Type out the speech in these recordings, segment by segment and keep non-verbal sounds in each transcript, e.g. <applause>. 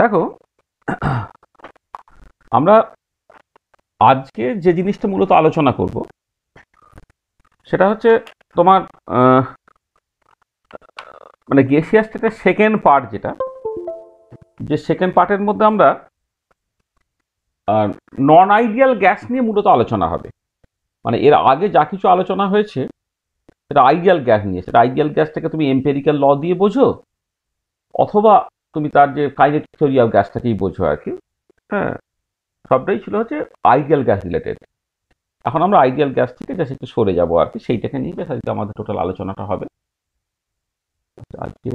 দেখো আমরা আজকে যে জিনিসটা মূলত আলোচনা করব সেটা হচ্ছে তোমার মানে গেসিয়া স্টেটের সেকেন্ড পার্ট যেটা যে সেকেন্ড পার্টের মধ্যে আমরা নন আইডিয়াল গ্যাস নিয়ে মূলত আলোচনা হবে মানে এর আগে যা কিছু আলোচনা হয়েছে সেটা আইডিয়াল গ্যাস নিয়ে সেটা আইডিয়াল গ্যাসটাকে তুমি এম্পেরিক্যাল ল দিয়ে বোঝো অথবা তুমি তার যে কাইনেট গ্যাসটাকেই বোঝো আর কি হ্যাঁ সবটাই ছিল হচ্ছে আইডিয়াল গ্যাস রিলেটেড এখন আমরা আইডিয়াল গ্যাস থেকে জাস্ট একটু সরে যাবো আর কি সেইটাকে নিয়ে বেশ আজকে আমাদের টোটাল আলোচনাটা হবে আজকে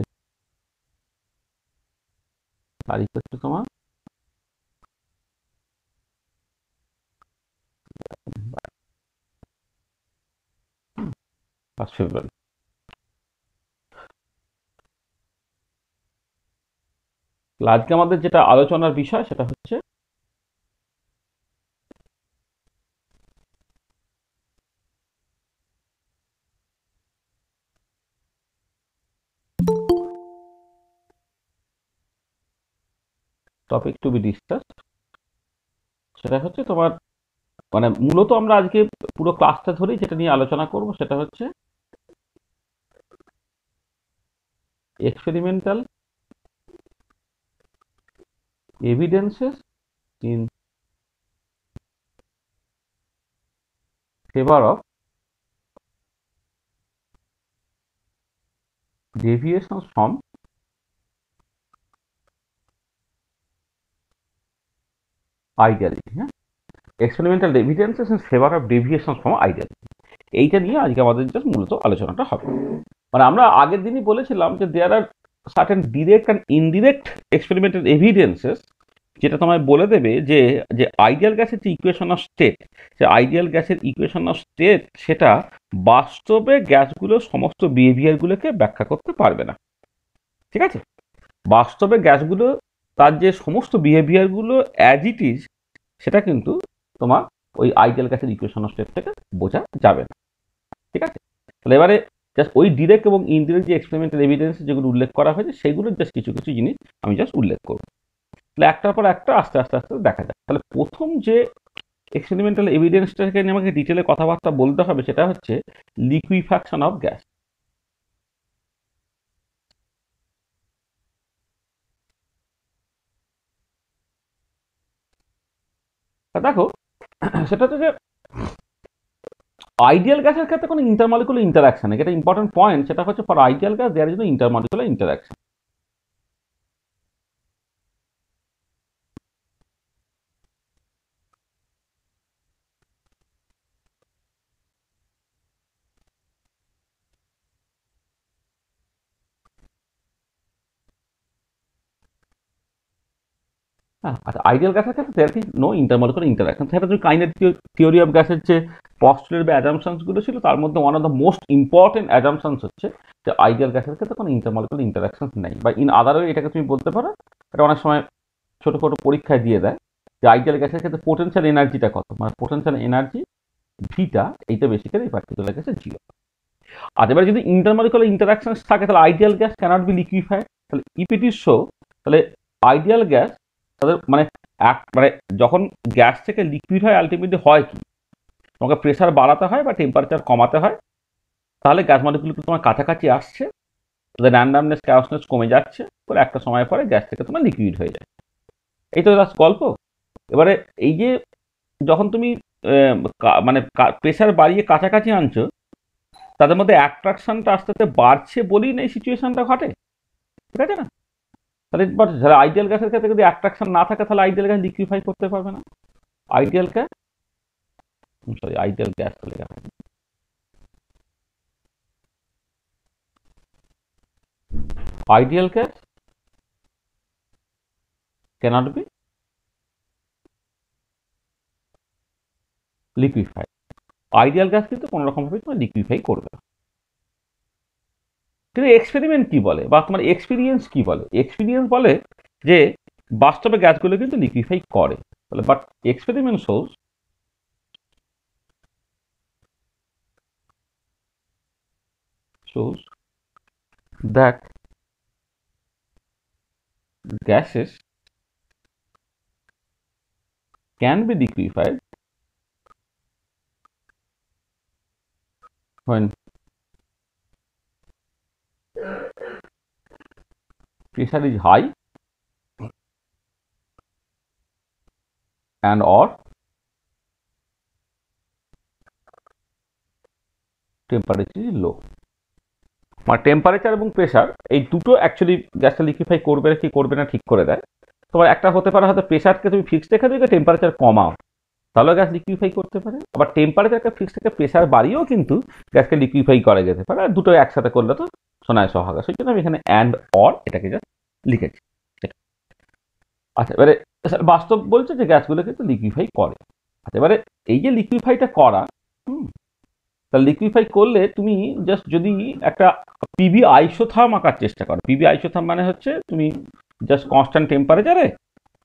তারিখ হচ্ছে তোমার ফেব্রুয়ারি আজকে আমাদের যেটা আলোচনার বিষয় সেটা হচ্ছে টপিক টু বি ডিসকাস সেটা হচ্ছে তোমার মানে মূলত আমরা আজকে পুরো ক্লাসটা ধরেই যেটা নিয়ে আলোচনা করব সেটা হচ্ছে experimental evidences in favor of deviations from ideality হ্যাঁ experimental evidences in favour of deviation from এইটা নিয়ে আজকে আমাদের যে মূলত আলোচনাটা হবে মানে আমরা আগের দিনই বলেছিলাম যে there are certain direct and indirect experimental evidences যেটা তোমায় বলে দেবে যে যে আইডিয়াল গ্যাসের যে ইকুয়েশন অফ স্টেট যে আইডিয়াল গ্যাসের ইকুয়েশন অফ স্টেট সেটা বাস্তবে গ্যাসগুলোর সমস্ত বিহেভিয়ারগুলোকে ব্যাখ্যা করতে পারবে না ঠিক আছে বাস্তবে গ্যাসগুলো তার যে সমস্ত বিহেভিয়ারগুলো অ্যাজ ইট ইজ সেটা কিন্তু তোমার ওই আইডিয়াল গ্যাসের ইকুয়েশন অফ স্টেট থেকে বোঝা যাবে না ঠিক আছে তাহলে এবারে জাস্ট ওই ডিরেক্ট এবং ইনডিরেক্ট যে এক্সপেরিমেন্টাল এভিডেন্স যেগুলো উল্লেখ করা হয়েছে সেগুলোর জাস্ট কিছু কিছু জিনিস আমি জাস্ট উল্লেখ করবো তাহলে একটার পর একটা আস্তে আস্তে আস্তে দেখা যায় তাহলে প্রথম যে এক্সপেরিমেন্টাল এভিডেন্সটাকে নিয়ে আমাকে ডিটেলে কথাবার্তা বলতে হবে সেটা হচ্ছে লিকুইফ্যাকশন অফ গ্যাস দেখো সেটা হচ্ছে যে আইডিয়াল গ্যাসের ক্ষেত্রে কোনো ইন্টারমলিকুলার ইন্টারাকশন এটা ইম্পর্টেন্ট পয়েন্ট সেটা হচ্ছে ফর আইডিয়াল গ্যাস দেয়ার জন্য নো ইন্টারমলিকুলার ইন্টারাকশন হ্যাঁ আচ্ছা আইডিয়াল গ্যাসের ক্ষেত্রে there is no intermolecular interaction সেটা তুমি কাইনের থিওরি অফ গ্যাসের যে পস্টুলের বা অ্যাডামশনসগুলো ছিল তার মধ্যে one of the most important assumptions হচ্ছে যে আইডিয়াল গ্যাসের ক্ষেত্রে কোনো ইন্টারমলিকুলার ইন্টারাকশন নেই বা ইন আদারও এটাকে তুমি বলতে পারো এটা অনেক সময় ছোটো ছোটো পরীক্ষায় দিয়ে দেয় যে আইডিয়াল গ্যাসের ক্ষেত্রে পোটেনশিয়াল এনার্জিটা কত মানে পোটেনশিয়াল এনার্জি ভিটা এইটা বেশি করে এই পার্টিকুলার গ্যাসের জিও আর এবার যদি ইন্টারমলিকুলার ইন্টারাকশন থাকে তাহলে ideal gas cannot be liquefied তাহলে ইপিটির শো তাহলে আইডিয়াল গ্যাস তাদের মানে এক মানে যখন গ্যাস থেকে লিকুইড হয় আলটিমেটলি হয় কি তোমাকে প্রেশার বাড়াতে হয় বা টেম্পারেচার কমাতে হয় তাহলে গ্যাস মলিকুলগুলো তোমার কাছাকাছি আসছে তাদের র্যান্ডামনেস ক্যাওসনেস কমে যাচ্ছে পরে একটা সময় পরে গ্যাস থেকে তোমার লিকুইড হয়ে যায় এই তো জাস্ট গল্প এবারে এই যে যখন তুমি মানে প্রেশার বাড়িয়ে কাছাকাছি আনছো তাদের মধ্যে অ্যাট্রাকশনটা আস্তে আস্তে বাড়ছে বলেই না এই সিচুয়েশনটা ঘটে ঠিক আছে না তাহলে বাট তাহলে আইডিয়াল গ্যাসের ক্ষেত্রে যদি অ্যাট্রাকশন না থাকে তাহলে আইডিয়াল গ্যাস লিকুইফাই করতে পারবে না ideal gas sorry ideal gas লেখা ideal gas cannot be liquefy ideal gas কিন্তু কোনো রকম ভাবে তুমি liquefy করবে না কিন্তু এক্সপেরিমেন্ট কি বলে বা তোমার এক্সপিরিয়েন্স কি বলে এক্সপিরিয়েন্স বলে যে বাস্তবে গ্যাসগুলো কিন্তু লিকুইফাই করে তাহলে but experiment shows shows that gases can be liquefied when pressure is high and or temperature is low মানে টেম্পারেচার এবং প্রেশার এই দুটো অ্যাকচুয়ালি গ্যাসটা লিকুইফাই করবে কি করবে না ঠিক করে দেয় তোমার একটা হতে পারে হয়তো প্রেশারকে তুমি ফিক্সড রেখে দিলে টেম্পারেচার কমাও তাহলে গ্যাস লিকুইফাই করতে পারে আবার টেম্পারেচারকে ফিক্সড রেখে প্রেশার বাড়িয়েও কিন্তু গ্যাসকে লিকুইফাই করা যেতে পারে আর দুটো একসাথে করলে তো সোনায় সোহাগা সেই জন্য আমি এখানে অ্যান্ড অর এটাকে জাস্ট লিখেছি আচ্ছা এবারে আচ্ছা, বাস্তব বলছে যে গ্যাসগুলোকে তো লিকুইফাই করে আচ্ছা এবারে এই যে লিকুইফাইটা করা তা লিকুইফাই করলে তুমি জাস্ট যদি একটা পিবি আইসোথার্ম আঁকার চেষ্টা করো পিবি আইসোথার্ম মানে হচ্ছে তুমি জাস্ট কনস্ট্যান্ট টেম্পারেচারে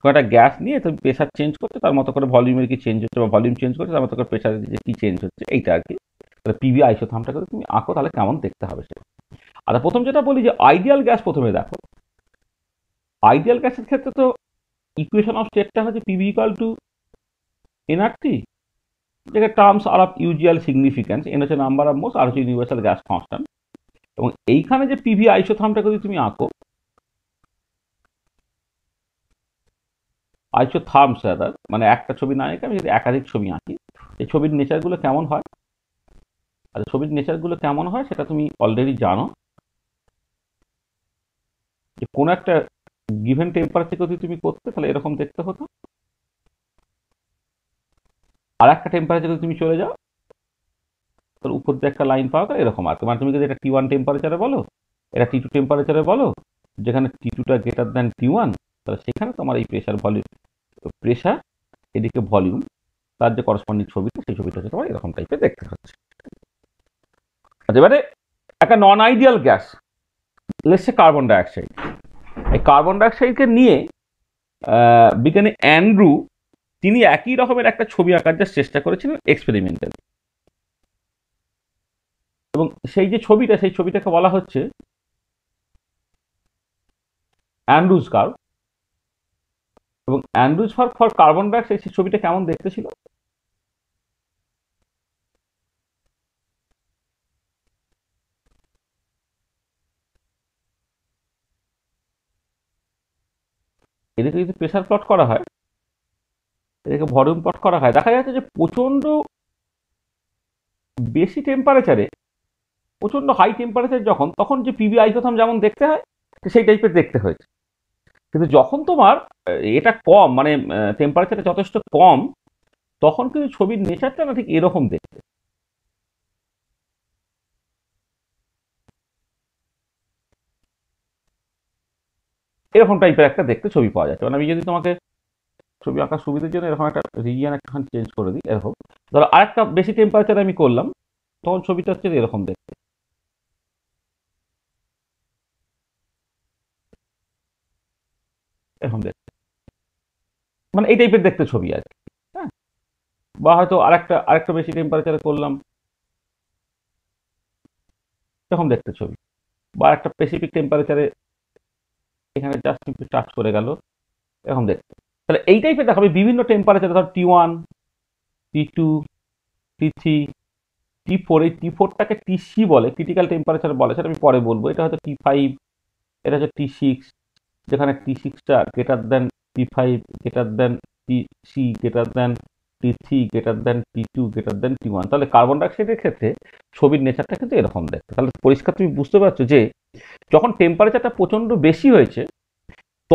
কোনো একটা গ্যাস নিয়ে তুমি প্রেশার চেঞ্জ করছো তার মতো করে ভলিউমের কি চেঞ্জ হচ্ছে বা ভলিউম চেঞ্জ করছে তার মতো করে প্রেশারের যে কী চেঞ্জ হচ্ছে এইটা আর কি তাহলে পিবি আইসোথার্মটা করে তুমি আঁকো তাহলে কেমন দেখতে হবে সেটা আচ্ছা প্রথম যেটা বলি যে আইডিয়াল গ্যাস প্রথমে দেখো আইডিয়াল গ্যাসের ক্ষেত্রে তো ইকুয়েশন অফ স্টেটটা হচ্ছে পিভি ইকাল টু এনআরটি যেটা terms are of usual significance N হচ্ছে নাম্বার অফ মোস্ট আর হচ্ছে ইউনিভার্সাল গ্যাস কনস্ট্যান্ট এবং এইখানে যে পিভি আইসোথার্মটাকে যদি তুমি আঁকো আইসো থামস স্যার মানে একটা ছবি না এঁকে আমি যদি একাধিক ছবি আঁকি এই ছবির নেচারগুলো কেমন হয় আর আচ্ছা, ছবির নেচারগুলো কেমন হয় সেটা তুমি অলরেডি জানো যে কোনো একটা গিভেন টেম্পারেচার যদি তুমি করতে তাহলে এরকম দেখতে হতো আর একটা টেম্পারেচারে তুমি চলে যাও তাহলে উপর দিয়ে একটা লাইন পাওয়া তাহলে এরকম আর তোমার মানে তুমি যদি এটা টি ওয়ান টেম্পারেচারে বলো এটা টি টু টেম্পারেচারে বলো যেখানে টি টুটা গ্রেটার দ্যান টি ওয়ান তাহলে সেখানে তোমার এই প্রেশার ভলিউম প্রেশার এদিকে ভলিউম তার যে করসপন্ডিং ছবিটা সেই ছবিটা হচ্ছে তোমার এরকম টাইপের দেখতে হচ্ছে আচ্ছা এবারে একটা নন আইডিয়াল গ্যাস লেসে কার্বন ডাইঅক্সাইড এই কার্বন ডাইঅক্সাইডকে নিয়ে বিজ্ঞানী অ্যান্ড্রু তিনি একই রকমের একটা ছবি আঁকার যার চেষ্টা করেছিলেন এক্সপেরিমেন্টাল এবং সেই যে ছবিটা সেই ছবিটাকে বলা হচ্ছে অ্যান্ড্রুজ কার্ভ এবং Andrews for for carbon dioxide সেই ছবিটা কেমন দেখতে ছিল এদেরকে যদি প্রেশার প্লট করা হয় এদেরকে ভলিউম প্লট করা হয় দেখা যাচ্ছে যে প্রচণ্ড বেশি টেম্পারেচারে প্রচণ্ড হাই টেম্পারেচার যখন তখন যে পিবি আইসোথাম যেমন দেখতে হয় সেই টাইপের দেখতে হয়েছে কিন্তু যখন তোমার এটা কম মানে টেম্পারেচারটা যথেষ্ট কম তখন কিন্তু ছবির নেচারটা না ঠিক এরকম দেখতে এরকম টাইপের একটা দেখতে ছবি পাওয়া যাচ্ছে মানে আমি যদি তোমাকে ছবি আঁকার সুবিধার জন্য এরকম একটা রিজিয়ান একটা চেঞ্জ করে দিই এরকম ধরো আরেকটা বেশি টেম্পারেচার আমি করলাম তখন ছবিটা হচ্ছে এরকম দেখতে এরকম দেখতে মানে এই টাইপের দেখতে ছবি আর কি হ্যাঁ বা হয়তো আরেকটা আরেকটা বেশি টেম্পারেচারে করলাম এরকম দেখতে ছবি বা একটা স্পেসিফিক টেম্পারেচারে এখানে জাস্ট কিন্তু টাচ করে গেল এরকম দেখতে তাহলে এই টাইপের দেখাবে বিভিন্ন টেম্পারেচার ধর T one T two T three T four এই টি ফোরটাকে টি সি বলে ক্রিটিক্যাল টেম্পারেচার বলে সেটা আমি পরে বলবো এটা হয়তো টি ফাইভ এটা হচ্ছে টি সিক্স যেখানে টি সিক্সটা greater than T five greater than T C greater than T three greater than T two greater than T one তাহলে কার্বন ডাইঅক্সাইডের ক্ষেত্রে ছবির নেচারটা কিন্তু এরকম দেখতে তাহলে পরিষ্কার তুমি বুঝতে পারছো যে যখন টেম্পারেচারটা প্রচণ্ড বেশি হয়েছে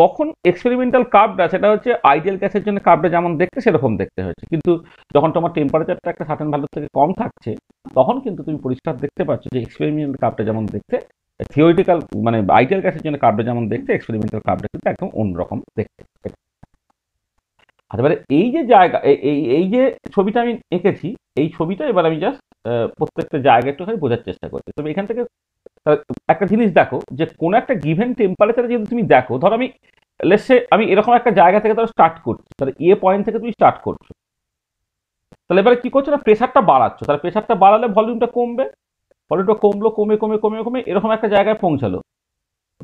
তখন এক্সপেরিমেন্টাল কাপটা সেটা হচ্ছে আইডিয়াল গ্যাসের জন্য কাপটা যেমন দেখতে সেরকম দেখতে হয়েছে কিন্তু যখন তোমার টেম্পারেচারটা একটা সার্টেন ভ্যালু থেকে কম থাকছে তখন কিন্তু তুমি পরিষ্কার দেখতে পাচ্ছ যে এক্সপেরিমেন্টাল কাপটা যেমন দেখতে থিওরিটিক্যাল মানে আইডিয়াল গ্যাসের জন্য কাপটা যেমন দেখতে এক্সপেরিমেন্টাল কাপটা কিন্তু একদম অন্যরকম দেখতে আচ্ছা এবারে এই যে জায়গা এই এই যে ছবিটা আমি এঁকেছি এই ছবিটা এবার আমি জাস্ট প্রত্যেকটা জায়গা একটুখানি বোঝার চেষ্টা করছি তবে এখান থেকে একটা জিনিস দেখো যে কোনো একটা গিভেন টেম্পারেচারে যদি তুমি দেখো ধরো আমি লেসে আমি এরকম একটা জায়গা থেকে ধরো স্টার্ট করছি তাহলে এ পয়েন্ট থেকে তুমি স্টার্ট করছো তাহলে এবারে কী করছো না প্রেশারটা বাড়াচ্ছ তাহলে প্রেশারটা বাড়ালে ভলিউমটা কমবে ভলিউমটা কমলো কমে কমে কমে কমে এরকম একটা জায়গায় পৌঁছালো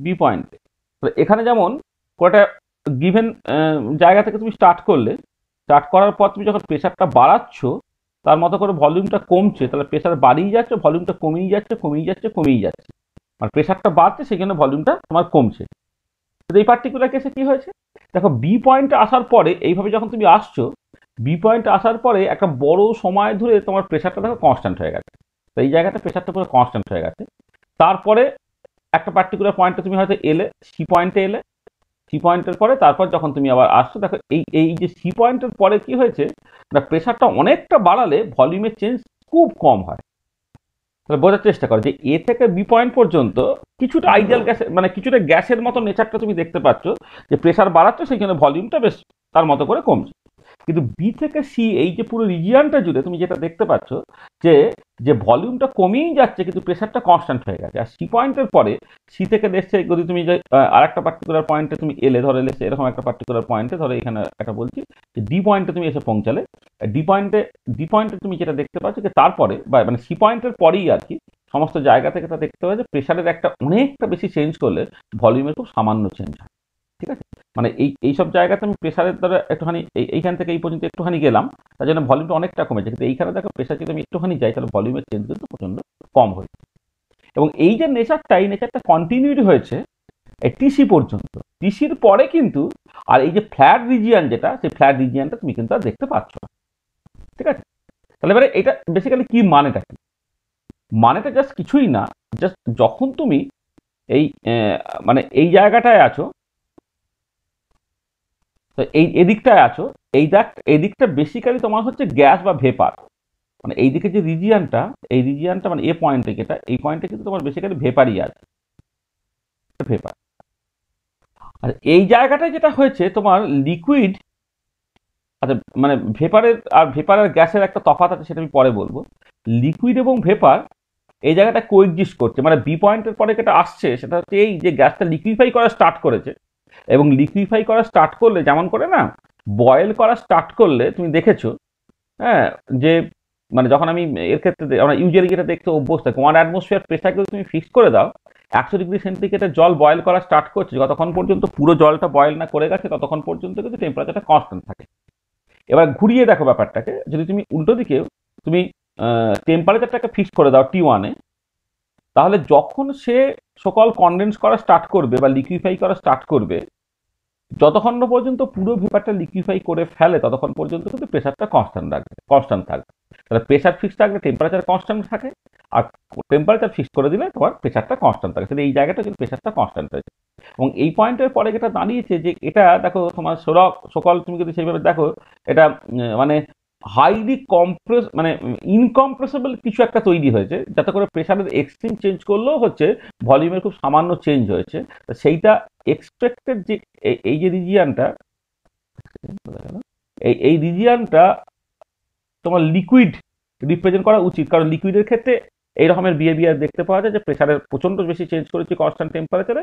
বি পয়েন্টে তাহলে এখানে যেমন কটা গিভেন জায়গা থেকে তুমি স্টার্ট করলে স্টার্ট করার পর তুমি যখন প্রেশারটা বাড়াচ্ছ তার মতো করে ভলিউমটা কমছে তাহলে প্রেশার বাড়িয়ে যাচ্ছে ভলিউমটা কমিয়ে যাচ্ছে কমিয়ে যাচ্ছে কমিয়ে যাচ্ছে আর প্রেশারটা বাড়ছে সেখানে ভলিউমটা তোমার কমছে তো এই পার্টিকুলার কেসে কি হয়েছে দেখো বি পয়েন্টে আসার পরে এইভাবে যখন তুমি আসছো বি পয়েন্টে আসার পরে একটা বড় সময় ধরে তোমার প্রেশারটা দেখো কনস্ট্যান্ট হয়ে গেছে তো এই জায়গাটা প্রেশারটা পুরো কনস্ট্যান্ট হয়ে গেছে তারপরে একটা পার্টিকুলার পয়েন্টে তুমি হয়তো এলে সি পয়েন্টে এলে সি পয়েন্টের পরে তারপর যখন তুমি আবার আসছো দেখো এই এই যে সি পয়েন্টের পরে কি হয়েছে না প্রেশারটা অনেকটা বাড়ালে ভলিউমের চেঞ্জ খুব কম হয় তাহলে বোঝার চেষ্টা করো যে এ থেকে বি পয়েন্ট পর্যন্ত কিছুটা আইডিয়াল গ্যাসের মানে কিছুটা গ্যাসের মতো নেচারটা তুমি দেখতে পাচ্ছ যে প্রেশার বাড়াচ্ছ সেই জন্য ভলিউমটা বেশ তার মতো করে কমছে কিন্তু বি থেকে সি এই যে পুরো রিজিয়ানটা জুড়ে তুমি যেটা দেখতে পাচ্ছ যে যে ভলিউমটা কমেই যাচ্ছে কিন্তু প্রেশারটা কনস্ট্যান্ট হয়ে গেছে আর সি পয়েন্টের পরে সি থেকে দেখছে যদি তুমি যে আর একটা পার্টিকুলার পয়েন্টে তুমি এলে ধরে এলে এরকম একটা পার্টিকুলার পয়েন্টে ধরো এখানে একটা বলছি যে ডি পয়েন্টে তুমি এসে পৌঁছালে ডি পয়েন্টে ডি পয়েন্টে তুমি যেটা দেখতে পাচ্ছ যে তারপরে বা মানে সি পয়েন্টের পরেই আর কি সমস্ত জায়গা থেকে তা দেখতে পাওয়া যে প্রেশারের একটা অনেকটা বেশি চেঞ্জ করলে ভলিউমের খুব সামান্য চেঞ্জ হয় ঠিক আছে মানে এই এইসব জায়গাতে আমি প্রেশারের দ্বারা একটুখানি এইখান থেকে এই পর্যন্ত একটুখানি গেলাম তার জন্য ভলিউমটা অনেকটা কমেছে কিন্তু এইখানে দেখো প্রেশার যদি আমি একটুখানি যাই তাহলে ভলিউমের চেঞ্জ কিন্তু প্রচণ্ড কম হয় এবং এই যে নেচারটা এই নেচারটা কন্টিনিউড হয়েছে টিসি পর্যন্ত টিসির পরে কিন্তু আর এই যে ফ্ল্যাট রিজিয়ান যেটা সেই ফ্ল্যাট রিজিয়ানটা তুমি কিন্তু আর দেখতে পাচ্ছ না ঠিক আছে তাহলে এবারে এটা বেসিক্যালি কি মানেটা কি মানেটা জাস্ট কিছুই না জাস্ট যখন তুমি এই মানে এই জায়গাটায় আছো তো এই এদিকটায় আছো এই দেখ এই দিকটা বেসিক্যালি তোমার হচ্ছে গ্যাস বা ভেপার মানে এই দিকে যে রিজিয়ানটা এই রিজিয়ানটা মানে এ পয়েন্টে যেটা এই পয়েন্টে কিন্তু তোমার বেসিক্যালি ভেপারই আছে ভেপার আর এই জায়গাটায় যেটা হয়েছে তোমার লিকুইড আচ্ছা মানে ভেপারের আর ভেপার আর গ্যাসের একটা তফাত আছে সেটা আমি পরে বলবো লিকুইড এবং ভেপার এই জায়গাটা কোএক্সিস্ট করছে মানে বি পয়েন্টের পরে যেটা আসছে সেটা হচ্ছে এই যে গ্যাসটা লিকুইফাই করা স্টার্ট করেছে এবং লিকুইফাই করা স্টার্ট করলে যেমন করে না বয়েল করা স্টার্ট করলে তুমি দেখেছো হ্যাঁ যে মানে যখন আমি এর ক্ষেত্রে আমরা ইউজুয়ালি যেটা দেখতে অভ্যস্ত থাকি ওয়ান অ্যাটমসফিয়ার প্রেশারকে তুমি ফিক্স করে দাও একশো ডিগ্রি সেন্টিগ্রেডে জল বয়েল করা স্টার্ট করছে যতক্ষণ পর্যন্ত পুরো জলটা বয়েল না করে গেছে ততক্ষণ পর্যন্ত কিন্তু টেম্পারেচারটা কনস্ট্যান্ট থাকে এবার ঘুরিয়ে দেখো ব্যাপারটাকে যদি তুমি উল্টো দিকে তুমি টেম্পারেচারটাকে ফিক্স করে দাও টি ওয়ানে তাহলে যখন সে সকল কনডেন্স করা স্টার্ট করবে বা লিকুইফাই করা স্টার্ট করবে যতক্ষণ পর্যন্ত পুরো ভেপারটা লিকুইফাই করে ফেলে ততক্ষণ পর্যন্ত কিন্তু প্রেশারটা কনস্ট্যান্ট রাখবে কনস্ট্যান্ট থাকবে তাহলে প্রেশার ফিক্স থাকলে টেম্পারেচার কনস্ট্যান্ট থাকে আর টেম্পারেচার ফিক্স করে দিলে তোমার প্রেশারটা কনস্ট্যান্ট থাকে তাহলে এই জায়গাটা কিন্তু প্রেশারটা কনস্ট্যান্ট থাকে এবং এই পয়েন্টের পরে যেটা দাঁড়িয়েছে যে এটা দেখো তোমার সৌরভ সকল তুমি যদি সেইভাবে দেখো এটা মানে হাইলি কম্প্রেস মানে ইনকম্প্রেসেবল কিছু একটা তৈরি হয়েছে যাতে করে প্রেশারের এক্সট্রিম চেঞ্জ করলেও হচ্ছে ভলিউমের খুব সামান্য চেঞ্জ হয়েছে সেইটা এক্সপেক্টেড যে এই যে রিজিয়ানটা এই এই রিজিয়ানটা তোমার লিকুইড রিপ্রেজেন্ট করা উচিত কারণ লিকুইডের ক্ষেত্রে এই রকমের বিহেভিয়ার দেখতে পাওয়া যায় যে প্রেশারের প্রচণ্ড বেশি চেঞ্জ করেছে কনস্ট্যান্ট টেম্পারেচারে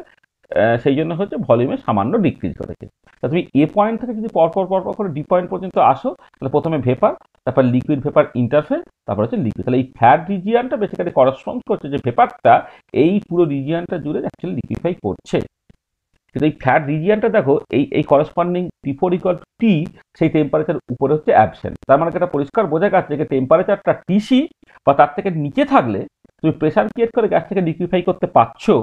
সেই জন্য হচ্ছে ভলিউমে সামান্য ডিক্রিজ ঘটেছে তা তুমি এ পয়েন্ট থেকে যদি পরপর পরপর করে ডি পয়েন্ট পর্যন্ত আসো তাহলে প্রথমে ভেপার তারপর লিকুইড ভেপার ইন্টারফেস তারপর হচ্ছে লিকুইড তাহলে এই ফ্যাট রিজিয়ানটা বেসিক্যালি করসপন্স করছে যে ভেপারটা এই পুরো রিজিয়ানটা জুড়ে অ্যাকচুয়ালি লিকুইফাই করছে কিন্তু এই ফ্যাট রিজিয়ানটা দেখো এই এই করসপন্ডিং বিফোর ইকল টি সেই টেম্পারেচার উপরে হচ্ছে অ্যাবসেন্ট তার মানে একটা পরিষ্কার বোঝা যাচ্ছে যে টেম্পারেচারটা টিসি বা তার থেকে নিচে থাকলে তুমি প্রেশার ক্রিয়েট করে থেকে লিকুইফাই করতে পারছো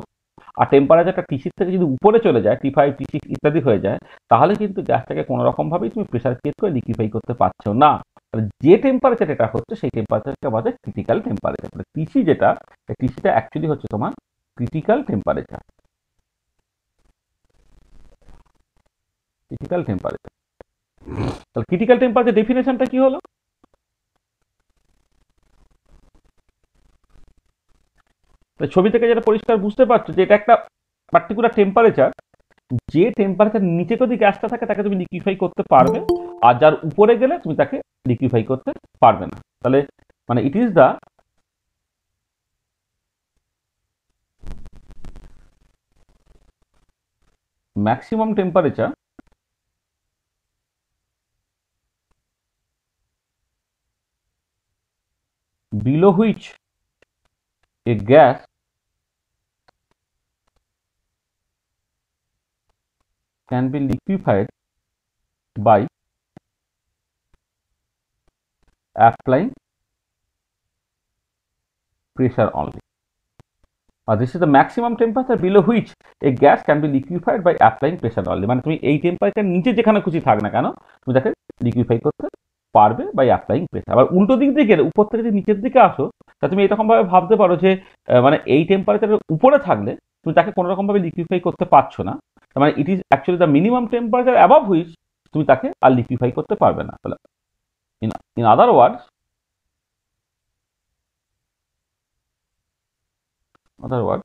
আর টেম্পারেচারটা টিসির থেকে যদি উপরে চলে যায় টি ফাইভ টি সিক্স ইত্যাদি হয়ে যায় তাহলে কিন্তু গ্যাসটাকে কোনো রকমভাবেই তুমি প্রেশার ক্রিয়েট করে লিকুইফাই করতে পারছো না যে টেম্পারেচার এটা হচ্ছে সেই টেম্পারেচারটা বাজে ক্রিটিক্যাল টেম্পারেচার মানে টিসি যেটা টিসিটা অ্যাকচুয়ালি হচ্ছে তোমার ক্রিটিক্যাল টেম্পারেচার ক্রিটিক্যাল টেম্পারেচার তাহলে ক্রিটিক্যাল টেম্পারেচার ডেফিনেশনটা কি হলো তো ছবি থেকে যেটা পরিষ্কার বুঝতে পারছো যে এটা একটা পার্টিকুলার টেম্পারেচার যে টেম্পারেচার নিচে যদি গ্যাসটা থাকে তাকে তুমি লিকুইফাই করতে পারবে আর যার উপরে গেলে তুমি তাকে লিকুইফাই করতে পারবে না তাহলে মানে it is the maximum temperature below which a gas can be liquefied by applying pressure only. Or uh, this is the maximum temperature below which a gas can be liquefied by applying pressure only. মানে তুমি এই temperature নিচে যেখানে খুশি থাক না কেন তুমি তাকে লিকুইফাই করতে পারবে বাই অ্যাপ্লাইং প্রেসার আবার উল্টো দিক দিয়ে গেলে উপর থেকে যদি নিচের দিকে আসো তা তুমি এরকমভাবে ভাবতে পারো যে মানে এই টেম্পারেচারের উপরে থাকলে তুমি তাকে কোনো রকমভাবে লিকুইফাই করতে পারছো না মানে it is actually the minimum temperature above which তুমি তাকে আর লিকুইফাই করতে পারবে না তাহলে in other words other word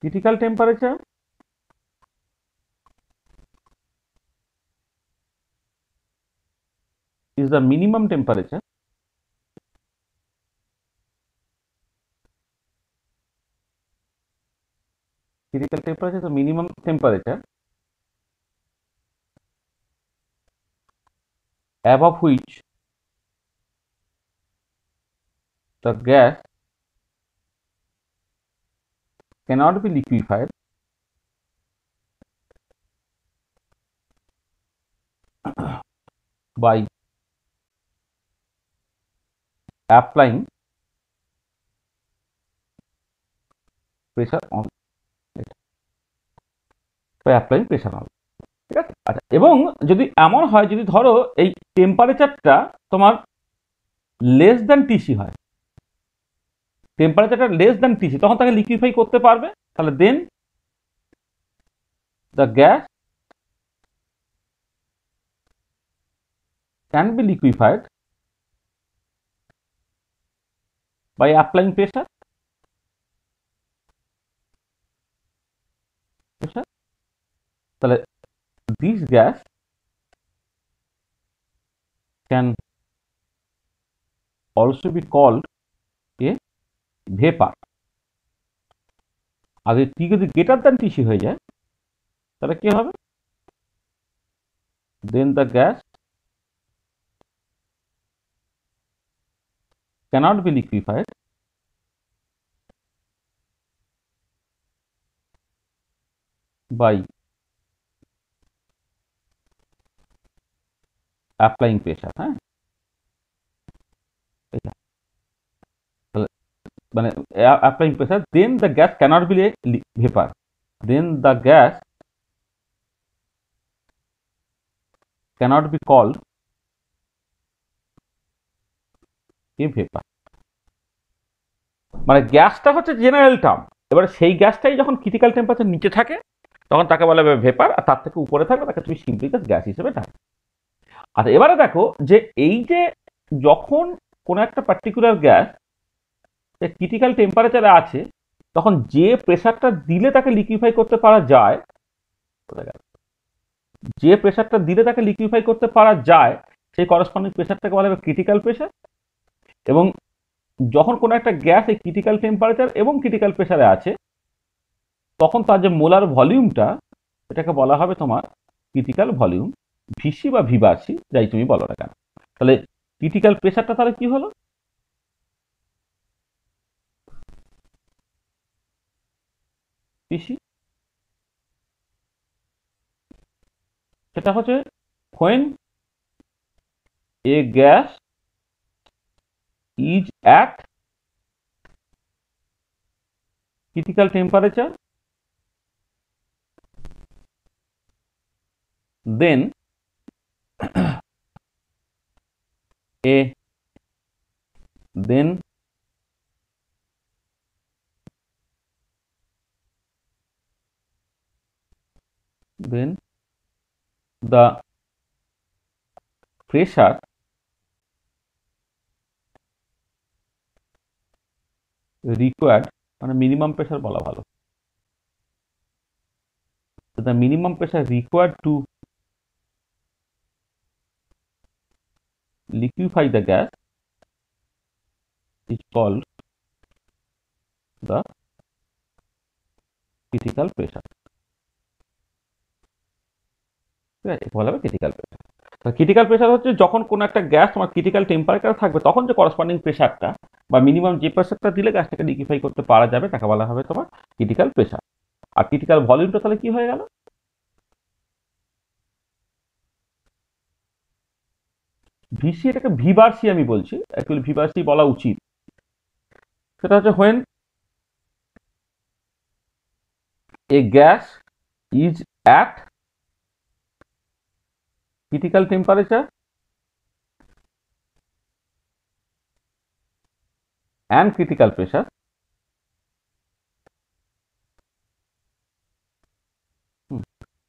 critical temperature is the minimum temperature Critical temperature is the minimum temperature above which the gas cannot be liquefied <coughs> by applying pressure on তো pressure হবে ঠিক আছে আচ্ছা এবং যদি এমন হয় যদি ধরো এই টেম্পারেচারটা তোমার লেস দ্যান টিসি হয় টেম্পারেচারটা লেস দ্যান টিসি তখন তাকে লিকুইফাই করতে পারবে তাহলে then the gas can be liquefied by applying pressure pressure তাহলে this gas can also be called a vapour আর টি যদি গ্রেটার দ্যান টিসি হয়ে যায় তাহলে কি হবে then the gas cannot be liquefied by applying pressure হ্যাঁ মানে applying pressure then the gas cannot be vapour then the gas cannot be call a vapour মানে গ্যাসটা হচ্ছে জেনারেল টার্ম এবার সেই গ্যাসটাই যখন ক্রিটিক্যাল টেম্পারেচার নিচে থাকে তখন তাকে বলা হবে ভেপার আর তার থেকে উপরে থাকলে তাকে তুমি সিম্পলি গ্যাস হিসেবে ডাকবে আচ্ছা এবারে দেখো যে এই যে যখন কোনো একটা পার্টিকুলার গ্যাস ক্রিটিক্যাল টেম্পারেচারে আছে তখন যে প্রেশারটা দিলে তাকে লিকুইফাই করতে পারা যায় যে প্রেশারটা দিলে তাকে লিকুইফাই করতে পারা যায় সেই করসপন্ডিং প্রেশারটাকে বলা হবে ক্রিটিক্যাল প্রেশার এবং যখন কোনো একটা গ্যাস এই ক্রিটিক্যাল টেম্পারেচার এবং ক্রিটিক্যাল প্রেশারে আছে তখন তার যে মোলার ভলিউমটা এটাকে বলা হবে তোমার ক্রিটিক্যাল ভলিউম ভিসি বা ভিবাসি যাই তুমি বলো না কেন তাহলে ক্রিটিক্যাল প্রেশারটা তাহলে কি হলো সেটা হচ্ছে when a gas is at critical temperature then A then then the pressure required মানে মিনিমাম প্রেশার বলা ভালো the minimum pressure required to liquefy the gas is called the critical pressure. ঠিক আছে বলা হবে ক্রিটিক্যাল প্রেশার ক্রিটিক্যাল প্রেশার হচ্ছে যখন কোনো একটা গ্যাস তোমার ক্রিটিক্যাল টেম্পারেচার থাকবে তখন যে করসপন্ডিং প্রেশারটা বা মিনিমাম যে প্রেশারটা দিলে গ্যাসটাকে লিকুইফাই করতে পারা যাবে তাকে বলা হবে তোমার ক্রিটিক্যাল প্রেশার আর ক্রিটিক্যাল ভলিউমটা তাহলে কি হয়ে গেল ভিসি এটাকে ভিবার্সি আমি বলছি অ্যাকচুয়ালি ভিবার্সি বলা উচিত সেটা হচ্ছে when a gas is at critical temperature and critical pressure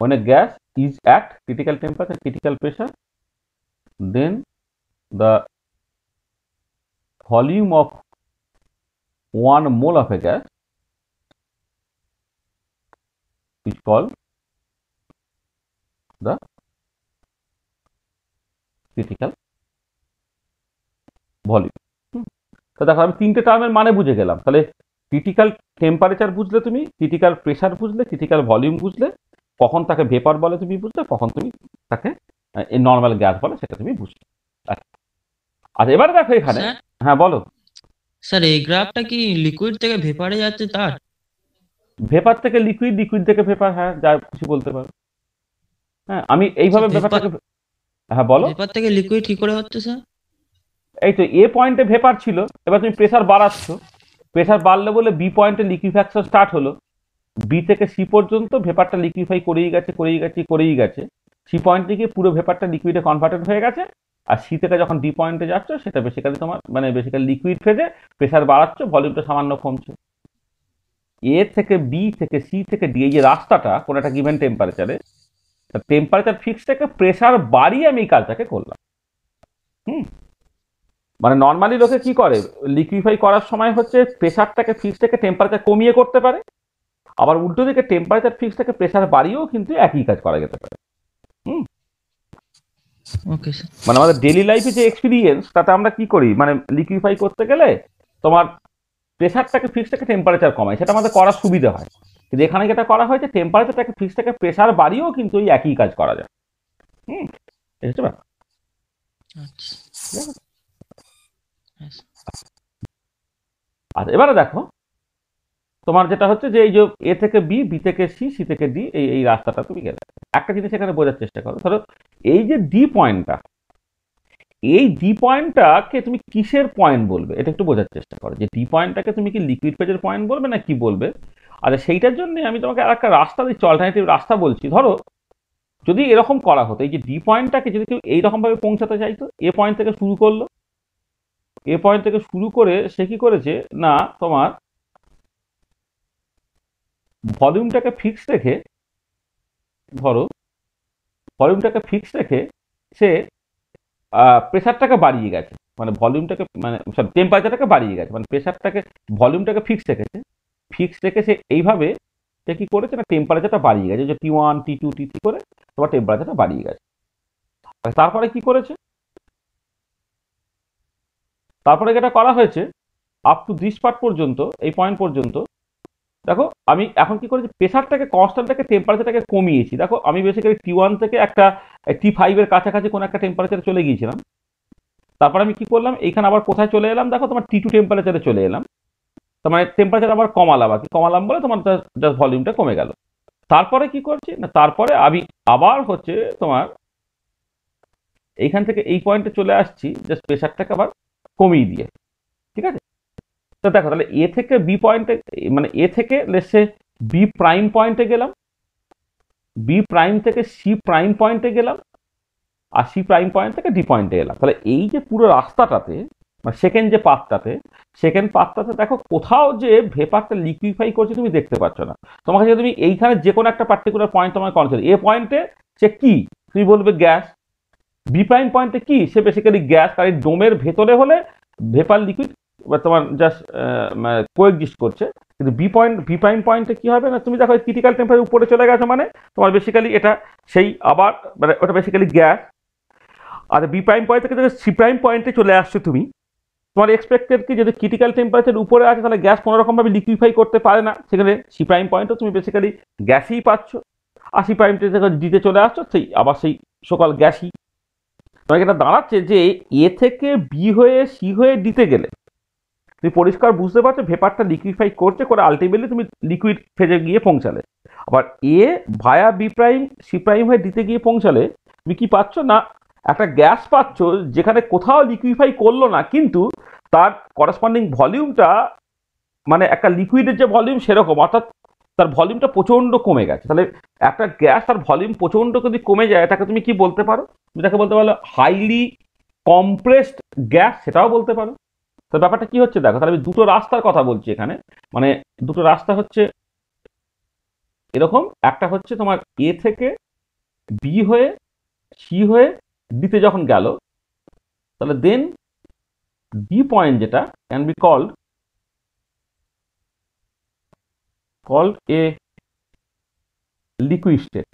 অনেক gas is at critical temperature critical pressure then the volume of 1 mole of a gas is called the critical volume. Hmm. তো দেখো আমি তিনটে টার্মের মানে বুঝে গেলাম তাহলে ক্রিটিক্যাল টেম্পারেচার বুঝলে তুমি ক্রিটিক্যাল প্রেশার বুঝলে ক্রিটিক্যাল ভলিউম বুঝলে কখন তাকে ভেপার বলে তুমি বুঝলে কখন তুমি তাকে নর্মাল গ্যাস বলে সেটা তুমি বুঝলে আচ্ছা এবারে দেখো এখানে হ্যাঁ বলো স্যার এই গ্রাফটা কি লিকুইড থেকে ভেপারে যাচ্ছে তার ভেপার থেকে লিকুইড লিকুইড থেকে ভেপার হ্যাঁ যা কিছু বলতে পারো হ্যাঁ আমি আচ্ছা, এইভাবে ব্যাপারটাকে হ্যাঁ বলো ভেপার থেকে লিকুইড কি করে হচ্ছে স্যার এই তো এ পয়েন্টে ভেপার ছিল এবার তুমি প্রেসার বাড়াচ্ছ প্রেসার বাড়লে বলে বি পয়েন্টে লিকুইফ্যাকশন স্টার্ট হলো বি থেকে সি পর্যন্ত ভেপারটা লিকুইফাই করেই গেছে করেই গেছে করেই গেছে সি পয়েন্ট থেকে পুরো ভেপারটা লিকুইডে কনভার্টেড হয়ে গেছে আর সি থেকে যখন ডি পয়েন্টে যাচ্ছ সেটা বেসিক্যালি তোমার মানে বেসিক্যালি লিকুইড ফেজে প্রেশার বাড়াচ্ছ ভলিউমটা সামান্য কমছে এ থেকে বি থেকে সি থেকে ডি এই যে রাস্তাটা কোনো একটা গিভেন টেম্পারেচারে টেম্পারেচার ফিক্স থেকে প্রেশার বাড়িয়ে আমি এই কাজটাকে করলাম হুম মানে নর্মালি লোকে কি করে লিকুইফাই করার সময় হচ্ছে প্রেশারটাকে ফিক্স থেকে টেম্পারেচার কমিয়ে করতে পারে আবার উল্টো দিকে টেম্পারেচার ফিক্স থেকে প্রেশার বাড়িয়েও কিন্তু একই কাজ করা যেতে পারে ওকে মানে আমাদের ডেলি লাইফে যে এক্সপিরিয়েন্স তাতে আমরা কি করি মানে লিকুইফাই করতে গেলে তোমার প্রেশারটাকে ফিক্সটাকে টেম্পারেচার কমায় সেটা আমাদের করার সুবিধা হয় কিন্তু এখানে যেটা করা হয়েছে টেম্পারেচারটাকে ফিক্সটাকে প্রেশার বাড়িয়েও কিন্তু ওই একই কাজ করা যায় হুম আচ্ছা। আর এবারে দেখো তোমার যেটা হচ্ছে যে এই যে এ থেকে বি বি থেকে সি সি থেকে ডি এই এই রাস্তাটা তুমি গেলে একটা জিনিস এখানে বোঝার চেষ্টা করো ধরো এই যে ডি পয়েন্টটা এই ডি পয়েন্টটাকে তুমি কিসের পয়েন্ট বলবে এটা একটু বোঝার চেষ্টা করো যে ডি পয়েন্টটাকে তুমি কি লিকুইড ফেজের পয়েন্ট বলবে না কি বলবে আচ্ছা সেইটার জন্য আমি তোমাকে আর একটা রাস্তা দিচ্ছি অল্টারনেটিভ রাস্তা বলছি ধরো যদি এরকম করা হতো এই যে ডি পয়েন্টটাকে যদি কেউ এইরকমভাবে পৌঁছাতে চাইতো এ পয়েন্ট থেকে শুরু করলো এ পয়েন্ট থেকে শুরু করে সে কি করেছে না তোমার ভলিউমটাকে ফিক্স রেখে ধরো ভলিউমটাকে ফিক্স রেখে সে প্রেশারটাকে বাড়িয়ে গেছে মানে ভলিউমটাকে মানে সরি টেম্পারেচারটাকে বাড়িয়ে গেছে মানে প্রেশারটাকে ভলিউমটাকে ফিক্স রেখেছে ফিক্স রেখে সে এইভাবে সে কী করেছে না টেম্পারেচারটা বাড়িয়ে গেছে যে T one T two T three করে তোমার টেম্পারেচারটা বাড়িয়ে গেছে তারপরে কি করেছে তারপরে যেটা করা হয়েছে আপ টু দিস পার্ট পর্যন্ত এই পয়েন্ট পর্যন্ত দেখো আমি এখন কি করেছি প্রেশারটাকে কনস্ট্যান্টটাকে টেম্পারেচারটাকে কমিয়েছি দেখো আমি বেসিক্যালি টি ওয়ান থেকে একটা টি ফাইভের কাছাকাছি কোনো একটা টেম্পারেচারে চলে গিয়েছিলাম তারপর আমি কি করলাম এইখানে আবার কোথায় চলে এলাম দেখো তোমার টি টু টেম্পারেচারে চলে এলাম তার মানে টেম্পারেচার আবার কমালাম আর কি কমালাম বলে তোমার জাস্ট ভলিউমটা কমে গেল তারপরে কি করছি না তারপরে আমি আবার হচ্ছে তোমার এইখান থেকে এই পয়েন্টে চলে আসছি জাস্ট প্রেশারটাকে আবার কমিয়ে দিয়ে ঠিক আছে তো দেখো তাহলে এ মানে থেকে বি পয়েন্টে মানে এ থেকে লেসে বি প্রাইম পয়েন্টে গেলাম বি প্রাইম থেকে সি প্রাইম পয়েন্টে গেলাম আর সি প্রাইম পয়েন্ট থেকে ডি পয়েন্টে গেলাম তাহলে এই যে পুরো রাস্তাটাতে মানে সেকেন্ড যে পাথটাতে সেকেন্ড পাথটাতে দেখো কোথাও যে ভেপারটা লিকুইফাই করছে তুমি দেখতে পাচ্ছ না তোমাকে যদি তুমি এইখানে যে কোনো একটা পার্টিকুলার পয়েন্ট তোমার কনসেল এ পয়েন্টে সে কি তুমি বলবে গ্যাস বি প্রাইম পয়েন্টে কি সে বেসিক্যালি গ্যাস আর এই ডোমের ভেতরে হলে ভেপার লিকুইড বা তোমার জাস্ট মানে কোয়েকজিস্ট করছে কিন্তু বি পয়েন্ট বি প্রাইম পয়েন্টে কী হবে না তুমি দেখো ক্রিটিক্যাল টেম্পারেচার উপরে চলে গেছে মানে তোমার বেসিক্যালি এটা সেই আবার মানে ওটা বেসিক্যালি গ্যাস আর বি প্রাইম পয়েন্ট থেকে সি প্রাইম পয়েন্টে চলে আসছো তুমি তোমার এক্সপেক্টেড কি যদি ক্রিটিক্যাল টেম্পারেচার উপরে আছে তাহলে গ্যাস কোনোরকমভাবে লিকুইফাই করতে পারে না সেখানে সি প্রাইম পয়েন্টও তুমি বেসিক্যালি গ্যাসই পাচ্ছ আর সি প্রাইম দিতে চলে আসছো সেই আবার সেই সকাল গ্যাসই তোমাকে এটা দাঁড়াচ্ছে যে এ থেকে বি হয়ে সি হয়ে দিতে গেলে তুমি পরিষ্কার বুঝতে পারছো ভেপারটা লিকুইফাই করছে করে আলটিমেটলি তুমি লিকুইড ফেজে গিয়ে পৌঁছালে আবার A via B prime C prime হয়ে দিতে গিয়ে পৌঁছালে তুমি কি পাচ্ছ না একটা গ্যাস পাচ্ছ যেখানে কোথাও লিকুইফাই করলো না কিন্তু তার করসপন্ডিং ভলিউমটা মানে একটা লিকুইডের যে ভলিউম সেরকম অর্থাৎ তার ভলিউমটা প্রচণ্ড কমে গেছে তাহলে একটা গ্যাস তার ভলিউম প্রচণ্ড যদি কমে যায় তাকে তুমি কি বলতে পারো তুমি তাকে বলতে পারো হাইলি কম্প্রেসড গ্যাস সেটাও বলতে পারো তো ব্যাপারটা কি হচ্ছে দেখো তাহলে আমি দুটো রাস্তার কথা বলছি এখানে মানে দুটো রাস্তা হচ্ছে এরকম একটা হচ্ছে তোমার এ থেকে বি হয়ে সি হয়ে ডিতে যখন গেল তাহলে দেন বি পয়েন্ট যেটা can be called call a liquid state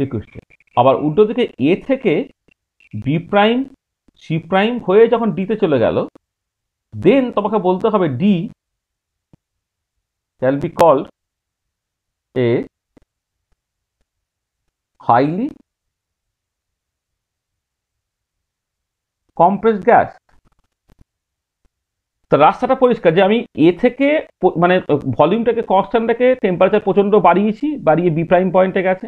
liquid state আবার উল্টো দিকে এ থেকে বি প্রাইম সি প্রাইম হয়ে যখন ডিতে চলে গেল দেন তোমাকে বলতে হবে D call be called a highly compress gas তো রাস্তাটা পরিষ্কার যে আমি এ থেকে মানে ভলিউমটাকে কনস্ট্যান্টটাকে টেম্পারেচার প্রচণ্ড বাড়িয়েছি বাড়িয়ে বি প্রাইম পয়েন্টে গেছে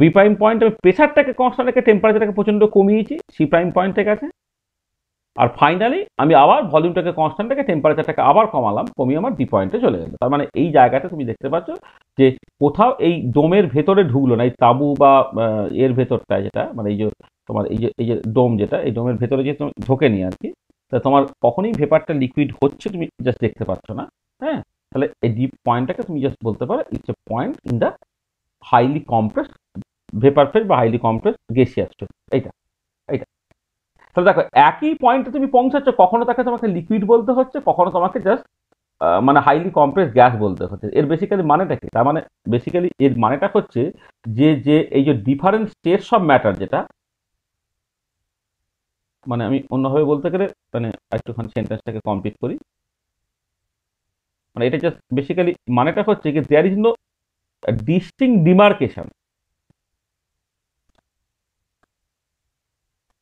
বি প্রাইম পয়েন্ট আমি প্রেশারটাকে কনস্ট্যান্ট রেখে টেম্পারেচারটাকে প্রচণ্ড কমিয়েছি সি প্রাইম পয়েন্ট থেকে আছে আর ফাইনালি আমি আবার ভলিউমটাকে কনস্ট্যান্ট রেখে টেম্পারেচারটাকে আবার কমালাম কমিয়ে আমার ডি পয়েন্টে চলে গেল তার মানে এই জায়গাটা তুমি দেখতে পাচ্ছ যে কোথাও এই ডোমের ভেতরে ঢুকলো না এই তাঁবু বা এর ভেতরটায় যেটা মানে এই যে তোমার এই যে এই যে ডোম যেটা এই ডোমের ভেতরে যে তুমি ঢোকে নিয়ে আর কি তা তোমার কখনোই ভেপারটা লিকুইড হচ্ছে তুমি জাস্ট দেখতে পাচ্ছ না হ্যাঁ তাহলে এই ডিপ পয়েন্টটাকে তুমি জাস্ট বলতে পারো it's a point in the highly compress vapour phase বা হাইলি কমপ্লেক্স গেসিয়াস ফেস এইটা এইটা তাহলে দেখো একই পয়েন্টে তুমি পৌঁছাচ্ছ কখনো তাকে তোমাকে লিকুইড বলতে হচ্ছে কখনো তোমাকে জাস্ট মানে হাইলি কমপ্লেক্স গ্যাস বলতে হচ্ছে এর বেসিক্যালি মানেটা কি তার মানে বেসিক্যালি এর মানেটা হচ্ছে যে যে এই যে ডিফারেন্ট স্টেটস অফ ম্যাটার যেটা মানে আমি অন্যভাবে বলতে গেলে মানে একটুখানি সেন্টেন্সটাকে কমপ্লিট করি মানে এটা জাস্ট বেসিক্যালি মানেটা হচ্ছে যে there is no distinct demarcation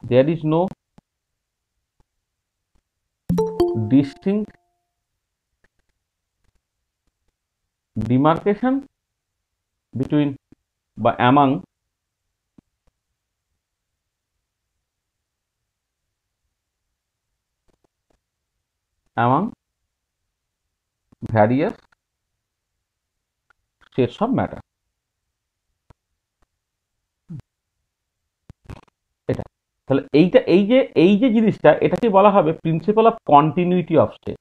there is no distinct demarcation between by among among various states of matter তাহলে এইটা এই যে এই যে জিনিসটা এটাকে বলা হবে principle of continuity of state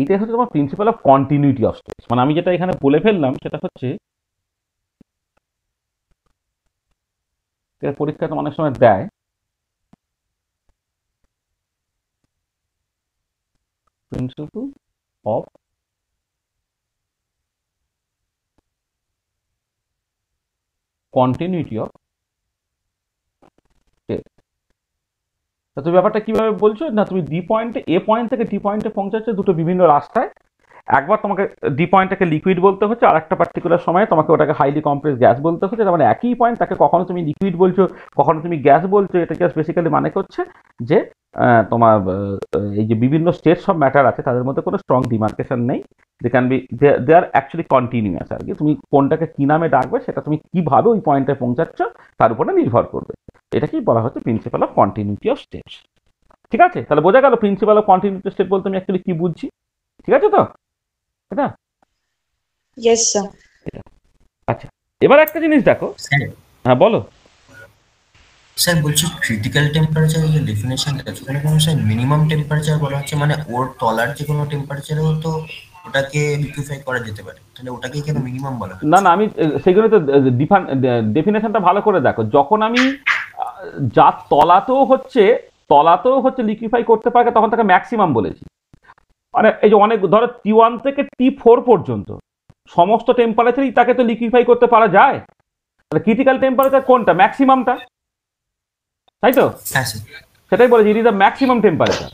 এইটা হচ্ছে তোমার principle of continuity of states মানে আমি যেটা এখানে বলে ফেললাম সেটা হচ্ছে পরীক্ষা তো অনেক সময় দেয় প্রিন্সিপাল অফ কন্টিনিউটি অফ তুমি ব্যাপারটা কিভাবে বলছো না তুমি ডি পয়েন্টে এ পয়েন্ট থেকে ডি পয়েন্টে পৌঁছাচ্ছে দুটো বিভিন্ন রাস্তায় একবার তোমাকে ডি পয়েন্টটাকে লিকুইড বলতে হচ্ছে আর একটা পার্টিকুলার সময়ে তোমাকে ওটাকে হাইলি কমপ্রেস গ্যাস বলতে হচ্ছে তার মানে একই পয়েন্ট তাকে কখনো তুমি লিকুইড বলছো কখনো তুমি গ্যাস বলছো এটা জাস্ট বেসিক্যালি মানে করছে যে তোমার এই যে বিভিন্ন স্টেট সব ম্যাটার আছে তাদের মধ্যে কোনো স্ট্রং ডিমার্কেশন নেই they can be they are actually continuous আর কি তুমি কোনটাকে কী নামে ডাকবে সেটা তুমি কীভাবে ওই পয়েন্টে পৌঁছাচ্ছ তার উপরে নির্ভর করবে এটাকেই বলা হচ্ছে principle of continuity of state ঠিক আছে তাহলে বোঝা গেল প্রিন্সিপাল অফ কন্টিনিউটি স্টেট বলতে আমি অ্যাকচুয়ালি কী বুঝছি ঠিক আছে তো তাই না আচ্ছা এবার একটা জিনিস দেখো হ্যাঁ বলো স্যার বলছি ক্রিটিক্যাল টেম্পারেচার যে ডেফিনেশনটা সেখানে কোনো স্যার মিনিমাম টেম্পারেচার বলা হচ্ছে মানে ওর তলার যে কোনো টেম্পারেচারেও তো ওটাকে লিকুইফাই করা যেতে পারে তাহলে ওটাকে কেন মিনিমাম বলা না না আমি সেগুলো তো ডেফিনেশনটা ভালো করে দেখো যখন আমি যা তলাতেও হচ্ছে তলাতেও হচ্ছে লিকুইফাই করতে পারে তখন তাকে ম্যাক্সিমাম বলেছি মানে এই যে অনেক ধরো টি ওয়ান থেকে টি ফোর পর্যন্ত সমস্ত টেম্পারেচারই তাকে তো লিকুইফাই করতে পারা যায় তাহলে ক্রিটিক্যাল টেম্পারেচার কোনটা ম্যাক্সিমামটা তাই তো হ্যাঁ, সেটাই বলেছি it is the maximum temperature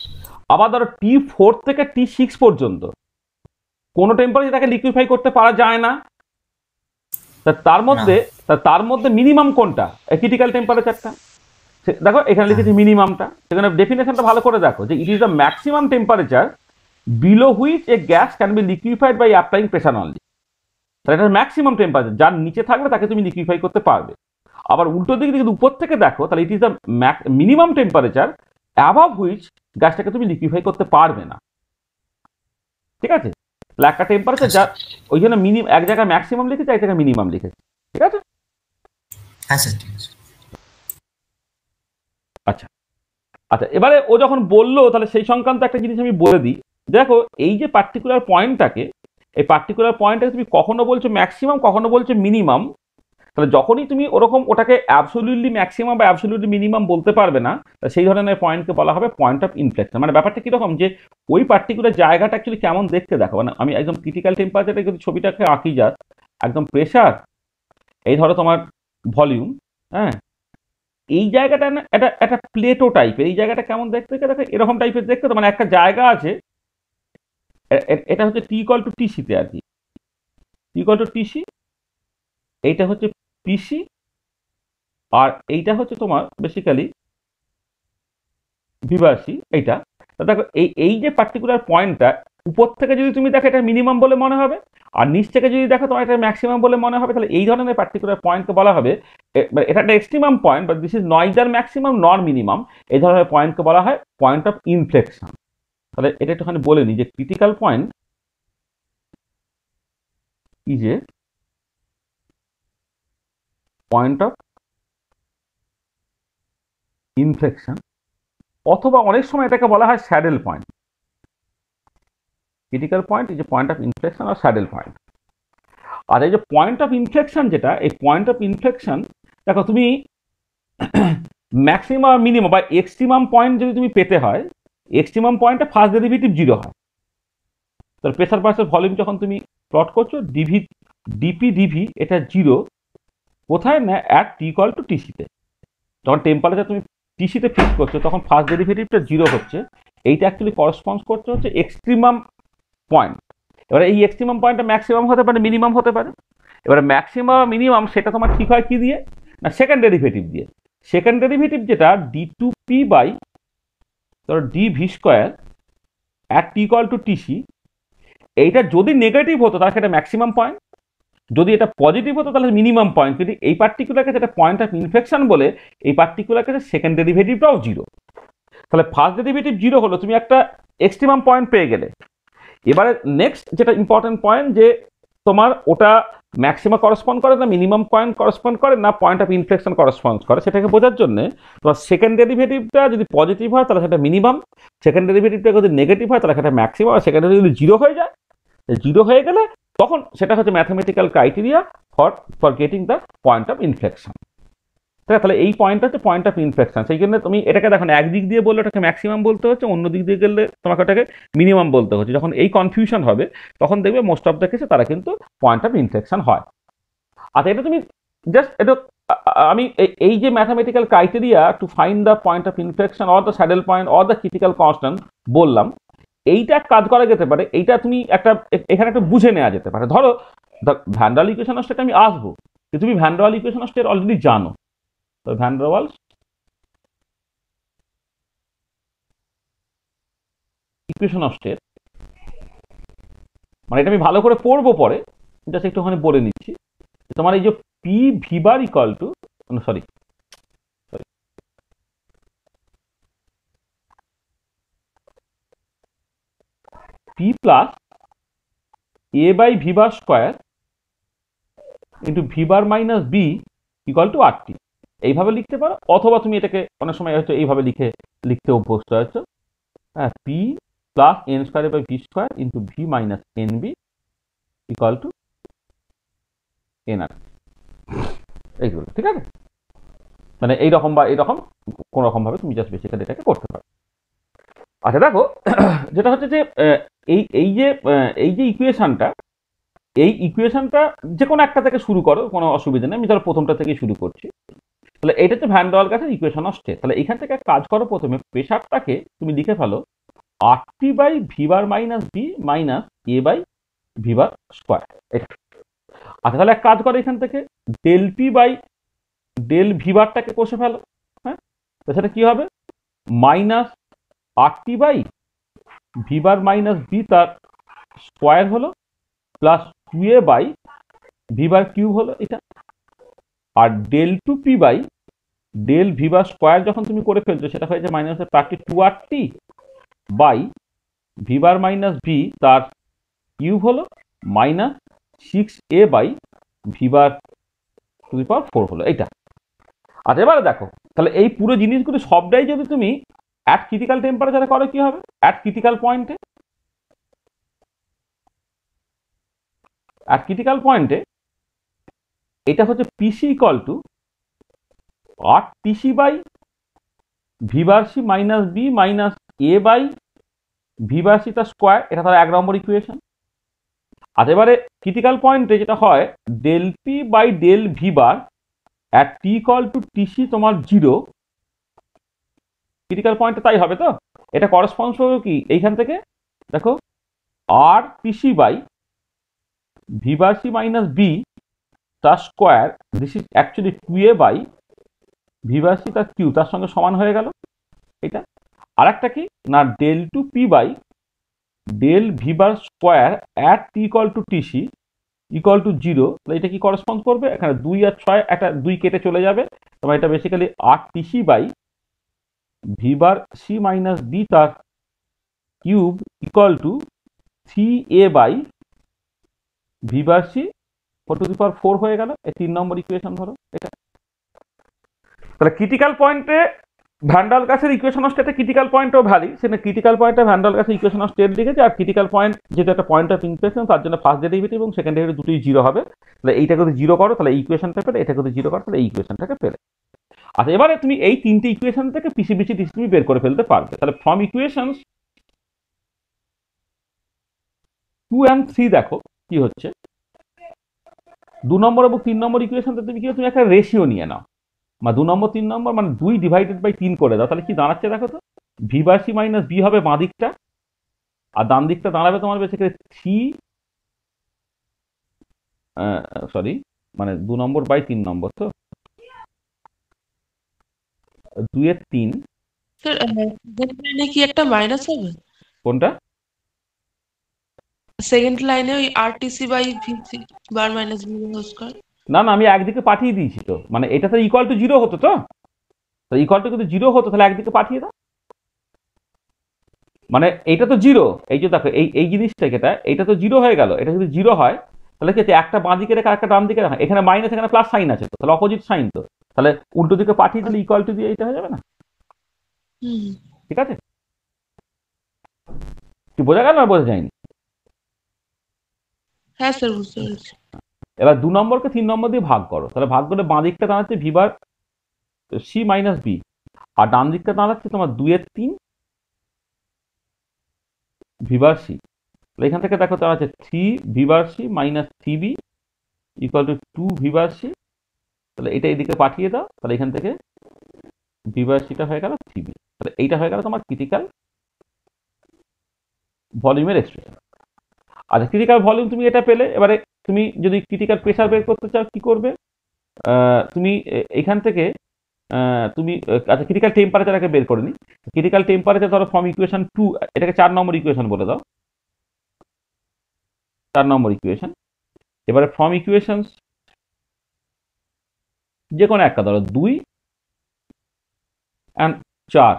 আবার ধরো টি ফোর থেকে টি সিক্স পর্যন্ত কোনো টেম্পারেচার তাকে লিকুইফাই করতে পারা যায় না তার মধ্যে তার মধ্যে মিনিমাম কোনটা ক্রিটিক্যাল টেম্পারেচারটা দেখো এখানে লিখেছি মিনিমামটা সেখানে ডেফিনেশনটা ভালো করে দেখো যে it is the maximum temperature below which a gas can be liquefied by applying pressure only তাহলে এটা ম্যাক্সিমাম টেম্পারেচার যার নিচে থাকবে তাকে তুমি লিকুইফাই করতে পারবে আবার উল্টো দিকে যদি উপর থেকে দেখো তাহলে it is the minimum temperature above which গ্যাসটাকে তুমি লিকুইফাই করতে পারবে না ঠিক আছে একটা টেম্পারেচার যা ওই জন্য মিনিম এক জায়গায় ম্যাক্সিমাম লিখেছে এক জায়গায় মিনিমাম লিখেছে ঠিক আছে হ্যাঁ স্যার ঠিক আছে আচ্ছা আচ্ছা এবারে ও যখন বললো তাহলে সেই সংক্রান্ত একটা জিনিস আমি বলে দিই দেখো এই যে পার্টিকুলার পয়েন্টটাকে এই পার্টিকুলার পয়েন্টটাকে তুমি কখনো বলছো ম্যাক্সিমাম কখনো বলছো মিনিমাম তাহলে যখনই তুমি ওরকম ওটাকে অ্যাবসোলিউটলি ম্যাক্সিমাম বা অ্যাবসোলিউটলি মিনিমাম বলতে পারবে না সেই ধরনের পয়েন্টকে বলা হবে পয়েন্ট অফ ইনফ্লেকশন মানে ব্যাপারটা কীরকম যে ওই পার্টিকুলার জায়গাটা অ্যাকচুয়ালি কেমন দেখতে দেখো মানে আমি একদম ক্রিটিক্যাল টেম্পারেচারে যদি ছবিটাকে আঁকি যাত একদম প্রেশার এই ধরো তোমার ভলিউম হ্যাঁ এই জায়গাটা না একটা একটা প্লেটো টাইপের এই জায়গাটা কেমন দেখতে দেখো এরকম টাইপের দেখতে তো মানে একটা জায়গা আছে এটা হচ্ছে টি ইকল টু টিসিতে আর কি টি ইকল টু টিসি এইটা হচ্ছে পিসি আর এইটা হচ্ছে তোমার বেসিক্যালি ভিবাসি এইটা দেখো এই এই যে পার্টিকুলার পয়েন্টটা উপর থেকে যদি তুমি দেখো এটা মিনিমাম বলে মনে হবে আর নিচ থেকে যদি দেখো তোমার এটা ম্যাক্সিমাম বলে মনে হবে তাহলে এই ধরনের পার্টিকুলার পয়েন্টকে বলা হবে মানে এটা একটা extremum point but this is neither maximum nor minimum এই ধরনের পয়েন্টকে বলা হয় পয়েন্ট অফ ইনফ্লেকশন তাহলে এটা একটুখানি বলে নিই যে critical point is a point of inflection অথবা অনেক সময় এটাকে বলা হয় saddle point critical point is a point of inflection আর স্যাডেল পয়েন্ট আর এই যে পয়েন্ট অফ ইনফ্লেকশন যেটা এই পয়েন্ট অফ ইনফ্লেকশন দেখো তুমি ম্যাক্সিমাম <clears throat> মিনিমাম বা এক্সট্রিমাম পয়েন্ট যদি তুমি পেতে হয় এক্সট্রিমাম পয়েন্টে ফার্স্ট ডেরিভেটিভ জিরো হয় তাহলে প্রেসার পার্সের ভলিউম যখন তুমি প্লট করছো ডিভি ডিপি ডিভি এটা জিরো কোথায় না অ্যাট টি কল টু টিসিতে যখন টেম্পারেচার তুমি টিসিতে ফিক্স করছো তখন ফার্স্ট ডেরিভেটিভটা জিরো হচ্ছে এইটা অ্যাকচুয়ালি করসপন্স করছে হচ্ছে এক্সট্রিমাম পয়েন্ট এবার এই এক্সট্রিমাম পয়েন্টটা ম্যাক্সিমাম হতে পারে মিনিমাম হতে পারে এবার ম্যাক্সিমাম মিনিমাম সেটা তোমার ঠিক হয় কী দিয়ে না সেকেন্ড ডেরিভেটিভ দিয়ে সেকেন্ড ডেরিভেটিভ যেটা ডি টু পি বাই ধরো D V square at T equal to TC এইটা যদি নেগেটিভ হতো তাহলে সেটা ম্যাক্সিমাম পয়েন্ট যদি এটা পজিটিভ হতো তাহলে মিনিমাম পয়েন্ট কিন্তু এই পার্টিকুলার ক্ষেত্রে এটা পয়েন্ট অফ ইনফেকশন বলে এই পার্টিকুলার ক্ষেত্রে সেকেন্ড ডেরিভেটিভটাও জিরো তাহলে ফার্স্ট ডেরিভেটিভ জিরো হলো তুমি একটা এক্সট্রিমাম পয়েন্ট পেয়ে গেলে এবারে নেক্সট যেটা ইম্পর্টেন্ট পয়েন্ট যে তোমার ওটা ম্যাক্সিমাম করসপন্ড করে না মিনিমাম পয়েন্ট করসপন্ড করে না পয়েন্ট অফ ইনফ্লেকশন করসপন্ড করে সেটাকে বোঝার জন্য তোমার সেকেন্ড ডেরিভেটিভটা যদি পজিটিভ হয় তাহলে সেটা মিনিমাম সেকেন্ড ডেরিভেটিভটা যদি নেগেটিভ হয় তাহলে সেটা ম্যাক্সিমাম আর সেকেন্ড যদি জিরো হয়ে যায় জিরো হয়ে গেলে তখন সেটা হচ্ছে mathematical criteria for for getting the point of inflection ঠিক আছে তাহলে এই পয়েন্টটা হচ্ছে পয়েন্ট অফ ইনফেকশন সেই জন্য তুমি এটাকে দেখো একদিক দিয়ে বললে ওটাকে ম্যাক্সিমাম বলতে হচ্ছে অন্য দিক দিয়ে গেলে তোমাকে ওটাকে মিনিমাম বলতে হচ্ছে যখন এই কনফিউশন হবে তখন দেখবে মোস্ট অফ দ্য কেসে তারা কিন্তু পয়েন্ট অফ ইনফেকশন হয় আচ্ছা এটা তুমি জাস্ট এটা আমি এই যে mathematical criteria to find the point of infection or the saddle point or the critical constant বললাম এইটা কাজ করা যেতে পারে এইটা তুমি একটা এখানে একটা বুঝে নেওয়া যেতে পারে ধরো ভ্যান্ডাল ইকুয়েশন আসতে আমি আসবো তুমি ভ্যান্ডাল ইকুয়েশন আসতে স্টেট অলরেডি জানো তো ভ্যান্ডারওয়াল ইকুয়েশন অফ স্টেট মানে এটা আমি ভালো করে পড়বো পরে জাস্ট একটুখানি বলে নিচ্ছি তোমার এই যে P V bar equal to sorry P plus A by V bar square into V bar minus B equal to RT এইভাবে লিখতে পারো অথবা তুমি এটাকে অনেক সময় হয়তো এইভাবে লিখে লিখতে অভ্যস্ত হয়তো হ্যাঁ P plus N square by V square into V minus N B equal to N R এইগুলো ঠিক আছে মানে এইরকম বা এইরকম কোনো রকমভাবে তুমি জাস্ট বেসিক্যালি এটাকে করতে পারো আচ্ছা দেখো যেটা হচ্ছে যে এই এই যে এই যে ইকুয়েশনটা এই ইকুয়েশনটা যে কোনো একটা থেকে শুরু করো কোনো অসুবিধা নেই আমি ধরো প্রথমটা থেকে শুরু করছি তাহলে এটা হচ্ছে ভ্যান্ডল কাছে ইকুয়েশন অফ তাহলে এখান থেকে কাজ করো প্রথমে প্রেশারটাকে তুমি লিখে ফেলো R T by bar minus B minus A by V bar square আচ্ছা তাহলে এক কাজ করো এখান থেকে ডেল পি বাই ডেল বারটাকে কষে ফেলো হ্যাঁ তো সেটা কী হবে minus R T by V bar minus B তার স্কোয়ার হলো plus two A by V bar cube হলো এটা আর del two P by del V bar square যখন তুমি করে ফেলছো সেটা হয়েছে যায় minus party two R T by V bar minus V তার কিউব হলো minus six A by V bar to the power four হলো এইটা আর এবারে দেখো তাহলে এই পুরো জিনিসগুলো সবটাই যদি তুমি অ্যাট ক্রিটিক্যাল টেম্পারেচারে করো কি হবে অ্যাট ক্রিটিক্যাল পয়েন্টে অ্যাট ক্রিটিক্যাল পয়েন্টে এটা হচ্ছে পিসি ইকাল টু আট TC by V bar C minus B minus A by V bar C তার স্কোয়ার এটা তার এক নম্বর ইকুয়েশন আর এবারে ক্রিটিক্যাল পয়েন্টে যেটা হয় del P by del V bar at T call to TC তোমার জিরো ক্রিটিক্যাল পয়েন্টে তাই হবে তো এটা করসপন্স হবে কি এইখান থেকে দেখো R TC by V bar C minus B তার square this is actually two A by ভিভাসি তার কিউ তার সঙ্গে সমান হয়ে গেল এটা আর একটা কি না del two P by del V bar square at T equal to TC equal to zero এটা কি করসপন্ড করবে এখানে দুই আর ছয় একটা দুই কেটে চলে যাবে এবং এটা basically R TC by V bar C minus D তার cube equal to three A by V bar C four to the power four হয়ে গেল এই তিন নম্বর ইকুয়েশন ধরো এটা তাহলে ক্রিটিক্যাল পয়েন্টে ভ্যান্ডাল কাছের ইকুয়েশন অফ স্টেটে ক্রিটিক্যাল পয়েন্টও ভ্যালি সেটা ক্রিটিক্যাল পয়েন্টে ভ্যান্ডাল কাছে ইকুয়েশন অফ স্টেট লিখেছে আর ক্রিটিক্যাল পয়েন্ট যেহেতু একটা পয়েন্ট অফ ইনফ্লেশন তার জন্য ফার্স্ট ডেরিভেটিভ এবং সেকেন্ড ডেরিভেটিভ দুটোই জিরো হবে তাহলে এইটাকে যদি জিরো করো তাহলে ইকুয়েশনটা পেলে এটাকে যদি জিরো করো তাহলে এই ইকুয়েশনটাকে পেলে আচ্ছা এবারে তুমি এই তিনটে ইকুয়েশন থেকে পিসি পিসি তুমি বের করে ফেলতে পারবে তাহলে from equation two and three দেখো কি হচ্ছে দু নম্বর এবং তিন নম্বর ইকুয়েশনটা তুমি কি তুমি একটা রেশিও নিয়ে নাও বা দু নম্বর তিন নম্বর মানে দুই ডিভাইডেড বাই তিন করে দাও তাহলে কি দাঁড়াচ্ছে দেখো তো V by C minus B হবে বাঁ দিকটা আর ডান দিকটা দাঁড়াবে তোমার বেশি করে থ্রি সরি মানে দু নম্বর বাই তিন নম্বর তো দুয়ের তিন কি একটা মাইনাস কোনটা সেকেন্ড লাইনে ওই RTC by VC bar minus V square না না আমি একদিকে পাঠিয়ে দিয়েছি তো মানে এটা তো ইকুয়াল টু জিরো হতো তো তো ইকুয়াল টু কিন্তু জিরো হতো তাহলে একদিকে পাঠিয়ে দাও মানে এটা তো জিরো এই যে দেখো এই এই জিনিসটা এটা এটা তো জিরো হয়ে গেল এটা যদি জিরো হয় তাহলে কি একটা বাঁ দিকে রেখে একটা ডান দিকে রাখা এখানে মাইনাস এখানে প্লাস সাইন আছে তাহলে অপোজিট সাইন তো তাহলে উল্টো দিকে পাঠিয়ে দিলে ইকুয়াল টু দিয়ে এটা হয়ে যাবে না ঠিক আছে কি বোঝা গেল না বোঝা যায়নি হ্যাঁ স্যার বুঝতে পেরেছি এবার দু নম্বরকে তিন নম্বর দিয়ে ভাগ করো তাহলে ভাগ করে বাঁ দিকটা দাঁড়াচ্ছে V bar bar C minus B আর ডান দিকটা দাঁড়াচ্ছে তোমার দুয়ের তিন ভিভার সি এখান থেকে দেখো তার আছে three V bar C minus three B equal to two V bar C তাহলে এটা এদিকে পাঠিয়ে দাও তাহলে এখান থেকে ভিভার সিটা হয়ে গেল থ্রি বি তাহলে এইটা হয়ে গেল তোমার ক্রিটিক্যাল ভলিউমের এক্সপ্রেশন আচ্ছা ক্রিটিক্যাল ভলিউম তুমি এটা পেলে এবারে তুমি যদি ক্রিটিক্যাল প্রেশার বের করতে চাও কি করবে তুমি এখান থেকে তুমি আচ্ছা ক্রিটিক্যাল টেম্পারেচারটাকে বের করে নি ক্রিটিক্যাল টেম্পারেচার ধরো ফর্ম ইকুয়েশন টু এটাকে চার নম্বর ইকুয়েশন বলে দাও চার নম্বর ইকুয়েশন এবারে ফর্ম ইকুয়েশন যে কোনো একটা ধরো দুই অ্যান্ড চার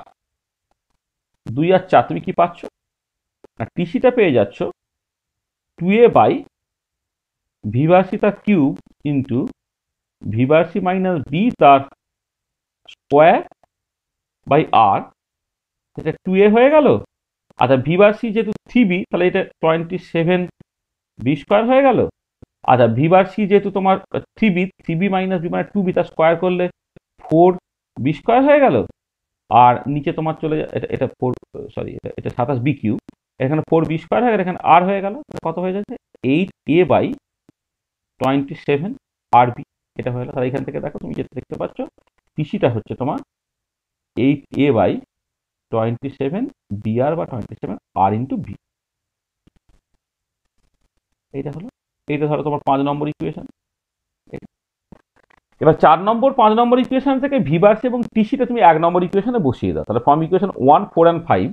দুই আর চার তুমি কি পাচ্ছ না টিসিটা পেয়ে যাচ্ছ টু এ বাই ভিভার্সিতা cube into V bar C minus B তার স্কোয়ার বাই আর এটা টু এ হয়ে গেল আচ্ছা ভিভার্সি যেহেতু থ্রি বি তাহলে এটা টোয়েন্টি সেভেন বি স্কোয়ার হয়ে গেল আচ্ছা ভিভার্সি যেহেতু তোমার three B three B minus B মানে টু বি তার স্কোয়ার করলে ফোর বি স্কোয়ার হয়ে গেল আর নিচে তোমার চলে এটা এটা ফোর সরি এটা এটা সাতাশ বি কিউব এখানে ফোর বি স্কোয়ার হয়ে গেল এখানে আর হয়ে গেল কত হয়ে যাচ্ছে eight A by twenty seven R B এটা হয়ে গেল তাহলে এখান থেকে দেখো তুমি যেটা দেখতে পাচ্ছ পিসিটা হচ্ছে তোমার eight A by twenty seven B R বা twenty seven R into B এইটা হলো এইটা ধরো তোমার পাঁচ নম্বর ইকুয়েশন এবার চার নম্বর পাঁচ নম্বর ইকুয়েশন থেকে ভিভার্স এবং টিসিটা তুমি এক নম্বর ইকুয়েশনে বসিয়ে দাও তাহলে from equation one four and five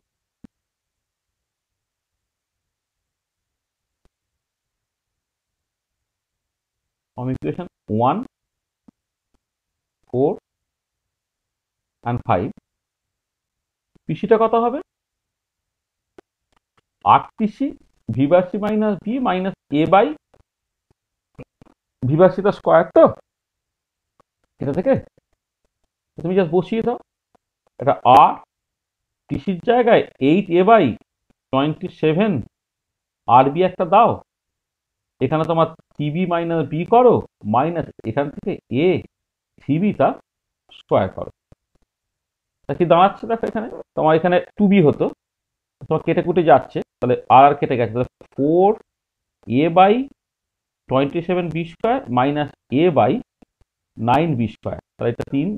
from equation 1 4 and 5 পিসিটা কত হবে আট PC V bar C minus V minus A by ভিবাসিটা স্কোয়ার তো এটা থেকে তুমি জাস্ট বসিয়ে দাও এটা আর টিসির জায়গায় eight A by twenty seven R B একটা দাও এখানে তোমার সিবি মাইনাস বি করো মাইনাস এখান থেকে এ থিবি তা স্কোয়ার করো তা কি দাঁড়াচ্ছে দেখো এখানে তোমার এখানে টু বি হতো তোমার কেটে কুটে যাচ্ছে তাহলে আর আর কেটে গেছে তাহলে four A by twenty seven B square minus A by nine B square তাহলে এটা তিন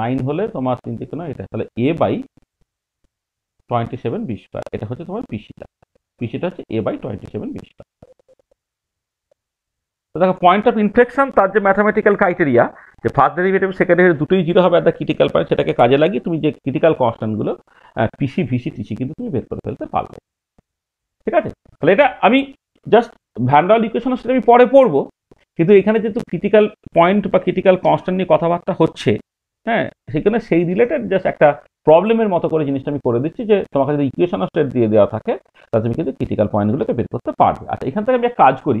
নাইন হলে তোমার তিন থেকে নয় এটা তাহলে A by twenty seven B square এটা হচ্ছে তোমার পিসিটা পিসিটা হচ্ছে A by twenty seven B square তো দেখো পয়েন্ট অফ ইনফ্লেকশন তার যে ম্যাথামেটিক্যাল ক্রাইটেরিয়া যে ফার্স্ট ডেরিভেটিভ সেকেন্ড ডেরিভেটিভ দুটোই জিরো হবে একটা ক্রিটিক্যাল পয়েন্ট সেটাকে কাজে লাগিয়ে তুমি যে ক্রিটিক্যাল কনস্ট্যান্টগুলো পিসি ভিসি টিসি কিন্তু তুমি বের করে ফেলতে পারবে ঠিক আছে তাহলে এটা আমি জাস্ট ভ্যান্ডাল ইকুয়েশনের সেটা আমি পরে পড়বো কিন্তু এখানে যেহেতু ক্রিটিক্যাল পয়েন্ট বা ক্রিটিক্যাল কনস্ট্যান্ট নিয়ে কথাবার্তা হচ্ছে হ্যাঁ সেখানে সেই রিলেটেড জাস্ট একটা প্রবলেমের মতো করে জিনিসটা আমি করে দিচ্ছি যে তোমাকে যদি ইকুয়েশন অফ স্টেট দিয়ে দেওয়া থাকে তাহলে তুমি কিন্তু ক্রিটিক্যাল পয়েন্টগুলোকে বের করতে পারবে আচ্ছা এখান থেকে আমি এক কাজ করি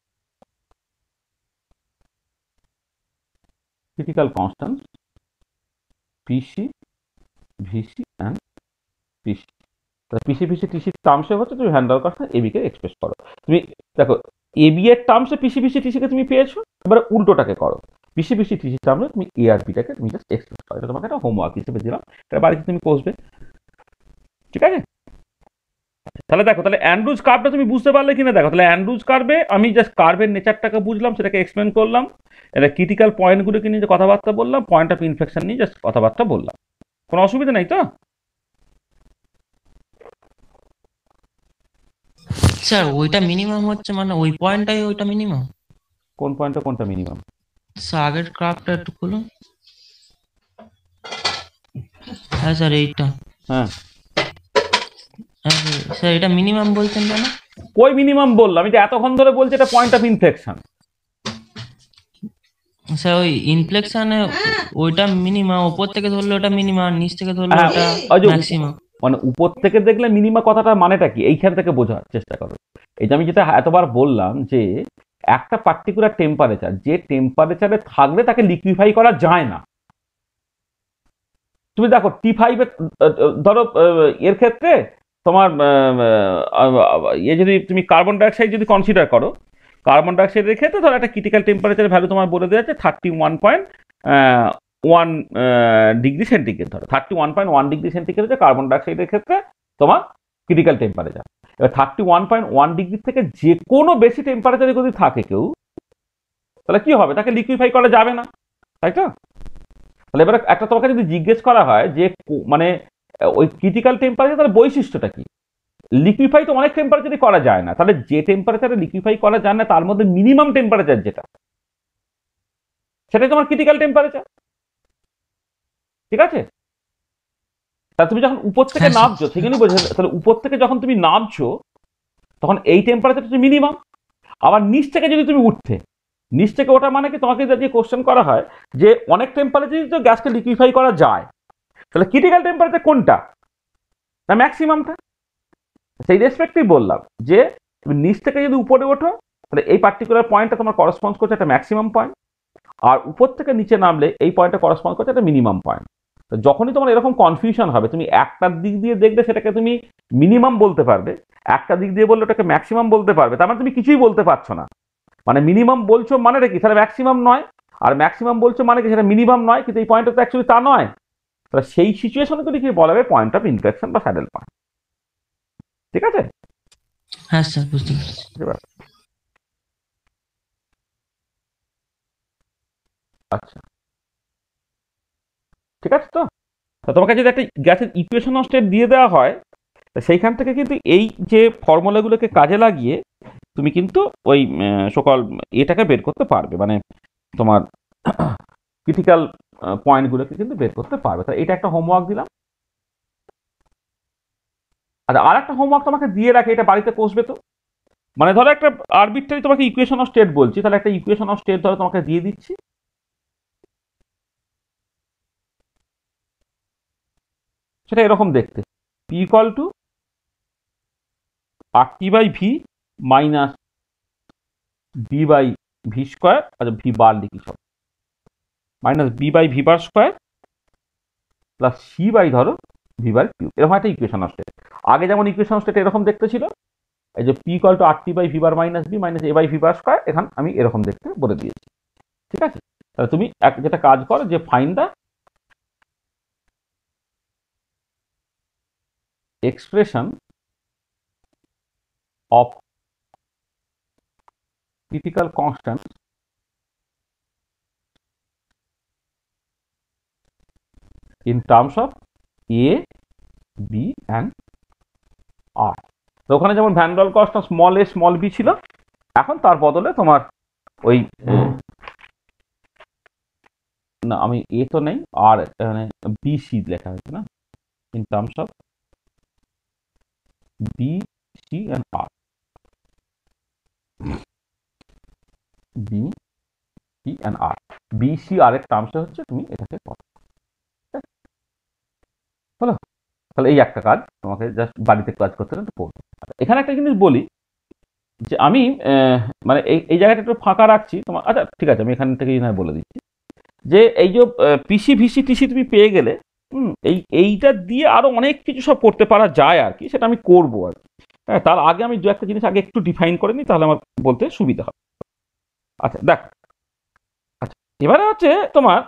critical constants PC, VC and PC. তাহলে পিসি পিসি টিসির টার্মসে হচ্ছে তুমি হ্যান্ডাল হ্যান্ডেল করছো এবিকে এক্সপ্রেস করো তুমি দেখো এবি এর টার্মসে পিসি পিসি টিসিকে তুমি পেয়েছো এবারে উল্টোটাকে করো পিসি পিসি টিসির টার্মে তুমি এআরপিটাকে তুমি জাস্ট এক্সপ্রেস করো এটা তোমাকে একটা হোমওয়ার্ক হিসেবে দিলাম এটা বাড়িতে তুমি করবে ঠিক আছে তাহলে দেখো তাহলে অ্যান্ড্রুজ কার্ভটা তুমি বুঝতে পারলে কিনা দেখো তাহলে অ্যান্ড্রুজ কার্ভে আমি জাস্ট কার্ভের নেচারটাকে বুঝলাম সেটাকে এক্সপ্লেন করলাম এটা ক্রিটিক্যাল পয়েন্টগুলোকে নিয়ে যে কথাবার্তা বললাম পয়েন্ট অফ ইনফেকশন নিয়ে জাস্ট কথাবার্তা বললাম কোনো অসুবিধা নাই তো স্যার ওইটা মিনিমাম হচ্ছে মানে ওই পয়েন্টটাই ওইটা মিনিমাম কোন পয়েন্টটা কোনটা মিনিমাম স্যার আগের ক্রাফটটা একটু খুলুন হ্যাঁ স্যার এইটা হ্যাঁ হ্যাঁ, স্যার এটা মিনিমাম বলছেন কেন কই মিনিমাম বললাম এটা এতক্ষণ ধরে বলছে এটা পয়েন্ট অফ ইনফ্লেকশন স্যার ওই ইনফ্লেকশনে ওইটা মিনিমাম উপর থেকে ধরলে ওটা মিনিমাম নিচ থেকে ধরলে হ্যাঁ, ওটা ম্যাক্সিমাম মানে উপর থেকে দেখলে মিনিমা কথাটা মানেটা কি এইখান থেকে বোঝার চেষ্টা করো এই যে আমি যেটা এতবার বললাম যে একটা পার্টিকুলার টেম্পারেচার যে টেম্পারেচারে থাকলে তাকে লিকুইফাই করা যায় না তুমি দেখো টি ফাইভের ধরো এর ক্ষেত্রে তোমার ইয়ে যদি তুমি কার্বন ডাইঅক্সাইড যদি কনসিডার করো কার্বন ডাইঅক্সাইডের ক্ষেত্রে ধরো একটা ক্রিটিক্যাল টেম্পারেচার ভ্যালু তোমার বলে দেওয়া আছে thirty one point one degree centigrade ধরো thirty one point one degree centigrade হচ্ছে কার্বন ডাইঅক্সাইডের ক্ষেত্রে তোমার ক্রিটিক্যাল টেম্পারেচার এবার thirty one point one degree থেকে যে কোনো বেশি টেম্পারেচারে যদি থাকে কেউ তাহলে কি হবে তাকে লিকুইফাই করা যাবে না তাই তো তাহলে এবার একটা তোমাকে যদি জিজ্ঞেস করা হয় যে মানে ওই ক্রিটিক্যাল টেম্পারেচার তার বৈশিষ্ট্যটা কি লিকুইফাই তো অনেক টেম্পারেচারই করা যায় না তাহলে যে টেম্পারেচারে লিকুইফাই করা যায় না তার মধ্যে মিনিমাম টেম্পারেচার যেটা সেটাই তোমার ক্রিটিক্যাল টেম্পারেচার ঠিক আছে তা তুমি যখন উপর থেকে হ্যাঁ, নামছো সেখানে বোঝা তাহলে উপর থেকে যখন তুমি নামছো তখন এই টেম্পারেচারটা মিনিমাম আবার নিচ থেকে যদি তুমি উঠতে নিচ থেকে ওটা মানে কি তোমাকে যে কোশ্চেন করা হয় যে অনেক টেম্পারেচারে তো গ্যাসকে লিকুইফাই করা যায় তাহলে ক্রিটিক্যাল টেম্পারেচার কোনটা না ম্যাক্সিমামটা সেই রেসপেক্টেই বললাম যে তুমি নিচ থেকে যদি উপরে ওঠো তাহলে এই পার্টিকুলার পয়েন্টটা তোমার করসপন্স করছে একটা ম্যাক্সিমাম পয়েন্ট আর উপর থেকে নিচে নামলে এই পয়েন্টটা করসপন্স করছে একটা মিনিমাম পয়েন্ট তো যখনই তোমার এরকম কনফিউশন হবে তুমি একটার দিক দিয়ে দেখবে সেটাকে তুমি মিনিমাম বলতে পারবে একটা দিক দিয়ে বললে ওটাকে ম্যাক্সিমাম বলতে পারবে তার মানে তুমি কিছুই বলতে পারছো না মানে মিনিমাম বলছো মানে কি তাহলে ম্যাক্সিমাম নয় আর ম্যাক্সিমাম বলছো মানে কি সেটা মিনিমাম নয় কিন্তু এই পয়েন্টটা তো অ্যাকচুয়ালি তা নয় তাহলে সেই সিচুয়েশনগুলিকে বলা হবে পয়েন্ট অফ ইনফেকশন বা স্যাডেল পয়েন্ট ঠিক আছে হ্যাঁ স্যার বুঝতে আচ্ছা ঠিক আছে তো তোমাকে যদি একটা গ্যাসের ইকুয়েশন অফ স্টেট দিয়ে দেওয়া হয় সেইখান থেকে কিন্তু এই যে ফর্মুলাগুলোকে কাজে লাগিয়ে তুমি কিন্তু ওই সকল এটাকে বের করতে পারবে মানে তোমার ক্রিটিক্যাল পয়েন্টগুলোকে কিন্তু বের করতে পারবে তাহলে এটা একটা হোমওয়ার্ক দিলাম আচ্ছা আর একটা হোমওয়ার্ক তোমাকে দিয়ে রাখে এটা বাড়িতে কষবে তো মানে ধরো একটা আরবিটারি তোমাকে ইকুয়েশন অফ স্টেট বলছি তাহলে একটা ইকুয়েশন অফ স্টেট ধরো তোমাকে দিয়ে দিচ্ছি সেটা এরকম দেখতে P equal to R T by V minus B by V square আচ্ছা ভি বার লিখি সব minus B by V bar square plus C by ধরো ভি বার কিউ এরকম একটা ইকুয়েশন আসছে আগে যেমন ইকুয়েশন আসছে এরকম দেখতে ছিল এই যে P equal to R T by V bar minus B minus A by V bar square এখন আমি এরকম দেখতে বলে দিয়েছি ঠিক আছে তাহলে তুমি এক যেটা কাজ করো যে find the expression of critical constant in terms of A, B and R. তো ওখানে যেমন van der constant small a small b ছিল এখন তার বদলে তোমার ওই না আমি এ তো নেই আর মানে বি সি লেখা হয়েছে না in terms of B C and R B C and R B C R এর টার্মসে হচ্ছে তুমি এটাকে করো হলো তাহলে এই একটা কাজ তোমাকে জাস্ট বাড়িতে কাজ করতে গেলে পড়বে এখানে একটা জিনিস বলি যে আমি মানে এই এই জায়গাটা একটু ফাঁকা রাখছি তোমার আচ্ছা ঠিক আছে আমি এখান থেকে বলে দিচ্ছি যে এই যে পিসি ভিসি টিসি তুমি পেয়ে গেলে হুম এই এইটা দিয়ে আরও অনেক কিছু সব করতে পারা যায় আর কি সেটা আমি করবো আর কি হ্যাঁ তার আগে আমি দু একটা জিনিস আগে একটু ডিফাইন করে নিই তাহলে আমার বলতে সুবিধা হবে আচ্ছা দেখ আচ্ছা এবারে হচ্ছে তোমার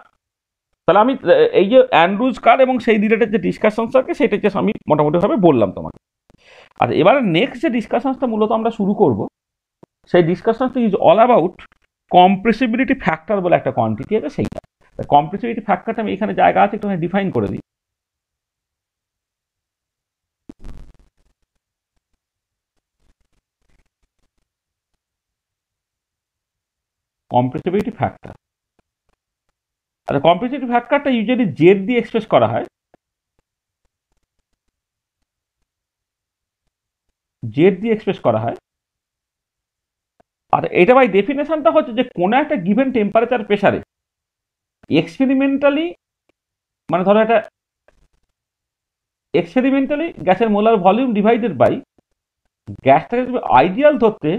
তাহলে আমি এই যে অ্যান্ড্রুজ কার্ড এবং সেই রিলেটেড যে ডিসকাশন থাকে সেটা জাস্ট আমি মোটামুটিভাবে বললাম তোমাকে আর এবারে নেক্সট যে ডিসকাশনসটা মূলত আমরা শুরু করব সেই ডিসকাশনসটা is all about compressibility factor বলে একটা কোয়ান্টিটি আছে সেইটা কম্প্রেসিবিলিটি ফ্যাক্টরটা আমি এখানে জায়গা আছে একটু ডিফাইন করে দিই কম্প্রেসিবিলিটি ফ্যাক্টর আচ্ছা কম্পিটিটিভ ফ্যাক্টরটা ইউজুয়ালি জেড দিয়ে এক্সপ্রেস করা হয় জেড দিয়ে এক্সপ্রেস করা হয় আর এটা বাই ডেফিনেশনটা হচ্ছে যে কোনো একটা গিভেন টেম্পারেচার প্রেশারে এক্সপেরিমেন্টালি মানে ধরো একটা এক্সপেরিমেন্টালি গ্যাসের মোলার ভলিউম ডিভাইডেড বাই গ্যাসটাকে আইডিয়াল ধরতে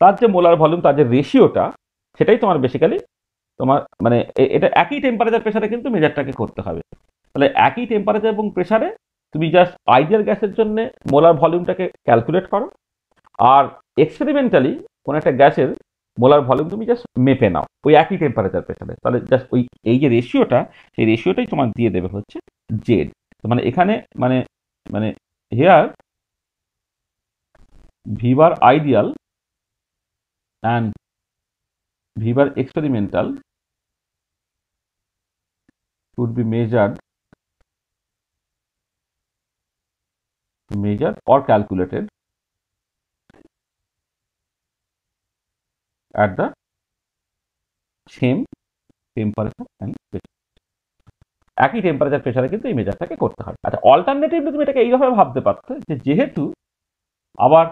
তার যে মোলার ভলিউম তার যে রেশিওটা সেটাই তোমার বেসিক্যালি তোমার মানে এটা একই টেম্পারেচার প্রেশারে কিন্তু মেজারটাকে করতে হবে তাহলে একই টেম্পারেচার এবং প্রেশারে তুমি জাস্ট আইডিয়াল গ্যাসের জন্য মোলার ভলিউমটাকে ক্যালকুলেট করো আর এক্সপেরিমেন্টালি কোনো একটা গ্যাসের মোলার ভলিউম তুমি জাস্ট মেপে নাও ওই একই টেম্পারেচার প্রেশারে তাহলে জাস্ট ওই এই যে রেশিওটা সেই রেশিওটাই তোমার দিয়ে দেবে হচ্ছে জেড মানে এখানে মানে মানে here V bar ideal and V bar experimental could be measured measured or calculated at the same temperature and একই টেম্পারেচার প্রেশারে কিন্তু এই মেজারটাকে করতে হবে আচ্ছা অল্টারনেটিভলি তুমি এটাকে এইভাবে ভাবতে পারতো যে যেহেতু আবার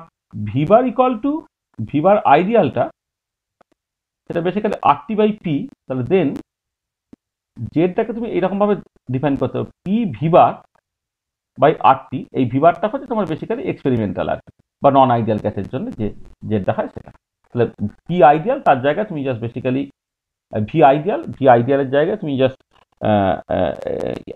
ভিবার ইকুয়াল টু ভিবার আইডিয়ালটা সেটা বেসিক্যালি আরটি বাই পি তাহলে দেন জেডটাকে তুমি এরকমভাবে ডিফাইন করতে হবে পি ভিবার বাই আরটি এই ভিবারটা হচ্ছে তোমার বেসিক্যালি এক্সপেরিমেন্টাল আর বা নন আইডিয়াল গ্যাসের জন্য যে জেডটা হয় সেটা তাহলে ভি আইডিয়াল তার জায়গায় তুমি just basically V ideal V আইডিয়ালের জায়গায় তুমি জাস্ট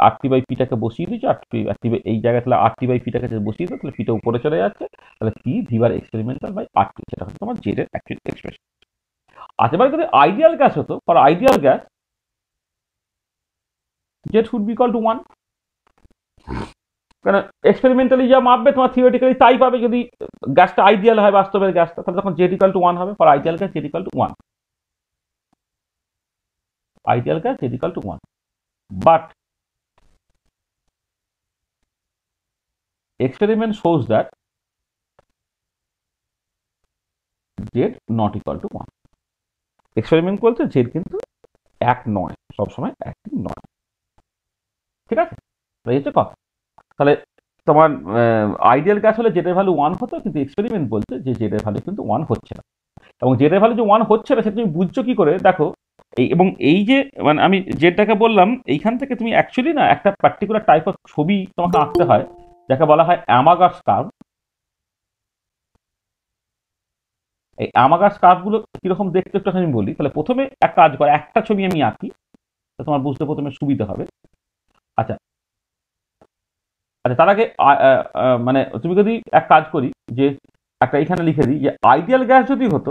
আটটি বাই পিটাকে বসিয়ে দিচ্ছ আটটি আটটি বাই এই জায়গায় তাহলে আটটি বাই পিটাকে বসিয়ে দিচ্ছ তাহলে পিটা উপরে চলে যাচ্ছে তাহলে পি ভিবার এক্সপেরিমেন্টাল বাই আটটি সেটা হচ্ছে তোমার জেডের অ্যাকচুয়াল এক্সপ্রেশন আচ্ছা এবার যদি আইডিয়াল গ্যাস হতো for ideal gas Z should be equal to one কারণ এক্সপেরিমেন্টালি যা মাপবে তোমার থিওরিটিক্যালি তাই পাবে যদি গ্যাসটা আইডিয়াল হয় বাস্তবের গ্যাসটা তাহলে তখন জেড ইকাল টু ওয়ান হবে for ideal gas Z equal to one ideal gas Z equal to one but experiment shows that Z not equal to one experiment বলতে জেড কিন্তু এক নয় সবসময় একটি নয় ঠিক আছে বুঝেছ কথা তাহলে তোমার আইডিয়াল গ্যাস হলে জেটের ভ্যালু ওয়ান হতো কিন্তু এক্সপেরিমেন্ট বলছে যে জেটের ভ্যালু কিন্তু ওয়ান হচ্ছে না এবং জেটের ভ্যালু যে ওয়ান হচ্ছে না সেটা তুমি বুঝছো কি করে দেখো এই এবং এই যে মানে আমি যেটাকে বললাম এইখান থেকে তুমি অ্যাকচুয়ালি না একটা পার্টিকুলার টাইপ অফ ছবি তোমাকে আঁকতে হয় যাকে বলা হয় অ্যামাগাস কার্ভ এই অ্যামাগাস কার্ভগুলো কীরকম দেখতে একটু আমি বলি তাহলে প্রথমে এক কাজ করে একটা ছবি আমি আঁকি তোমার বুঝতে প্রথমে সুবিধা হবে আচ্ছা আচ্ছা তার আগে মানে তুমি যদি এক কাজ করি যে একটা এখানে লিখে দিই যে আইডিয়াল গ্যাস যদি হতো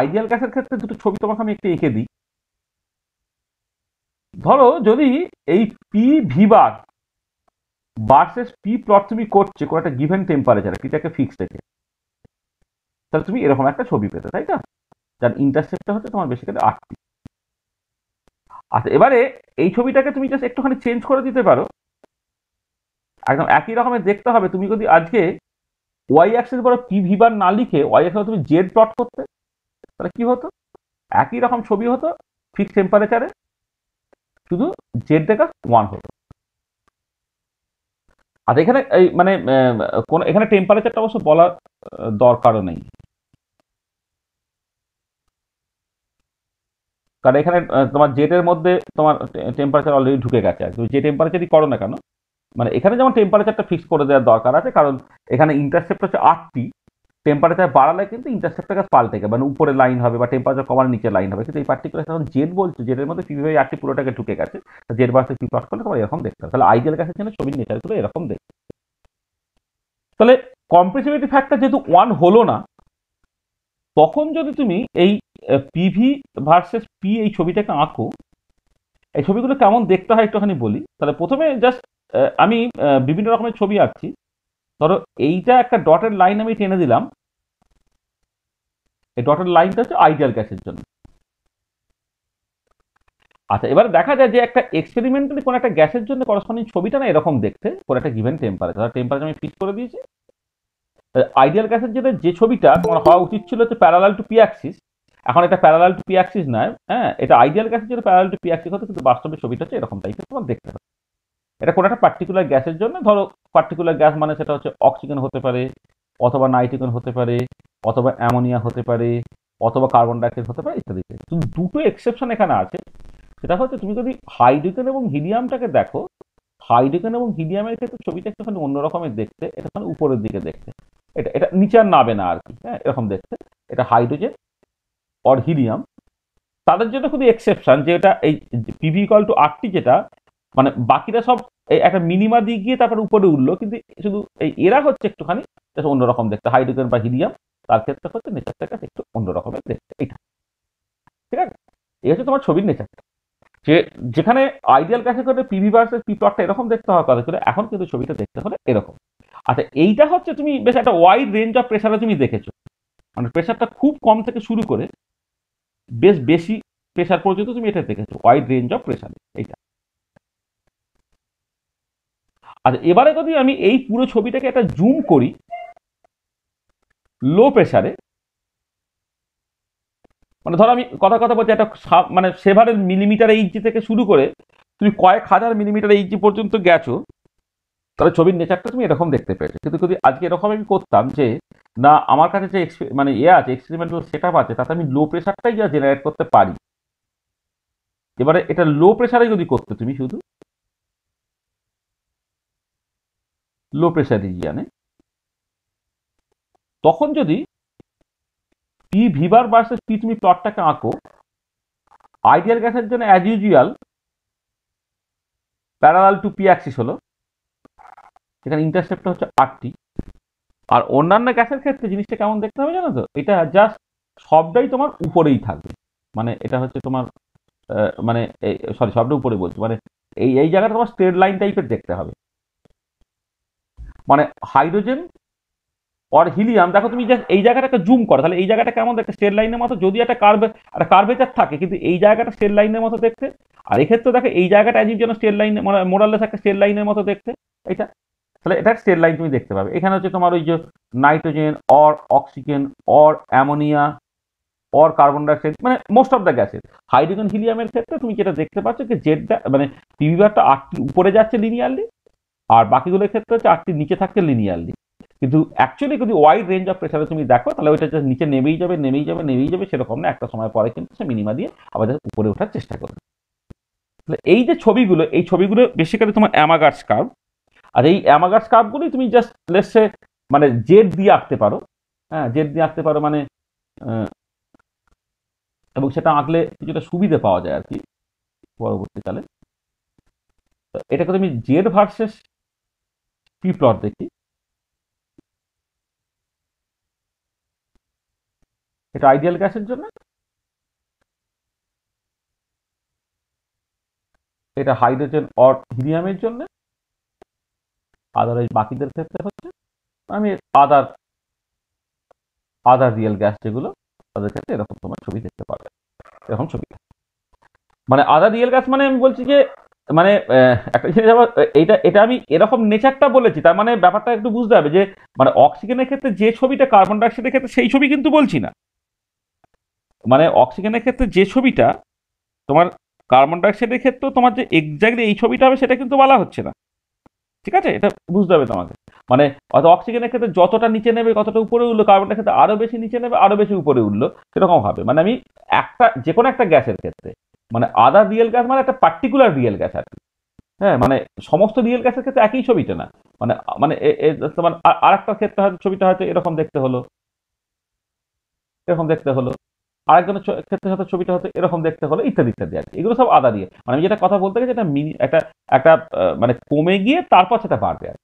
আইডিয়াল গ্যাসের ক্ষেত্রে দুটো ছবি তোমাকে আমি একটু এঁকে দিই ধরো যদি এই P V bar versus P plot তুমি করছে কোনো একটা গিভেন টেম্পারেচার একটা ফিক্স থেকে তাহলে তুমি এরকম একটা ছবি পেতে তাই না যার ইন্টারসেপ্টটা হচ্ছে তোমার বেশি বেসিক্যালি আটটি আচ্ছা এবারে এই ছবিটাকে তুমি জাস্ট একটুখানি চেঞ্জ করে দিতে পারো একদম একই রকমের দেখতে হবে তুমি যদি আজকে ওয়াই অ্যাক্সেস বড় পি ভি বার না লিখে ওয়াই অ্যাক্সেস তুমি জেড প্লট করতে তাহলে কি হতো একই রকম ছবি হতো ফিক্স টেম্পারেচারে শুধু জেড দেখা ওয়ান হতো আর এখানে এই মানে কোন এখানে টেম্পারেচারটা অবশ্য বলার দরকারও নেই কারণ এখানে তোমার জেটের মধ্যে তোমার টেম্পারেচার অলরেডি ঢুকে গেছে আর তুমি যে টেম্পারেচারই করো না কেন মানে এখানে যেমন টেম্পারেচারটা ফিক্স করে দেওয়ার দরকার আছে কারণ এখানে ইন্টারসেপ্ট হচ্ছে আটটি টেম্পারেচার বাড়ালে কিন্তু ইন্টারসেপ্টের কাছে পাল্টে গেবে মানে উপরে লাইন হবে বা টেম্পারেচার কমার নিচে লাইন হবে কিন্তু এই পার্টিকুলার যখন জেট বলছে জেটের মধ্যে পিভি ভাই আটটি পুরোটাকে ঢুকে গেছে জেট বার্সে পি প্লট করলে তোমার এরকম দেখতে হবে তাহলে আইডিয়াল গ্যাসের জন্য ছবির নেচারগুলো এরকম দেখতে তাহলে কম্প্রেসিভিটি ফ্যাক্টর যেহেতু ওয়ান হলো না তখন যদি তুমি এই পিভি ভার্সেস পি এই ছবিটাকে আঁকো এই ছবিগুলো কেমন দেখতে হয় একটুখানি বলি তাহলে প্রথমে জাস্ট আমি বিভিন্ন রকমের ছবি আঁকছি ধরো এইটা একটা ডটের লাইন আমি টেনে দিলাম এই ডটের লাইনটা হচ্ছে আইডিয়াল গ্যাসের জন্য আচ্ছা এবার দেখা যায় যে একটা এক্সপেরিমেন্টালি কোনো একটা গ্যাসের জন্য করসপন্ডিং ছবিটা না এরকম দেখতে কোনো একটা গিভেন টেম্পারেচার টেম্পারেচার আমি ফিক্স করে দিয়েছি আইডিয়াল গ্যাসের যেটা যে ছবিটা তোমার হওয়া উচিত ছিল হচ্ছে প্যারালাল টু পিয়াক্সিস এখন এটা প্যারালাল টু পিয়াক্সিস নয় হ্যাঁ এটা আইডিয়াল গ্যাসের জন্য প্যারালাল টু পিয়াক্সিস হতো কিন্তু বাস্তবের ছবিটা হচ্ছে এরকম টাইপের তোমার দেখতে পাবে এটা কোনো একটা পার্টিকুলার গ্যাসের জন্য ধরো পার্টিকুলার গ্যাস মানে সেটা হচ্ছে অক্সিজেন হতে পারে অথবা নাইট্রোজেন হতে পারে অথবা অ্যামোনিয়া হতে পারে অথবা কার্বন ডাইঅক্সাইড হতে পারে ইত্যাদি কিন্তু দুটো এক্সেপশন এখানে আছে সেটা হচ্ছে তুমি যদি হাইড্রোজেন এবং হিলিয়ামটাকে দেখো হাইড্রোজেন এবং হিলিয়ামের ক্ষেত্রে ছবিটা একটুখানি অন্যরকমের দেখতে এটা উপরের দিকে দেখতে এটা এটা নিচে আর নাবে না আর কি হ্যাঁ এরকম দেখতে এটা হাইড্রোজেন অর হিলিয়াম তাদের জন্য শুধু এক্সেপশন যে এটা এই পিভি কল টু আটটি যেটা মানে বাকিরা সব একটা মিনিমা দিয়ে গিয়ে তারপরে উপরে উঠলো কিন্তু শুধু এই এরা হচ্ছে একটুখানি অন্যরকম দেখতে হাইড্রোজেন বা হিলিয়াম তার ক্ষেত্রে হচ্ছে নেচারটা কাছে একটু অন্যরকমের দেখতে এটা ঠিক আছে এই হচ্ছে তোমার ছবির নেচারটা যে যেখানে আইডিয়াল গ্যাসে করে পিভি ভার্সেস পি প্লটটা এরকম দেখতে হওয়ার কথা ছিল এখন কিন্তু ছবিটা দেখতে হলে এরকম আচ্ছা এইটা হচ্ছে তুমি বেশ একটা ওয়াইড রেঞ্জ অফ প্রেশারে তুমি দেখেছো মানে প্রেশারটা খুব কম থেকে শুরু করে বেশ বেশি প্রেশার পর্যন্ত তুমি এটা দেখেছো ওয়াইড রেঞ্জ অফ প্রেশারে এইটা আচ্ছা এবারে যদি আমি এই পুরো ছবিটাকে একটা জুম করি লো প্রেশারে মানে ধরো আমি কথা কথা বলছি একটা মানে সেভারের মিলিমিটার ইঞ্চি থেকে শুরু করে তুমি কয়েক হাজার মিলিমিটার ইঞ্চি পর্যন্ত গেছো তাহলে ছবির নেচারটা তুমি এরকম দেখতে পেয়েছো কিন্তু যদি আজকে এরকম আমি করতাম যে না আমার কাছে যে মানে ইয়ে আছে এক্সপেরিমেন্টাল সেট আছে তাতে আমি লো প্রেশারটাই যা জেনারেট করতে পারি এবারে এটা লো প্রেশারে যদি করতে তুমি শুধু লো প্রেশার রিজিয়ানে তখন যদি পি ভিভার বার্সেস পি তুমি প্লটটাকে আঁকো আইডিয়াল গ্যাসের জন্য as usual parallel to P axis হলো যেখানে ইন্টারসেপ্টটা হচ্ছে আটটি আর অন্যান্য গ্যাসের ক্ষেত্রে জিনিসটা কেমন দেখতে হবে জানো তো এটা জাস্ট সবটাই তোমার উপরেই থাকবে মানে এটা হচ্ছে তোমার মানে সরি সবটা উপরে বলছি মানে এই এই জায়গাটা তোমার স্ট্রেট লাইন টাইপের দেখতে হবে মানে হাইড্রোজেন অর হিলিয়াম দেখো তুমি জাস্ট এই জায়গাটাকে জুম করো তাহলে এই জায়গাটা কেমন দেখতে স্টেট লাইনের মতো যদি একটা কার্ভে একটা কার্ভেচার থাকে কিন্তু এই জায়গাটা স্টেট লাইনের মতো দেখতে আর এক্ষেত্রে দেখো এই জায়গাটা অ্যাজিভ যেন স্টেট লাইন মানে মোরালেস একটা স্টেট লাইনের মতো দেখতে এটা তাহলে এটার স্টেট লাইন তুমি দেখতে পাবে এখানে হচ্ছে তোমার ওই যে nitrogen or oxygen or ammonia or carbon dioxide মানে most of the gases hydrogen হিলিয়ামের ক্ষেত্রে তুমি যেটা দেখতে পাচ্ছ যে জেডটা মানে পিভি বারটা আটটি উপরে যাচ্ছে লিনিয়ারলি আর বাকিগুলোর ক্ষেত্রে হচ্ছে আটটি নিচে থাকছে লিনিয়ারলি কিন্তু অ্যাকচুয়ালি যদি ওয়াইড রেঞ্জ অফ প্রেশারে তুমি দেখো তাহলে ওইটা যে নিচে নেমেই যাবে নেমেই যাবে নেমেই যাবে সেরকম না একটা সময় পরে কিন্তু সে মিনিমা দিয়ে আবার উপরে ওঠার চেষ্টা করবে এই যে ছবিগুলো এই ছবিগুলো বেশি করে তোমার অ্যামাগার্স কার্ভ আর এই অ্যামাগার্স কাপগুলি তুমি জাস্ট লেসে মানে জেড দিয়ে আঁকতে পারো হ্যাঁ জেড দিয়ে আঁকতে পারো মানে এবং সেটা আঁকলে কিছুটা সুবিধে পাওয়া যায় আর কি পরবর্তীকালে এটাকে তুমি জেড ভার্সেস পি প্লট দেখি এটা আইডিয়াল গ্যাসের জন্য এটা হাইড্রোজেন অর হিলিয়ামের জন্য আদারওয়াইজ বাকিদের ক্ষেত্রে হচ্ছে আমি আদার আদার রিয়েল গ্যাস যেগুলো তাদের ক্ষেত্রে এরকম তোমার ছবি দেখতে পাবে এরকম ছবি মানে আদার রিয়েল গ্যাস মানে আমি বলছি যে মানে একটা জিনিস আবার এটা এটা আমি এরকম নেচারটা বলেছি তার মানে ব্যাপারটা একটু বুঝতে হবে যে মানে অক্সিজেনের ক্ষেত্রে যে ছবিটা কার্বন ডাইঅক্সাইডের ক্ষেত্রে সেই ছবি কিন্তু বলছি না মানে অক্সিজেনের ক্ষেত্রে যে ছবিটা তোমার কার্বন ডাইঅক্সাইডের ক্ষেত্রেও তোমার যে এক্স্যাক্টলি এই ছবিটা হবে সেটা কিন্তু বলা হচ্ছে না ঠিক আছে এটা বুঝতে হবে তোমাকে মানে হয়তো অক্সিজেনের ক্ষেত্রে যতটা নিচে নেবে ততটা উপরে উঠলো কার্বনের ক্ষেত্রে আরও বেশি নিচে নেবে আরও বেশি উপরে উঠলো সেরকম হবে মানে আমি একটা যে কোনো একটা গ্যাসের ক্ষেত্রে মানে আদার রিয়েল গ্যাস মানে একটা পার্টিকুলার রিয়েল গ্যাস আর কি হ্যাঁ মানে সমস্ত রিয়েল গ্যাসের ক্ষেত্রে একই ছবিটা না মানে মানে তোমার আর একটা ক্ষেত্রে ছবিটা হয়তো এরকম দেখতে হলো এরকম দেখতে হলো আরেকজনের ক্ষেত্রে সাথে ছবিটা হতো এরকম দেখতে হলো ইত্যাদি ইত্যাদি আর এগুলো সব আদা দিয়ে মানে আমি যেটা কথা বলতে গেছি এটা একটা একটা মানে কমে গিয়ে তারপর সেটা বাড়বে আর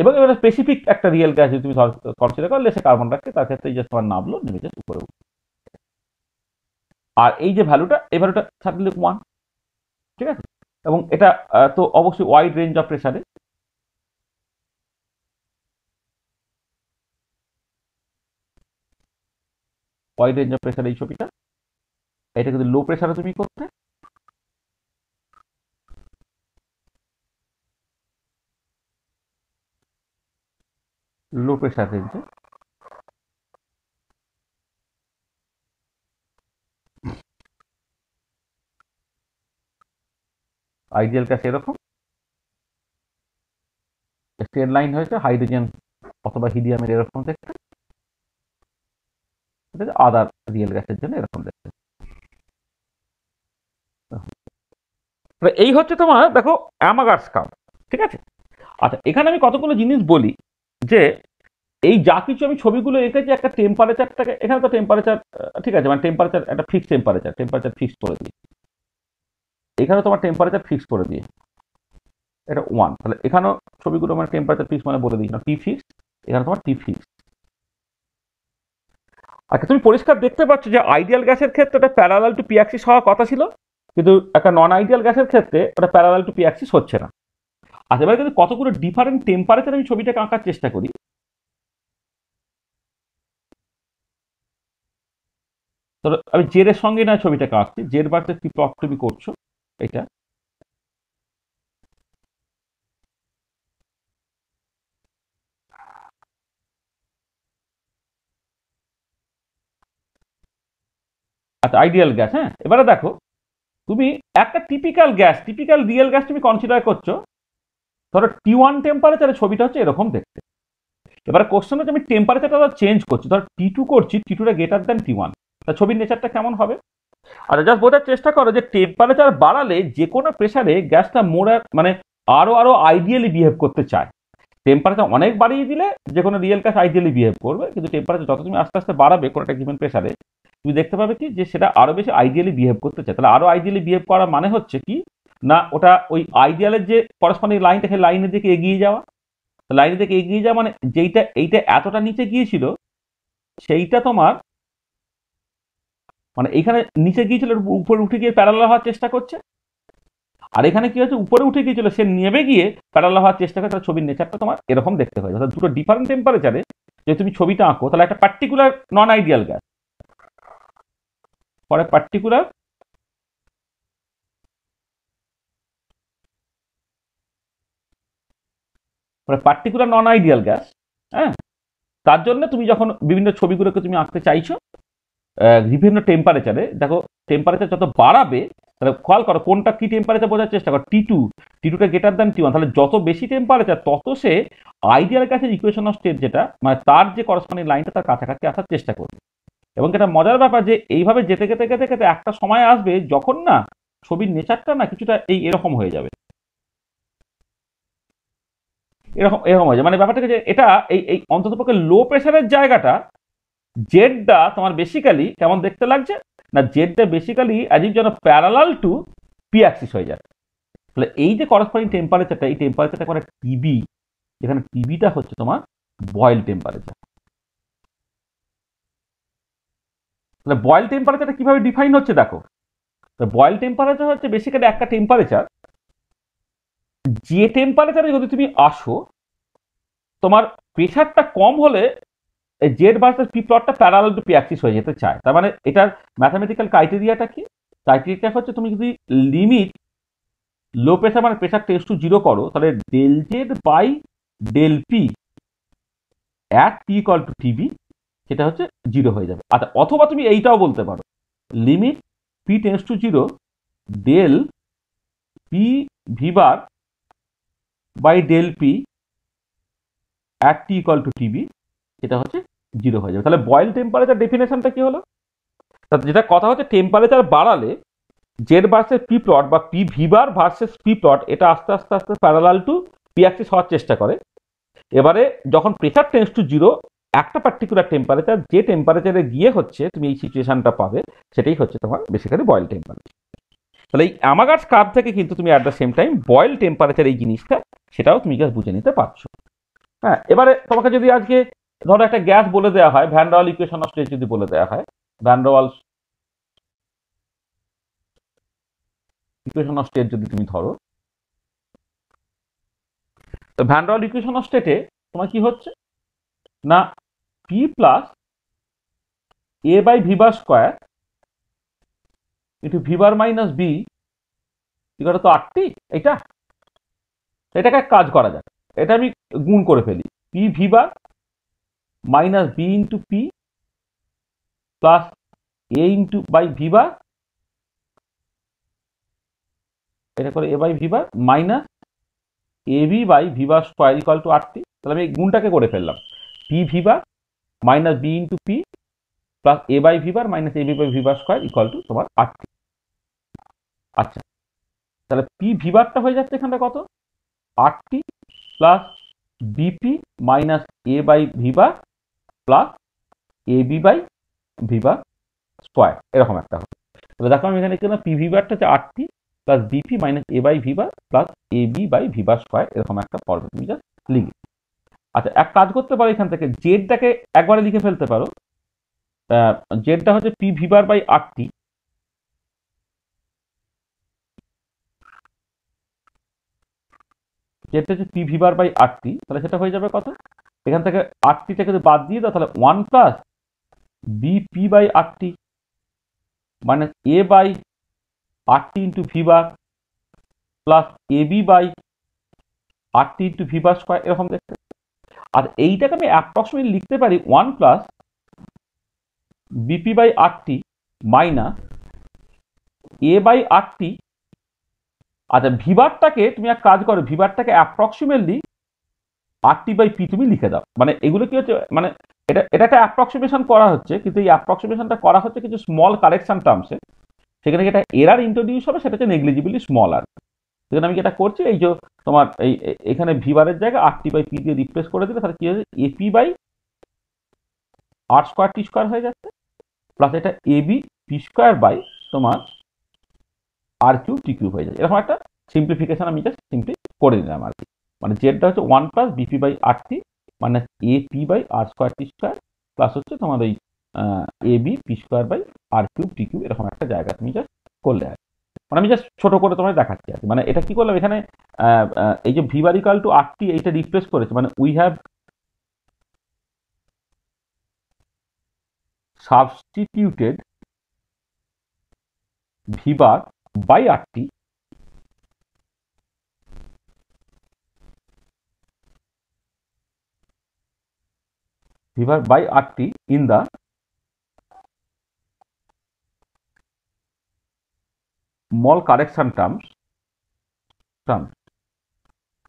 এবং এবার স্পেসিফিক একটা রিয়েল গ্যাস যদি তুমি কনসিডার করলে সে কার্বন ডাকছে তার ক্ষেত্রে জাস্ট তোমার নামলো নেমে জাস্ট উপরে আর এই যে ভ্যালুটা এই ভ্যালুটা থাকলে ওয়ান ঠিক আছে এবং এটা তো অবশ্যই ওয়াইড রেঞ্জ অফ প্রেশারে ওয়াইড রেঞ্জ অফ প্রেশার এই ছবিটা এটা কিন্তু লো প্রেশারে তুমি করতে লো প্রেশার রেঞ্জে আইডিয়াল গ্যাস এরকম স্ট্রেট লাইন হয়েছে হাইড্রোজেন অথবা হিডিয়ামের এরকম দেখতে আদার রিয়েল গ্যাসের জন্য এরকম দেখতে এই হচ্ছে তোমার দেখো অ্যামাগার্স কার্ভ ঠিক আছে আচ্ছা এখানে আমি কতগুলো জিনিস বলি যে এই যা কিছু আমি ছবিগুলো এঁকেছি একটা টেম্পারেচারটাকে এখানে তো টেম্পারেচার ঠিক আছে মানে টেম্পারেচার একটা ফিক্সড টেম্পারেচার টেম্পারেচার ফিক্সড করে দিই এখানে তোমার টেম্পারেচার ফিক্সড করে দিয়ে এটা ওয়ান তাহলে এখানেও ছবিগুলো মানে টেম্পারেচার ফিক্স মানে বলে দিই না টি ফিক্স এখানে তোমার টি ফিক্স আচ্ছা তুমি পরিষ্কার দেখতে পাচ্ছ যে আইডিয়াল গ্যাসের ক্ষেত্রে ওটা প্যারালাল টু পিএক্সিস হওয়ার কথা ছিল কিন্তু একটা নন আইডিয়াল গ্যাসের ক্ষেত্রে ওটা প্যারালাল টু পিএক্সিস হচ্ছে না আচ্ছা এবার যদি কতগুলো ডিফারেন্ট টেম্পারেচার আমি ছবিটাকে আঁকার চেষ্টা করি আমি জেরের সঙ্গে না ছবিটাকে আঁকছি জের বাড়তে কি ক্লক তুমি করছো এটা আচ্ছা আইডিয়াল গ্যাস হ্যাঁ এবারে দেখো তুমি একটা typical gas typical real gas তুমি কনসিডার করছো ধরো টি ওয়ান টেম্পারেচারে ছবিটা হচ্ছে এরকম দেখতে এবার কোশ্চেন হচ্ছে আমি টেম্পারেচারটা চেঞ্জ করছি ধর টি টু করছি টি টুটা গ্রেটার দেন টি ওয়ান তা ছবির নেচারটা কেমন হবে আর আচ্ছা, জাস্ট বোঝার চেষ্টা করো যে টেম্পারেচার বাড়ালে যে কোনো প্রেশারে গ্যাসটা মোড়া মানে আরও আরও আইডিয়ালি বিহেভ করতে চায় টেম্পারেচার অনেক বাড়িয়ে দিলে যে কোনো রিয়েল গ্যাস আইডিয়ালি বিহেভ করবে কিন্তু টেম্পারেচার যত তুমি আস্তে আস্তে বাড়াবে কোনো একটা গিভেন প্রেশারে তুমি দেখতে পাবে কি যে সেটা আরও বেশি আইডিয়ালি বিহেভ করতে চায় তাহলে আরও আইডিয়ালি বিহেভ করা মানে হচ্ছে কি না ওটা ওই আইডিয়ালের যে করসপন্ডিং লাইনটা সেই লাইনের দিকে এগিয়ে যাওয়া লাইনের দিকে এগিয়ে যাওয়া মানে যেইটা এইটা এতটা নিচে গিয়েছিল সেইটা তোমার মানে এখানে নিচে গিয়েছিল উপরে উঠে গিয়ে প্যারাল হওয়ার চেষ্টা করছে আর এখানে কি হচ্ছে উপরে উঠে গিয়েছিল সে নেমে গিয়ে প্যারাল হওয়ার চেষ্টা করে তার ছবির নেচারটা তোমার এরকম দেখতে হয় অর্থাৎ দুটো ডিফারেন্ট টেম্পারেচারে যে তুমি ছবিটা আঁকো তাহলে একটা particular non ideal gas for a particular for a particular non ideal হ্যাঁ তার জন্য তুমি যখন বিভিন্ন ছবিগুলোকে তুমি আঁকতে চাইছো বিভিন্ন টেম্পারেচারে দেখো টেম্পারেচার যত বাড়াবে তাহলে খেয়াল করো কোনটা কি টেম্পারেচার বোঝার চেষ্টা করো টি টু টি টুটা গ্রেটার দ্যান টি ওয়ান তাহলে যত বেশি টেম্পারেচার তত সে আইডিয়াল গ্যাসের ইকুয়েশন অফ স্টেট যেটা মানে তার যে করসপন্ডিং লাইনটা তার কাছাকাছি আসার চেষ্টা করবে এবং এটা মজার ব্যাপার যে এইভাবে যেতে যেতে যেতে যেতে একটা সময় আসবে যখন না ছবির নেচারটা না কিছুটা এই এরকম হয়ে যাবে এরকম এরকম হয়ে যাবে মানে ব্যাপারটা যে এটা এই এই অন্ততপক্ষে লো প্রেশারের জায়গাটা জেডটা তোমার বেসিক্যালি কেমন দেখতে লাগছে না জেডটা বেসিক্যালি অ্যাজিভ যেন প্যারালাল টু পি অ্যাক্সিস হয়ে যায় তাহলে এই যে করসপন্ডিং টেম্পারেচারটা এই টেম্পারেচারটা করে টিবি যেখানে টিবিটা হচ্ছে তোমার বয়েল টেম্পারেচার তাহলে বয়েল টেম্পারেচারটা কীভাবে ডিফাইন হচ্ছে দেখো তো বয়েল টেম্পারেচার হচ্ছে বেসিক্যালি একটা টেম্পারেচার যে টেম্পারেচারে যদি তুমি আসো তোমার প্রেশারটা কম হলে জেড ভার্সেস পি প্লটটা প্যারালাল টু পি অ্যাক্সিস হয়ে যেতে চায় তার মানে এটার ম্যাথামেটিক্যাল ক্রাইটেরিয়াটা কি ক্রাইটেরিয়া হচ্ছে তুমি যদি লিমিট লো প্রেশার মানে প্রেশার টেস্ট টু জিরো করো তাহলে del Z by del P at P equal to TV সেটা হচ্ছে জিরো হয়ে যাবে আচ্ছা অথবা তুমি এইটাও বলতে পারো limit P tends to zero del P V bar by del P at T equal to TB সেটা হচ্ছে জিরো হয়ে যাবে তাহলে বয়েল টেম্পারেচার ডেফিনেশনটা কি হলো যেটা কথা হচ্ছে টেম্পারেচার বাড়ালে জেড ভার্সেস পি প্লট বা P V bar versus P plot এটা আস্তে আস্তে আস্তে প্যারালাল টু পি অ্যাক্সিস হওয়ার চেষ্টা করে এবারে যখন প্রেসার টেন্স টু জিরো একটা পার্টিকুলার টেম্পারেচার যে টেম্পারেচারে গিয়ে হচ্ছে তুমি এই সিচুয়েশানটা পাবে সেটাই হচ্ছে তোমার বেসিক্যালি বয়েল টেম্পারেচার তাহলে এই আমাগার কাপ থেকে কিন্তু তুমি at the same time Boyle temperature এই জিনিসটা সেটাও তুমি গ্যাস বুঝে নিতে পারছো হ্যাঁ এবারে তোমাকে যদি আজকে ধরো একটা গ্যাস বলে দেওয়া হয় ভ্যান্ডাওয়াল ইকুয়েশন অফ স্টেট যদি বলে দেওয়া হয় ভ্যান্ডাওয়াল ইকুয়েশন অফ স্টেট যদি তুমি ধরো তো ভ্যান্ডাওয়াল ইকুয়েশন অফ স্টেটে তোমার কি হচ্ছে না P plus A by V square into V minus B এগুলো তো আটটি এটা এটাকে কাজ করা যাক এটা আমি গুণ করে ফেলি P V minus B into P plus A into by V এটা করে A by V minus A B by V square equal to RT তাহলে আমি গুণটাকে করে ফেললাম P V bar minus B into P plus A by V bar minus A B by V bar square equal to তোমার RT আচ্ছা তাহলে P বারটা হয়ে যাচ্ছে এখানটা কত RT plus BP minus A by V bar plus A B by V bar square এরকম একটা হবে তাহলে দেখো আমি এখানে কিনা পি বারটা হচ্ছে RT plus BP minus A by V bar plus A B by V bar square এরকম একটা ফর্মে তুমি জাস্ট আচ্ছা এক কাজ করতে পারো এখান থেকে জেডটাকে একবারে লিখে ফেলতে পারো জেডটা হচ্ছে পি ভিবার বাই আটটি জেডটা হচ্ছে পি ভিবার বাই আটটি তাহলে সেটা হয়ে যাবে কত এখান থেকে আটটিটাকে যদি বাদ দিয়ে দাও তাহলে one plus B P by RT minus A by RT into V plus A B by RT into V square এরকম দেখতে আর এইটাকে আমি অ্যাপ্রক্সিমেটলি লিখতে পারি one plus BP by T minus A by T আচ্ছা ভিভারটাকে তুমি এক কাজ করো ভিভারটাকে অ্যাপ্রক্সিমেটলি টি বাই পি তুমি লিখে দাও মানে এগুলো কি হচ্ছে মানে এটা এটা একটা অ্যাপ্রক্সিমেশন করা হচ্ছে কিন্তু এই অ্যাপ্রক্সিমেশনটা করা হচ্ছে কিছু স্মল কারেকশন টার্মসে সেখানে যেটা এরার ইন্ট্রোডিউস হবে সেটা হচ্ছে নেগলিজিবলি স্মল আর সেখানে আমি যেটা করছি এই যে তোমার এই এখানে ভি বারের জায়গায় আর টি বাই পি দিয়ে রিপ্লেস করে দিলে তাহলে কি হয়েছে AP by R square T square হয়ে যাচ্ছে প্লাস এটা এবি পি স্কোয়ার বাই তোমার আর কিউ টি কিউ হয়ে যাচ্ছে এরকম একটা সিম্পলিফিকেশন আমি জাস্ট সিম্পলি করে দিলাম আর কি মানে জেডটা হচ্ছে one plus BP by R T মানে A P by R square T square plus হচ্ছে তোমার ওই A B P square by R cube T cube এরকম একটা জায়গা তুমি জাস্ট করলে আর মানে আমি জাস্ট ছোট করে তোমাকে দেখাচ্ছি আর মানে এটা কি করলাম এখানে এই যে ভিভারিকাল টু আটটি এইটা রিপ্লেস করেছে মানে we have substituted V bar by RT V bar by RT in the small correction terms, terms.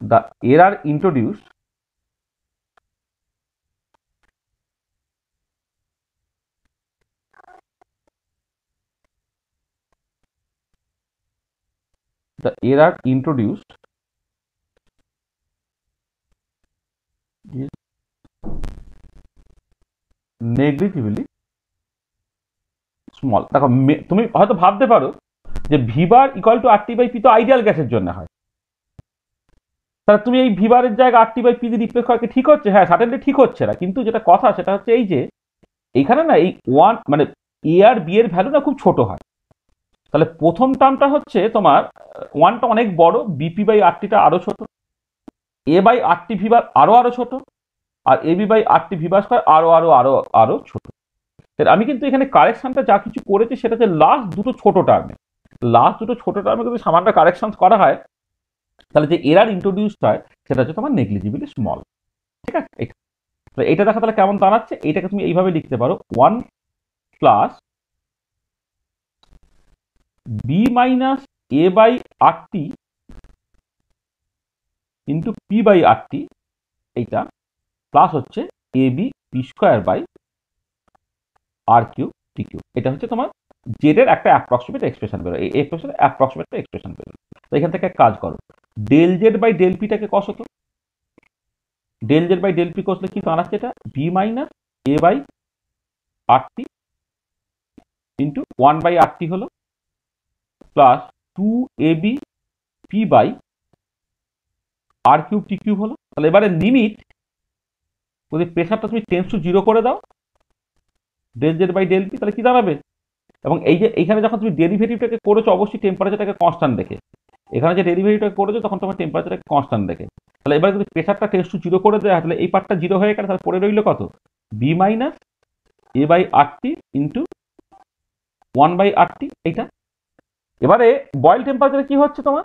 The error introduced the error introduced is negligibly small দেখো তুমি হয়তো ভাবতে পারো যে V bar equal to RT by P তো ideal গ্যাসের জন্য হয় তাহলে তুমি এই ভিবারের জায়গায় আরটি বাই পি দিয়ে রিপ্লেস করাকে ঠিক হচ্ছে হ্যাঁ সাটেনলি ঠিক হচ্ছে না কিন্তু যেটা কথা সেটা হচ্ছে এই যে এইখানে না এই ওয়ান মানে এ আর বি এর ভ্যালু না খুব ছোট হয় তাহলে প্রথম টার্মটা হচ্ছে তোমার ওয়ানটা অনেক বড় বিপি বাই আরটিটা আরও ছোট এ বাই আরটি ভিবার আরও আরও ছোট আর A B by RT V bar square আরও আরও আরও আরও ছোট আমি কিন্তু এখানে কারেকশনটা যা কিছু করেছি সেটা হচ্ছে লাস্ট দুটো ছোট টার্মে লাস্ট দুটো ছোটো টার্মে যদি সামান্য কারেকশন করা হয় তাহলে যে এরার ইন্ট্রোডিউস হয় সেটা হচ্ছে তোমার নেগলিজিবিলি স্মল ঠিক আছে এটা এটা দেখা তাহলে কেমন দাঁড়াচ্ছে এইটাকে তুমি এইভাবে লিখতে পারো one plus B minus A by R T into P by R T এইটা প্লাস হচ্ছে A B P square by R cube T cube এটা হচ্ছে তোমার জেডের একটা অ্যাপ্রক্সিমেট এক্সপ্রেশন বেরো এই এক্সপ্রেশন অ্যাপ্রক্সিমেট এক্সপ্রেশন বেরো তো এখান থেকে কাজ করো ডেল জেড বাই ডেল পিটাকে কস হতো del Z by del P কষলে কি দাঁড়াচ্ছে এটা B minus A by RT into one by T হলো plus two A B P by R cube T cube হলো তাহলে এবারে লিমিট যদি প্রেশারটা তুমি টেন্স টু জিরো করে দাও del Z by del P তাহলে কি দাঁড়াবে এবং এই যে এইখানে যখন তুমি ডেরিভেটিভটাকে করেছো অবশ্যই টেম্পারেচারটাকে কনস্ট্যান্ট দেখে এখানে যে ডেলিভারিটা করেছো তখন তোমার টেম্পারেচারটাকে কনস্ট্যান্ট দেখে তাহলে এবার যদি প্রেশারটা টেস্ট জিরো করে দেয় তাহলে এই পার্টটা জিরো হয়ে গেলে তাহলে পড়ে রইলো কত B minus A by RT into one by RT এইটা এবারে বয়েল টেম্পারেচারে কি হচ্ছে তোমার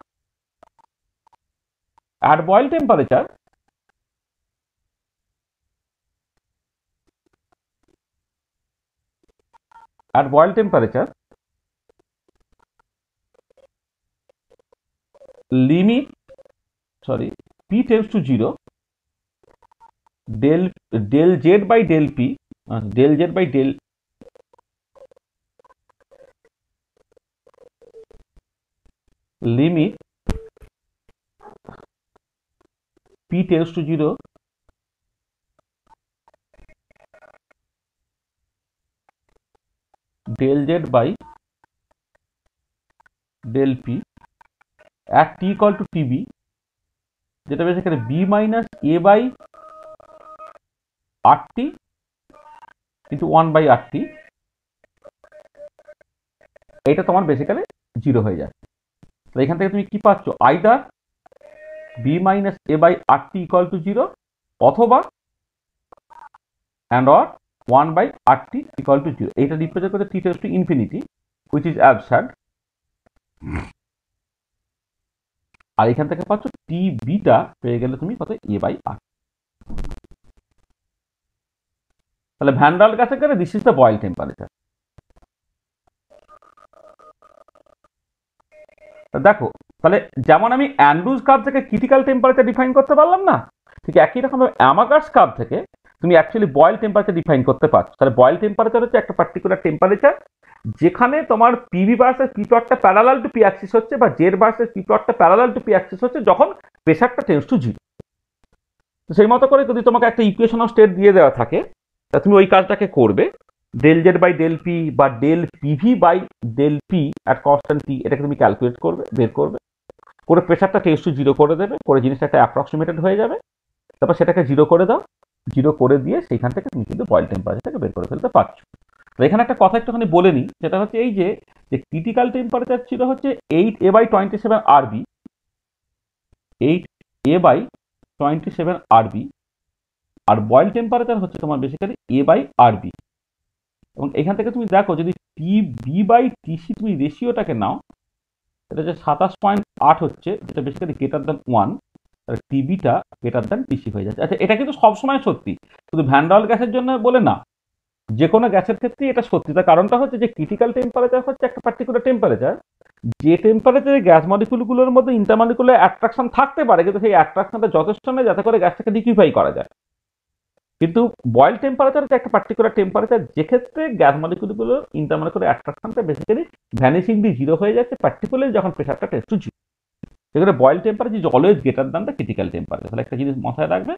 at Boyle temperature At boil temperature, limit sorry p tends to 0 del del z by del p uh, del z by del limit p tends to 0 del Z by del P at T equal to TB যেটা বেশ এখানে B minus A by RT কিন্তু one by RT এটা তোমার basically zero হয়ে যায় তো এখান থেকে তুমি কি পাচ্ছ either B minus A by RT equal to zero অথবা and or one by R T equal to zero এইটা রিপ্রেজেন্ট করে T tends to infinity which is absurd আর এখান থেকে পাচ্ছ টি বিটা পেয়ে গেলে তুমি কত এ বাই আর তাহলে ভ্যান্ডাল কাছে গেলে this is the Boyle temperature দেখো তাহলে যেমন আমি অ্যান্ড্রুজ কাপ থেকে ক্রিটিক্যাল টেম্পারেচার ডিফাইন করতে পারলাম না ঠিক একই রকম অ্যামাকার্স কাপ থেকে তুমি অ্যাকচুয়ালি বয়েল টেম্পারেচার ডিফাইন করতে পারছো তাহলে বয়েল টেম্পারেচার হচ্ছে একটা পার্টিকুলার টেম্পারেচার যেখানে তোমার পিভি বার্সের পি প্লটটা প্যারালাল টু পি অ্যাক্সিস হচ্ছে বা জেড বার্সের পি প্লটটা প্যারালাল টু পি অ্যাক্সিস হচ্ছে যখন প্রেশারটা টেন্স টু জিরো তো সেই মতো করে যদি তোমাকে একটা ইকুয়েশন অফ স্টেট দিয়ে দেওয়া থাকে তা তুমি ওই কাজটাকে করবে del Z by del P বা del PV by del P at constant P এটাকে তুমি ক্যালকুলেট করবে বের করবে করে প্রেশারটা টেন্স টু জিরো করে দেবে করে জিনিসটা একটা অ্যাপ্রক্সিমেটেড হয়ে যাবে তারপর সেটাকে জিরো করে দাও জিরো করে দিয়ে সেখান থেকে তুমি কিন্তু বয়েল টেম্পারেচারটাকে বের করে ফেলতে পারছো তো এখানে একটা কথা একটুখানি বলে নিই সেটা হচ্ছে এই যে যে ক্রিটিক্যাল টেম্পারেচার ছিল হচ্ছে eight A by twenty seven RB eight A by twenty seven RB আর বয়েল টেম্পারেচার হচ্ছে তোমার বেসিক্যালি এ বাই আরবি এবং এখান থেকে তুমি দেখো যদি টি বি বাই টিসি তুমি রেশিওটাকে নাও এটা যে সাতাশ পয়েন্ট আট হচ্ছে যেটা বেসিক্যালি গ্রেটার দ্যান ওয়ান টিবিটা গ্রেটার দ্যান টিসি হয়ে যাচ্ছে আচ্ছা এটা কিন্তু সবসময় সত্যি শুধু ভ্যান্ডাল গ্যাসের জন্য বলে না যে কোনো গ্যাসের ক্ষেত্রেই এটা সত্যি তার কারণটা হচ্ছে যে ক্রিটিক্যাল টেম্পারেচার হচ্ছে একটা পার্টিকুলার টেম্পারেচার যে টেম্পারেচারে গ্যাস মলিকুলগুলোর মধ্যে ইন্টারমলিকুলার অ্যাট্রাকশন থাকতে পারে কিন্তু সেই অ্যাট্রাকশনটা যথেষ্ট নয় যাতে করে গ্যাসটাকে লিকুইফাই করা যায় কিন্তু বয়েল টেম্পারেচার হচ্ছে একটা পার্টিকুলার টেম্পারেচার যে ক্ষেত্রে গ্যাস মলিকুলগুলোর ইন্টারমলিকুলার অ্যাট্রাকশনটা বেসিক্যালি ভ্যানিশিংলি জিরো হয়ে যাচ্ছে পার্টিকুলার যখন প্রেশারটা টেস্ট টু জিরো সেখানে Boyle temperature is always greater than the critical temperature তাহলে একটা জিনিস মাথায় রাখবে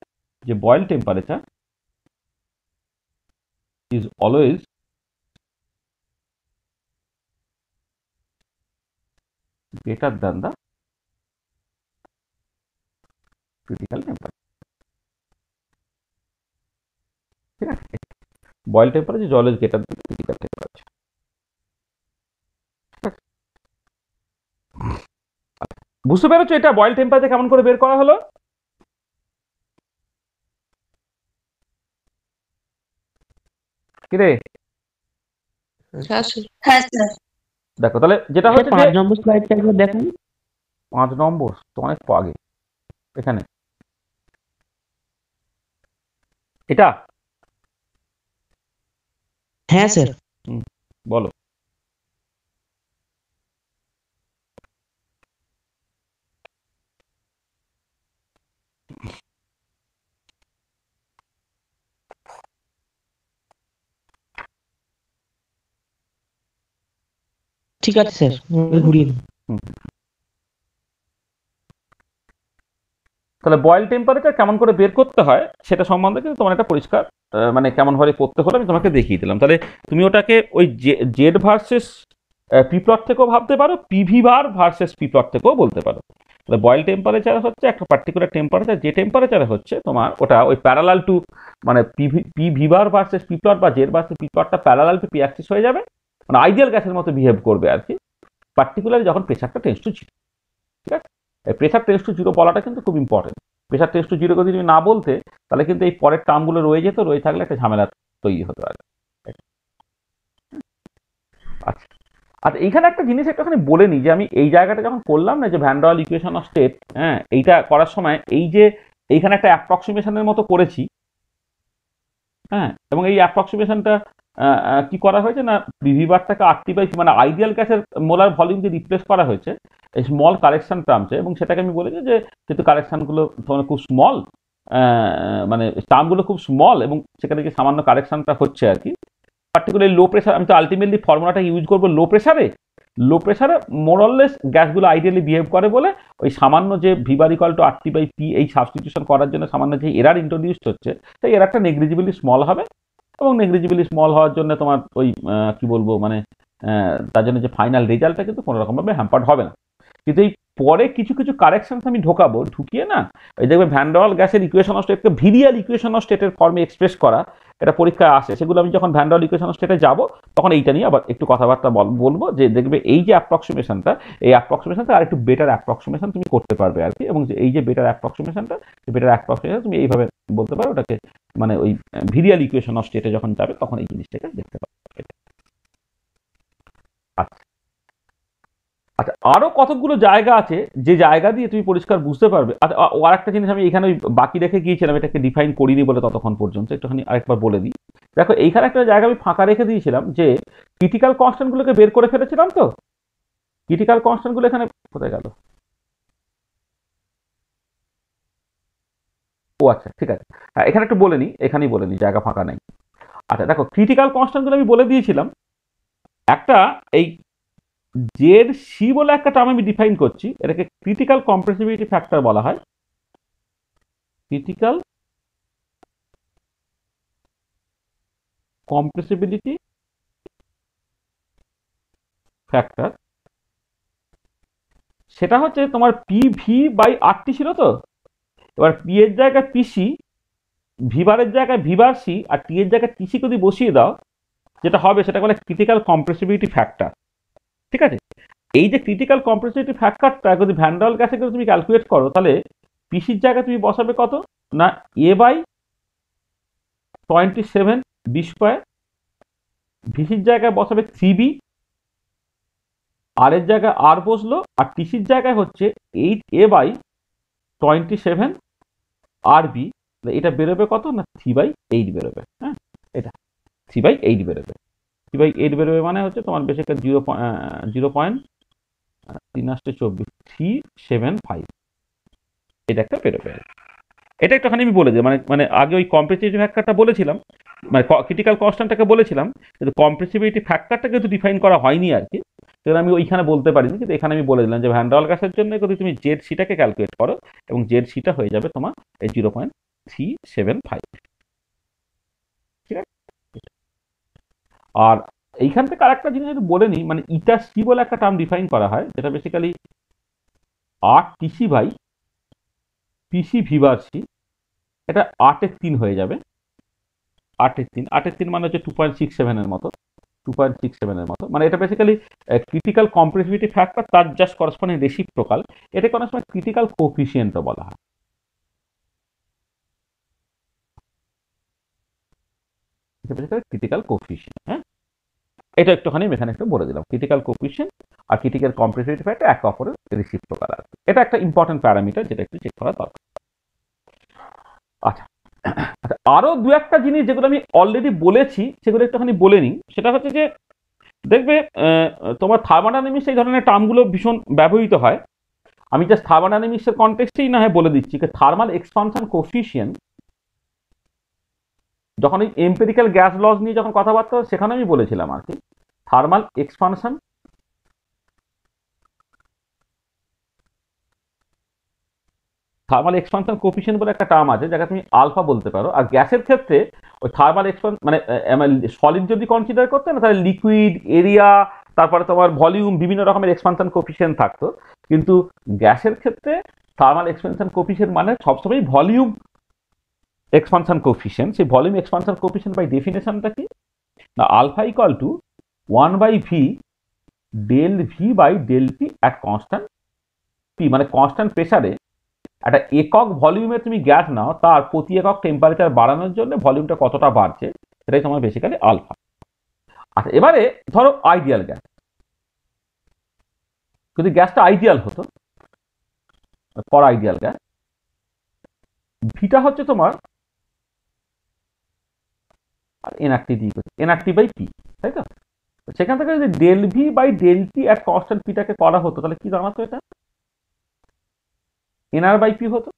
যে Boyle temperature is always greater than the critical ঠিক আছে Boyle temperature is always greater than critical temperature বুঝতে পেরেছো এটা বয়েল টেম্পারেচার কেমন করে বের করা হলো কিরে হ্যাঁ, হ্যাঁ, দেখো তাহলে যেটা হচ্ছে পাঁচ নম্বর স্লাইডটা একবার দেখেন পাঁচ নম্বর তো অনেক আগে এখানে এটা হ্যাঁ স্যার বলো ঠিক আছে স্যার ঘুরিয়ে তাহলে বয়েল টেম্পারেচার কেমন করে বের করতে হয় সেটা সম্বন্ধে কিন্তু তোমার একটা পরিষ্কার মানে কেমন ভাবে করতে হলে আমি তোমাকে দেখিয়ে দিলাম তাহলে তুমি ওটাকে ওই জেড ভার্সেস পিপ্লট থেকেও ভাবতে পারো পিভি বার ভার্সেস পিপ্লট থেকেও বলতে পারো তাহলে বয়েল টেম্পারেচার হচ্ছে একটা পার্টিকুলার টেম্পারেচার যে টেম্পারেচারে হচ্ছে তোমার ওটা ওই প্যারালাল টু মানে PV PV bar versus P plot বা জেড ভার্সেস পিপ্লটটা প্যারালাল টু পি অ্যাক্সিস হয়ে যাবে মানে আইডিয়াল গ্যাসের মতো বিহেভ করবে আর কি পার্টিকুলারলি যখন প্রেশারটা টেন্স টু জিরো ঠিক আছে প্রেশার টেন্স টু জিরো বলাটা কিন্তু খুব important pressure tends to zero যদি তুমি না বলতে তাহলে কিন্তু এই পরের টার্মগুলো রয়ে যেত রয়ে থাকলে একটা ঝামেলা তৈরি হতে পারে আচ্ছা আচ্ছা এইখানে একটা জিনিস একটুখানি বলে নিই যে আমি এই জায়গাটা যখন করলাম না যে ভ্যান্ডাল ইকুয়েশন অফ স্টেট হ্যাঁ এইটা করার সময় এই যে এইখানে একটা অ্যাপ্রক্সিমেশনের মতো করেছি হ্যাঁ এবং এই অ্যাপ্রক্সিমেশনটা কি করা হয়েছে না বিভিবারটাকে আটটি বাই মানে আইডিয়াল গ্যাসের মোলার ভলিউম যে রিপ্লেস করা হয়েছে স্মল কারেকশন টার্মসে এবং সেটাকে আমি বলেছি যে যেহেতু কারেকশানগুলো তোমার খুব স্মল মানে টার্মগুলো খুব স্মল এবং সেখানে যে সামান্য কারেকশানটা হচ্ছে আর কি পার্টিকুলার লো প্রেশার আমি তো আলটিমেটলি ফর্মুলাটা ইউজ করবো লো প্রেশারে লো প্রেশারে মোরললেস গ্যাসগুলো আইডিয়ালি বিহেভ করে বলে ওই সামান্য যে V bar equal to RT by P এই সাবস্টিটিউশন করার জন্য সামান্য যে এরার ইন্ট্রোডিউসড হচ্ছে তাই এরারটা নেগলিজিবলি স্মল হবে এবং নেগলিজিবিলি স্মল হওয়ার জন্য তোমার ওই কি বলবো মানে তার জন্য যে ফাইনাল রেজাল্টটা কিন্তু কোনোরকমভাবে হ্যাম্পার্ড হবে না কিন্তু এই পরে কিছু কিছু কারেকশন আমি ঢোকাবো ঢুকিয়ে না এই দেখবে ভ্যান্ডল গ্যাসের ইকুয়েশন অফ স্টেটকে ভিরিয়াল ইকুয়েশন অফ স্টেটের ফর্মে এক্সপ্রেস করা এটা পরীক্ষায় আসে সেগুলো আমি যখন ভ্যান্ডল ইকুয়েশন অফ স্টেটে যাবো তখন এইটা নিয়ে আবার একটু কথাবার্তা বলবো যে দেখবে এই যে অ্যাপ্রক্সিমেশনটা এই অ্যাপ্রক্সিমেশনটা আর একটু বেটার অ্যাপ্রক্সিমেশন তুমি করতে পারবে আর কি এবং এই যে বেটার অ্যাপ্রক্সিমেশনটা বেটার অ্যাপ্রক্সিমেশন তুমি এইভাবে বলতে পারো ওটাকে মানে ওই ভিরিয়াল ইকুয়েশন অফ স্টেটে যখন যাবে তখন এই জিনিসটাকে দেখতে পাবে আচ্ছা আচ্ছা আরও কতকগুলো জায়গা আছে যে জায়গা দিয়ে তুমি পরিষ্কার বুঝতে পারবে আচ্ছা আর একটা জিনিস আমি এখানে বাকি রেখে গিয়েছিলাম এটাকে ডিফাইন করিনি বলে ততক্ষণ পর্যন্ত একটুখানি আরেকবার বলে দিই দেখো এইখানে একটা জায়গা আমি ফাঁকা রেখে দিয়েছিলাম যে ক্রিটিক্যাল কনস্ট্যান্টগুলোকে বের করে ফেলেছিলাম তো ক্রিটিক্যাল কনস্ট্যান্টগুলো এখানে কোথায় গেল ও আচ্ছা ঠিক আছে হ্যাঁ এখানে একটু বলে নিই এখানেই বলে নিই জায়গা ফাঁকা নেই আচ্ছা দেখো ক্রিটিক্যাল কনস্ট্যান্টগুলো আমি বলে দিয়েছিলাম একটা এই জের সি বলে একটা টার্ম আমি ডিফাইন করছি এটাকে ক্রিটিক্যাল কম্প্রেসিবিলিটি ফ্যাক্টর বলা হয় ক্রিটিক্যাল কম্প্রেসিবিলিটি ফ্যাক্টর সেটা হচ্ছে তোমার পি ভি বাই আরটি ছিল তো এবার পি এর জায়গায় পিসি ভিভারের জায়গায় ভিভার সি আর টি এর জায়গায় টিসি যদি বসিয়ে দাও যেটা হবে সেটা বলে ক্রিটিক্যাল কম্প্রেসিবিলিটি ফ্যাক্টর ঠিক আছে এই যে ক্রিটিক্যাল কম্পারেটিভ ফ্যাক্টরটা যদি ভ্যান্ডাল গ্যাসে করে তুমি ক্যালকুলেট করো তাহলে পিসির জায়গায় তুমি বসাবে কত না a by twenty seven B square ভিসির জায়গায় বসাবে থ্রি বি আর এর জায়গায় আর বসলো আর টিসির জায়গায় হচ্ছে eight A by twenty seven R B এটা বেরোবে কত না থ্রি বাই এইট বেরোবে হ্যাঁ এটা থ্রি বাই এইট বেরোবে থ্রি বাই এইট বেরোবে মানে হচ্ছে তোমার বেশি একটা জিরো জিরো পয়েন্ট তিন আসতে চব্বিশ থ্রি সেভেন ফাইভ এটা একটা বেরোবে এটা একটুখানি আমি বলে দিই মানে মানে আগে ওই কম্প্রেসিভিটি ফ্যাক্টরটা বলেছিলাম মানে ক্রিটিক্যাল কনস্ট্যান্টটাকে বলেছিলাম কিন্তু কম্প্রেসিভিটি ফ্যাক্টরটা কিন্তু ডিফাইন করা হয়নি আর কি সেখানে আমি ওইখানে বলতে পারিনি কিন্তু এখানে আমি বলে দিলাম যে ভ্যান্ডাল গ্যাসের জন্য যদি তুমি জেড সিটাকে ক্যালকুলেট করো এবং জেড সিটা হয়ে যাবে তোমার এই zero point three seven five আর এইখান থেকে আরেকটা জিনিস যদি বলে নিই মানে ইটাসি বলে একটা টার্ম ডিফাইন করা হয় যেটা বেসিক্যালি আট টিসি ভাই পিসি সি এটা আটের তিন হয়ে যাবে আটের তিন আটের তিন মানে হচ্ছে টু পয়েন্ট সিক্স সেভেনের মতো টু পয়েন্ট সিক্স সেভেনের মতো মানে এটা বেসিক্যালি ক্রিটিক্যাল কম্প্রেসিভিটি ফ্যাক্টর তার জাস্ট করসপন্ডিং রেসিপ্রোকাল এটাকে অনেক সময় ক্রিটিক্যাল কোফিসিয়েন্টও বলা হয় ক্রিটিক্যাল কোফিসিয়েন্ট হ্যাঁ এটা একটুখানি এখানে একটু বলে দিলাম ক্রিটিক্যাল কোফিসিয়েন্ট আর ক্রিটিক্যাল কম্পিটিটিভ ফ্যাক্ট একে অপরের রিসিপ্রোকাল আসবে এটা একটা ইম্পর্টেন্ট প্যারামিটার যেটা একটু চেক করা দরকার আচ্ছা আচ্ছা আরও দু একটা জিনিস যেগুলো আমি অলরেডি বলেছি সেগুলো একটুখানি বলে নিই সেটা হচ্ছে যে দেখবে তোমার থার্মোডাইনামিক্স এই ধরনের টার্মগুলো ভীষণ ব্যবহৃত হয় আমি জাস্ট থার্মোডাইনামিক্সের কনটেক্সটেই না হয় বলে দিচ্ছি যে থার্মাল এক্সপানশন কোফিসিয়েন্ট যখন ওই এম্পেরিক্যাল গ্যাস লস নিয়ে যখন কথাবার্তা সেখানে আমি বলেছিলাম আর কি thermal expansion thermal expansion coefficient বলে একটা টার্ম আছে যাকে তুমি আলফা বলতে পারো আর গ্যাসের ক্ষেত্রে ওই থার্মাল এক্সপান মানে সলিড মানে, যদি কনসিডার করতে না তাহলে লিকুইড এরিয়া তারপরে তোমার ভলিউম বিভিন্ন রকমের এক্সপানশন কোফিশিয়েন্ট থাকতো কিন্তু গ্যাসের ক্ষেত্রে থার্মাল এক্সপেনশন কোফিশিয়েন্ট মানে সবসময় ভলিউম এক্সপানশান কোফিসিয়েন্ট সেই ভলিউম এক্সপানশান কোফিসিয়েন্ট বাই ডেফিনেশনটা কি না alpha equal to one by V del V by del P at constant P মানে কনস্ট্যান্ট প্রেশারে একটা একক ভলিউমে তুমি গ্যাস নাও তার প্রতি একক টেম্পারেচার বাড়ানোর জন্য ভলিউমটা কতটা বাড়ছে সেটাই তোমার বেসিক্যালি আলফা আচ্ছা এবারে ধরো আইডিয়াল গ্যাস যদি গ্যাসটা আইডিয়াল হতো পর আইডিয়াল গ্যাস ভিটা হচ্ছে তোমার আর এনআরটি দিয়ে করছি এনআরটি বাই পি তাই তো সেখান থেকে যদি del V by del T at constant and পিটাকে করা হতো তাহলে কি দাঁড়াতো এটা এনআর বাই পি হতো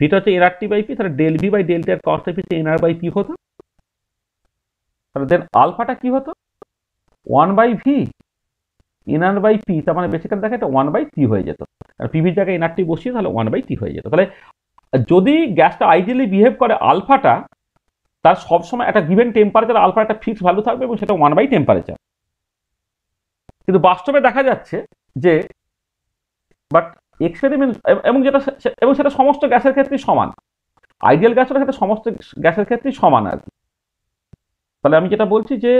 ভিটা হচ্ছে এনআরটি বাই পি তাহলে del V by del T at constant and n nR by P হতো তাহলে দেন আলফাটা কি হতো one by V nR by P তার মানে বেশিখান দেখা এটা ওয়ান বাই টি হয়ে যেত আর পিভির জায়গায় এনআরটি বসিয়ে তাহলে ওয়ান বাই টি হয়ে যেত তাহলে যদি গ্যাসটা আইডিয়ালি বিহেভ করে আলফাটা তার সবসময় একটা গিভেন টেম্পারেচার আলফা একটা ফিক্সড ভ্যালু থাকবে এবং সেটা ওয়ান বাই টেম্পারেচার কিন্তু বাস্তবে দেখা যাচ্ছে যে বাট এক্সপেরিমেন্ট এবং যেটা এবং সেটা সমস্ত গ্যাসের ক্ষেত্রেই সমান আইডিয়াল গ্যাসটা সেটা সমস্ত গ্যাসের ক্ষেত্রেই সমান আর কি তাহলে আমি যেটা বলছি যে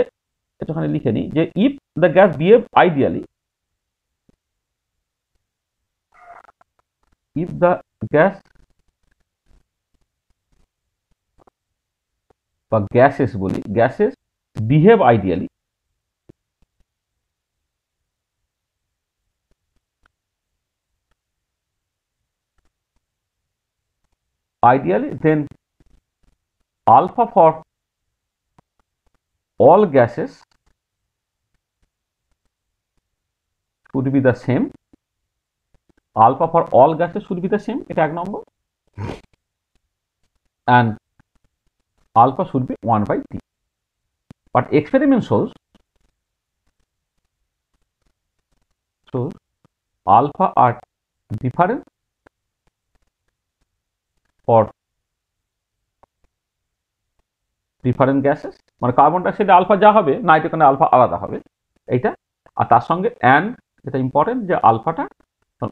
এটাখানে লিখে নিই যে if the gas behave ideally if the gas gases बोली gases behave ideally ideally then alpha for all gases should be the same alpha for all gases should be the same it एक number and alpha should be 1 by p. But experiment shows, shows alpha are different for different gases মানে carbon dioxide alpha যা হবে নাইট্রোজেনে alpha আলাদা হবে এইটা আর তার সঙ্গে and এটা ইম্পর্টেন্ট যে আলফাটা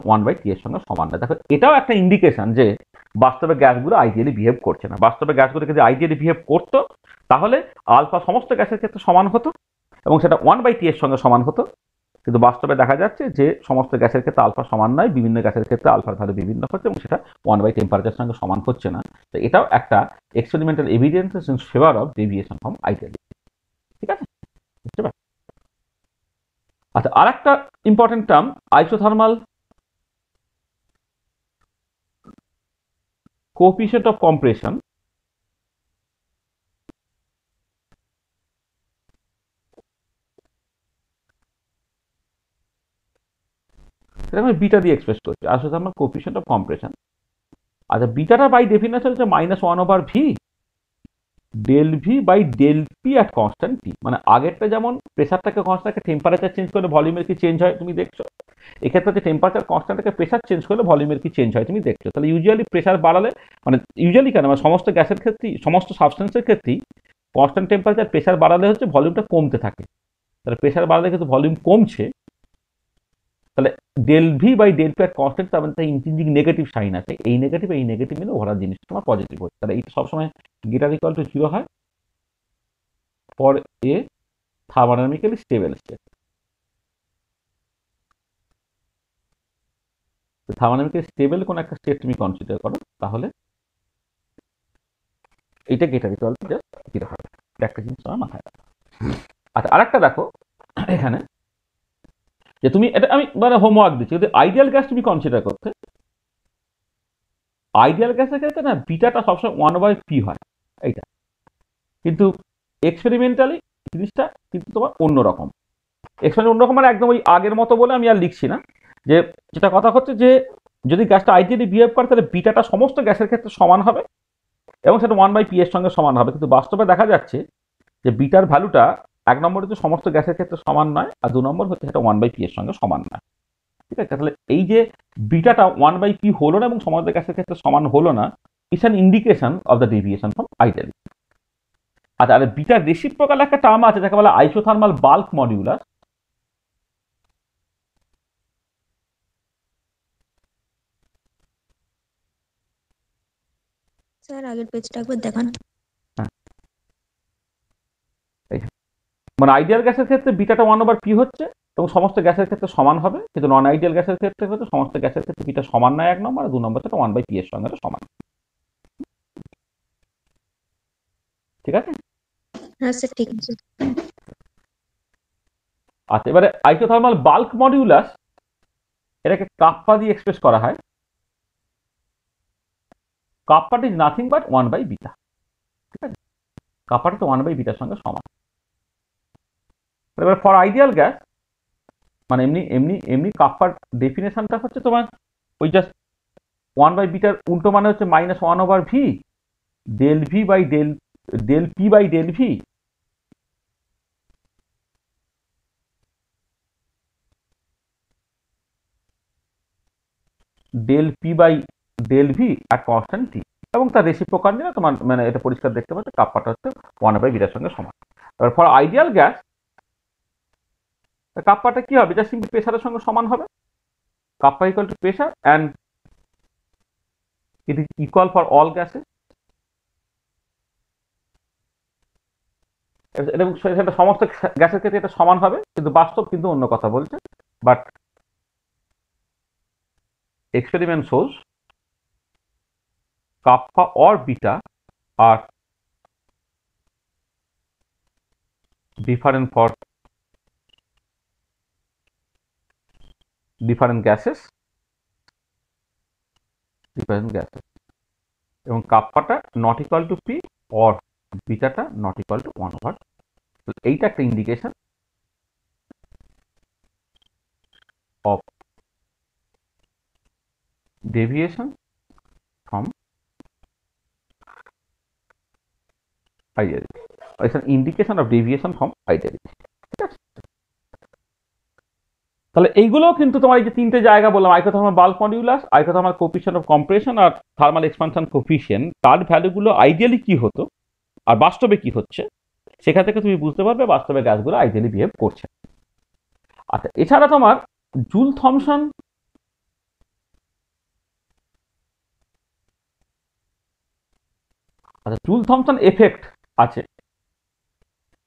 ওয়ান বাই টি এর সঙ্গে সমান না দেখো এটাও একটা ইন্ডিকেশন যে বাস্তবে গ্যাসগুলো আইডিয়ালি বিহেভ করছে না বাস্তবে গ্যাসগুলো যদি আইডিয়ালি বিহেভ করতো তাহলে আলফা সমস্ত গ্যাসের ক্ষেত্রে সমান হতো এবং সেটা ওয়ান বাই টি এর সঙ্গে সমান হতো কিন্তু বাস্তবে দেখা যাচ্ছে যে সমস্ত গ্যাসের ক্ষেত্রে আলফা সমান নয় বিভিন্ন গ্যাসের ক্ষেত্রে আলফার ভ্যালু বিভিন্ন হচ্ছে এবং সেটা ওয়ান বাই টেম্পারেচার সঙ্গে সমান হচ্ছে না তো এটাও একটা experimental evidence in favour of deviation from ideally ঠিক আছে বুঝতে আচ্ছা আর একটা important term isothermal coefficient of compression সেটা আমি বিটা দিয়ে এক্সপ্রেস করছি আসলে আমার কোফিসিয়েন্ট অফ কম্প্রেশন আচ্ছা বিটাটা বাই ডেফিনেশন হচ্ছে minus one over V del V by del P at constant P মানে আগেরটা যেমন প্রেশারটাকে কনস্ট্যান্ট টেম্পারেচার চেঞ্জ করে ভলিউমের কি চেঞ্জ হয় তুমি দেখছো এক্ষেত্রে হচ্ছে টেম্পারেচার কনস্ট্যান্ট থেকে প্রেশার চেঞ্জ করলে ভলিউমের কি চেঞ্জ হয় তুমি দেখছো তাহলে ইউজুয়ালি প্রেশার বাড়ালে মানে ইউজুয়ালি কেন মানে সমস্ত গ্যাসের ক্ষেত্রেই সমস্ত সাবস্টেন্সের ক্ষেত্রেই কনস্ট্যান্ট টেম্পারেচার প্রেশার বাড়ালে হচ্ছে ভলিউমটা কমতে থাকে তাহলে প্রেশার বাড়ালে কিন্তু ভলিউম কমছে তাহলে del V by del P আর কনস্ট্যান্ট তার মানে ইনচেঞ্জিং নেগেটিভ সাইন আছে এই নেগেটিভ এই নেগেটিভ মিলে ওভারঅল জিনিসটা তোমার পজিটিভ হচ্ছে তাহলে এটা সবসময় গিটার ইকুয়াল টু জিরো হয় for a thermodynamically stable state thermodynamic stable কোনো একটা স্টেট তুমি কনসিডার করো তাহলে এটা গেটার ইকুয়াল টু জিরো হবে একটা জিনিস তোমার মাথায় আচ্ছা আরেকটা দেখো এখানে যে তুমি এটা আমি মানে হোমওয়ার্ক দিচ্ছি যদি আইডিয়াল গ্যাস তুমি কনসিডার করতে আইডিয়াল গ্যাসের ক্ষেত্রে না বিটাটা সবসময় ওয়ান বাই পি হয় এইটা কিন্তু এক্সপেরিমেন্টালি জিনিসটা কিন্তু তোমার অন্যরকম এক্সপেরিমেন্ট অন্যরকম মানে একদম ওই আগের মতো বলে আমি আর লিখছি না যে যেটা কথা হচ্ছে যে যদি গ্যাসটা আইডিয়ালি বিহেভ করে তাহলে বিটাটা সমস্ত গ্যাসের ক্ষেত্রে সমান হবে এবং সেটা ওয়ান বাই পি এর সঙ্গে সমান হবে কিন্তু বাস্তবে দেখা যাচ্ছে যে বিটার ভ্যালুটা এক নম্বরে তো সমস্ত গ্যাসের ক্ষেত্রে সমান নয় আর দু নম্বর হচ্ছে সেটা ওয়ান বাই পি এর সঙ্গে সমান নয় ঠিক আছে তাহলে এই যে বিটাটা ওয়ান বাই পি হলো না এবং সমস্ত গ্যাসের ক্ষেত্রে সমান হলো না is an indication of the deviation from ideally আচ্ছা আর বিটার রেসিপ্রোকাল একটা টার্ম আছে যাকে বলে আইসোথার্মাল বাল্ক মডিউলার স্যার আগের পেজটা একবার দেখান হ্যাঁ। মানে আইডিয়াল গ্যাসের ক্ষেত্রে বিটাটা ওয়ান ওভার পি হচ্ছে এবং সমস্ত গ্যাসের ক্ষেত্রে সমান হবে কিন্তু নন আইডিয়াল গ্যাসের ক্ষেত্রে হচ্ছে সমস্ত গ্যাসের ক্ষেত্রে বিটা সমান নয় এক নম্বর আর দু নম্বর হচ্ছে ওয়ান বাই পি এর সঙ্গে সমান ঠিক আছে হ্যাঁ স্যার ঠিক আছে আচ্ছা এবারে আইসোথার্মাল বাল্ক মডিউলাস এটাকে কাপ্পা দিয়ে এক্সপ্রেস করা হয় kappa is nothing but one by beta ঠিক আছে কাপ পার্ট তো ওয়ান বাই বিটার সঙ্গে সমান এবার ফর আইডিয়াল গ্যাস মানে এমনি এমনি এমনি কাপ্পার ডেফিনেশনটা হচ্ছে তোমার ওই জাস্ট ওয়ান বাই বিটার উল্টো মানে হচ্ছে minus one over V del V by del del P by del V del P by del V আর কনস্ট্যান্ট টি এবং তার রেসিপোকার নিয়ে তোমার মানে এটা পরিষ্কার দেখতে পাচ্ছ কাপ্পাটা হচ্ছে ওয়ান বাই বিটার সঙ্গে সমান এবার ফর আইডিয়াল গ্যাস কাপ্পাটা কি হবে যা সিম্পলি প্রেশারের সঙ্গে সমান হবে kappa equal to pressure and it is equal for all gases এবং সেটা সমস্ত গ্যাসের ক্ষেত্রে এটা সমান হবে কিন্তু বাস্তব কিন্তু অন্য কথা বলছে but experiment shows kappa or beta are different for different gases different gases এবং কাপ্পাটা not equal to P or বিটাটা not equal to one over এইটা একটা indication of deviation from ideality. It's an indication of deviation from ideality. তাহলে এইগুলো কিন্তু তোমার এই যে তিনটে জায়গা বললাম isothermal bulk modulus isothermal coefficient of compression আর থার্মাল এক্সপানশন কোপিশন তার ভ্যালুগুলো আইডিয়ালি কি হতো আর বাস্তবে কি হচ্ছে সেখান থেকে তুমি বুঝতে পারবে বাস্তবে গ্যাসগুলো আইডিয়ালি বিহেভ করছে আচ্ছা এছাড়া তোমার জুল থমসন আচ্ছা জুল থমসন এফেক্ট আছে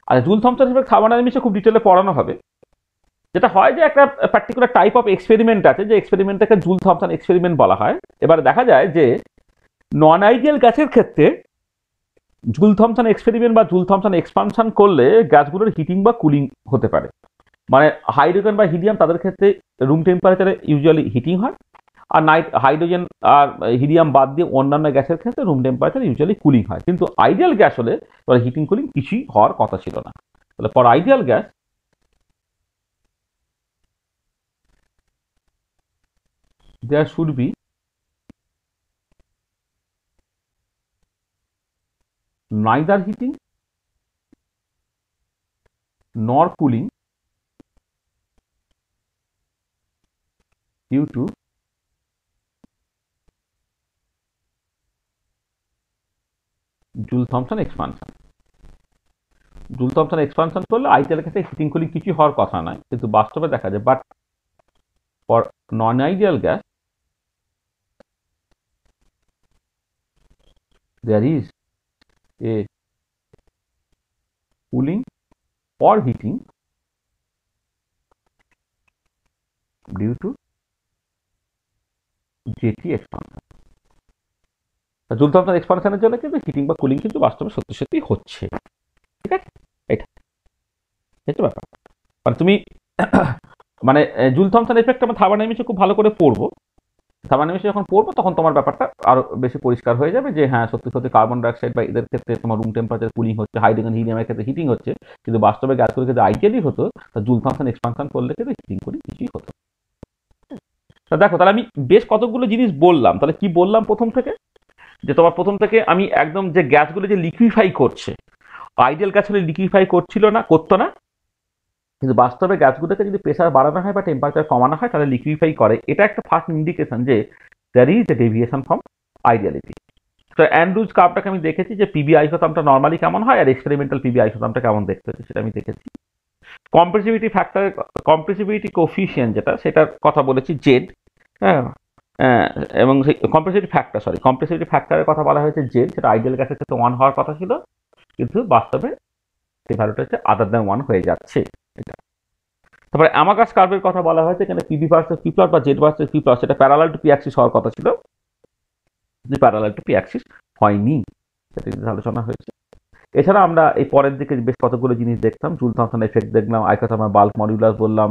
আর জুল থমসন এফেক্ট থার্মোডাইনামিক্সে খুব ডিটেলে পড়ানো হবে যেটা হয় যে একটা পার্টিকুলার টাইপ অফ এক্সপেরিমেন্ট আছে যে এক্সপেরিমেন্টটাকে জুল থমসন এক্সপেরিমেন্ট বলা হয় এবার দেখা যায় যে নন আইডিয়াল গ্যাসের ক্ষেত্রে জুল থমসন এক্সপেরিমেন্ট বা জুল থমসন এক্সপানশন করলে গ্যাসগুলোর হিটিং বা কুলিং হতে পারে মানে হাইড্রোজেন বা হিলিয়াম তাদের ক্ষেত্রে রুম টেম্পারেচারে ইউজুয়ালি হিটিং হয় আর নাইট হাইড্রোজেন আর হিলিয়াম বাদ দিয়ে অন্যান্য গ্যাসের ক্ষেত্রে রুম টেম্পারেচার ইউজুয়ালি কুলিং হয় কিন্তু আইডিয়াল গ্যাস হলে তাহলে হিটিং কুলিং কিছুই হওয়ার কথা ছিল না তাহলে for ideal gas there should be neither heating nor cooling due Joule Thomson expansion Joule Thomson expansion করলে আইটিএল কাছে হিটিং কুলিং কিছুই হওয়ার কথা নয় কিন্তু বাস্তবে দেখা যায় but for non ideal gas there is a cooling or heating due to JT expansion. Joule তাপমাত্রা এক্সপানশনের জন্য কিন্তু হিটিং বা কুলিং কিন্তু বাস্তবে সত্যি সত্যি হচ্ছে ঠিক আছে এটা এটা ব্যাপার মানে তুমি <coughs> মানে জুল থমসন এফেক্ট আমরা থার্মোডাইনামিক্সে খুব ভালো করে পড়বো থার্মোডাইনামিক্সে যখন পড়বো তখন তোমার ব্যাপারটা আরও বেশি পরিষ্কার হয়ে যাবে যে হ্যাঁ সত্যি সত্যি কার্বন ডাইঅক্সাইড বা এদের ক্ষেত্রে তোমার রুম টেম্পারেচার কুলিং হচ্ছে হাইড্রোজেন হিলিয়ামের ক্ষেত্রে হিটিং হচ্ছে কিন্তু বাস্তবে গ্যাস করে ক্ষেত্রে আইডিয়ালি হতো তা জুল থমসন এক্সপানশন করলে কিন্তু হিটিং করে কিছুই হতো দেখো তাহলে আমি বেশ কতগুলো জিনিস বললাম তাহলে কি বললাম প্রথম থেকে যে তোমার প্রথম থেকে আমি একদম যে গ্যাসগুলো যে লিকুইফাই করছে আইডিয়াল গ্যাস হলে লিকুইফাই করছিল না করতো না কিন্তু বাস্তবে গ্যাসগুলোকে যদি প্রেশার বাড়ানো হয় বা টেম্পারেচার কমানো হয় তাহলে লিকুইফাই করে এটা একটা ফার্স্ট ইন্ডিকেশন যে there is a deviation from ideality তো অ্যান্ড্রুজ কাপটাকে আমি দেখেছি যে পিবি আইসোতামটা নর্মালি কেমন হয় আর এক্সপেরিমেন্টাল পিবি আইসোতামটা কেমন দেখতে হচ্ছে সেটা আমি দেখেছি কম্প্রেসিভিটি ফ্যাক্টর কম্প্রেসিভিটি কোফিসিয়েন্ট যেটা সেটার কথা বলেছি জেড হ্যাঁ হ্যাঁ, এবং সেই কম্পেসিটিভ ফ্যাক্টর সরি কম্পেসিটিভ ফ্যাক্টরের কথা বলা হয়েছে জেড সেটা আইডিয়াল গ্যাসের ক্ষেত্রে ওয়ান হওয়ার কথা ছিল কিন্তু বাস্তবে সেই ভ্যালুটা হচ্ছে আদার দ্যান ওয়ান হয়ে যাচ্ছে এটা তারপরে অ্যামাগাস কার্ভের কথা বলা হয়েছে এখানে পিভি ভার্সেস পি প্লাস বা জেড ভার্সেস পি প্লাস সেটা প্যারালাল টু পি অ্যাক্সিস হওয়ার কথা ছিল প্যারালাল টু পি অ্যাক্সিস হয়নি সেটা কিন্তু আলোচনা হয়েছে এছাড়া আমরা এই পরের দিকে বেশ কতগুলো জিনিস দেখতাম জুল থমসন এফেক্ট দেখলাম আইসোথার্মাল বাল্ক মডিউলাস বললাম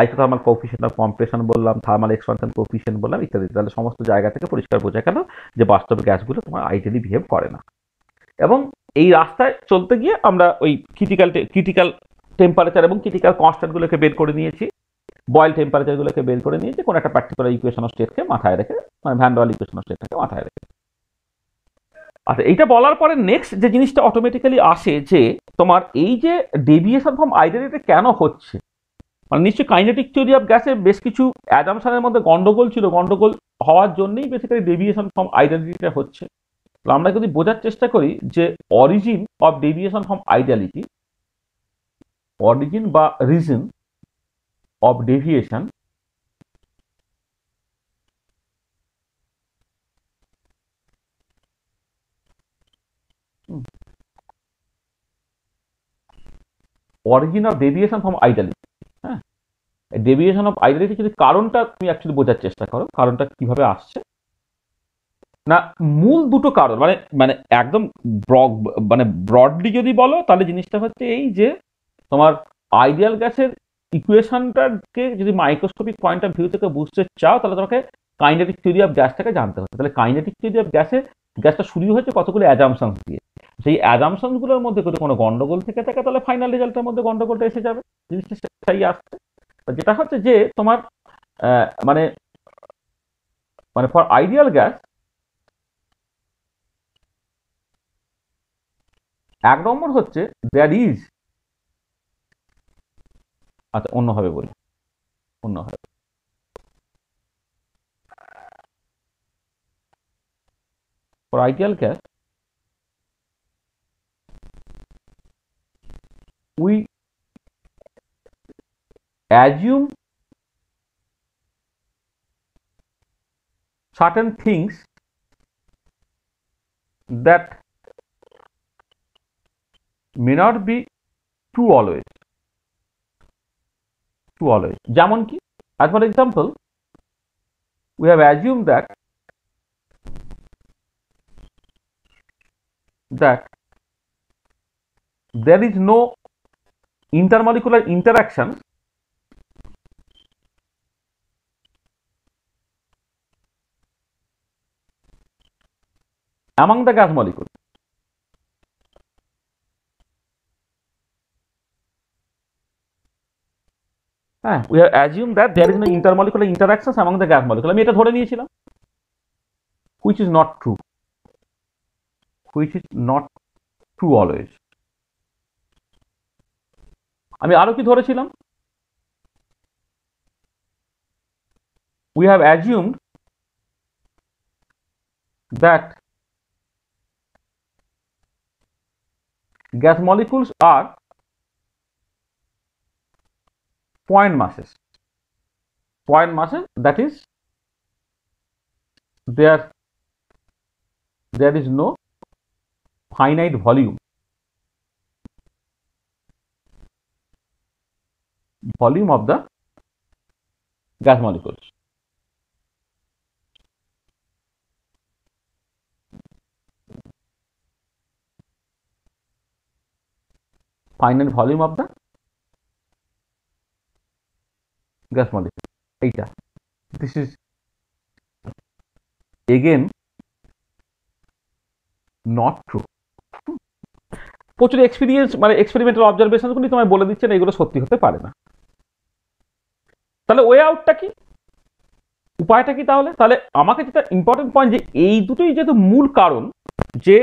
আইসোথার্মাল কোফিসিয়েন্ট অফ কম্প্রেশন বললাম থার্মাল এক্সপানশন কোফিসিয়েন্ট বললাম ইত্যাদি তাহলে সমস্ত জায়গা থেকে পরিষ্কার বোঝা গেল যে বাস্তব গ্যাসগুলো তোমার আইডিয়ালি বিহেভ করে না এবং এই রাস্তায় চলতে গিয়ে আমরা ওই ক্রিটিক্যাল ক্রিটিক্যাল টেম্পারেচার এবং ক্রিটিক্যাল কনস্ট্যান্টগুলোকে বের করে নিয়েছি বয়েল টেম্পারেচারগুলোকে বের করে নিয়েছি কোনো একটা পার্টিকুলার ইকুয়েশন অফ স্টেটকে মাথায় রেখে মানে ভ্যান্ডওয়াল ইকুয়েশন অফ স্টেটটাকে মাথায় রেখে আচ্ছা এইটা বলার পরে নেক্সট যে জিনিসটা অটোমেটিক্যালি আসে যে তোমার এই যে ডেভিয়েশন ফ্রম আইডেন্টি কেন হচ্ছে মানে নিশ্চয়ই কাইনেটিক থিওরি অফ গ্যাসের বেশ কিছু অ্যাজামশনের মধ্যে গন্ডগোল ছিল গন্ডগোল হওয়ার জন্যই বেসিক্যালি ডেভিয়েশন ফ্রম আইডেন্টিটা হচ্ছে আমরা যদি বোঝার চেষ্টা করি যে origin of deviation from ideality origin বা reason of deviation origin of deviation from ideality হ্যাঁ ডেভিয়েশন অফ আইডালিটি যদি কারণটা তুমি অ্যাকচুয়ালি বোঝার চেষ্টা করো কারণটা কিভাবে আসছে না মূল দুটো কারণ মানে মানে একদম মানে ব্রডলি যদি বলো তাহলে জিনিসটা হচ্ছে এই যে তোমার আইডিয়াল গ্যাসের ইকুয়েশনটাকে যদি মাইক্রোস্কোপিক পয়েন্ট অফ ভিউ থেকে বুঝতে চাও তাহলে তোমাকে কাইনেটিক থিওরি অফ গ্যাসটাকে জানতে হবে তাহলে কাইনেটিক থিওরি অফ গ্যাসে গ্যাসটা শুরু হয়েছে কতগুলো অ্যাজামশন দিয়ে সেই অ্যাজামশনগুলোর মধ্যে যদি কোনো গন্ডগোল থেকে থাকে তাহলে ফাইনাল রেজাল্টের মধ্যে গন্ডগোলটা এসে যাবে জিনিসটা সেটাই আসছে যেটা হচ্ছে যে তোমার মানে মানে ফর আইডিয়াল গ্যাস এক নম্বর হচ্ছে দ্যাট ইজ আচ্ছা অন্যভাবে বলি অন্যভাবে for ideal gas we assume certain things that may not be true always true always যেমন ki. as for example we have assumed that that there is no intermolecular interaction among the gas molecule হ্যাঁ we are assume that there is no intermolecular interaction among the gas molecule আমি এটা ধরে নিয়েছিলাম which is not true which is not true always আমি আরো কি ধরেছিলাম we have assumed that gas molecules are point masses point masses that is there there is no finite volume volume of the gas molecules. Final volume of the gas molecule. Eta. This is again not true. প্রচুর experience মানে experimental অবজারভেশনগুলি তোমায় বলে দিচ্ছেন এগুলো সত্যি হতে পারে না তাহলে ওয়ে আউটটা কি উপায়টা কি তাহলে তাহলে আমাকে যেটা ইম্পর্টেন্ট পয়েন্ট যে এই দুটোই যেহেতু মূল কারণ যে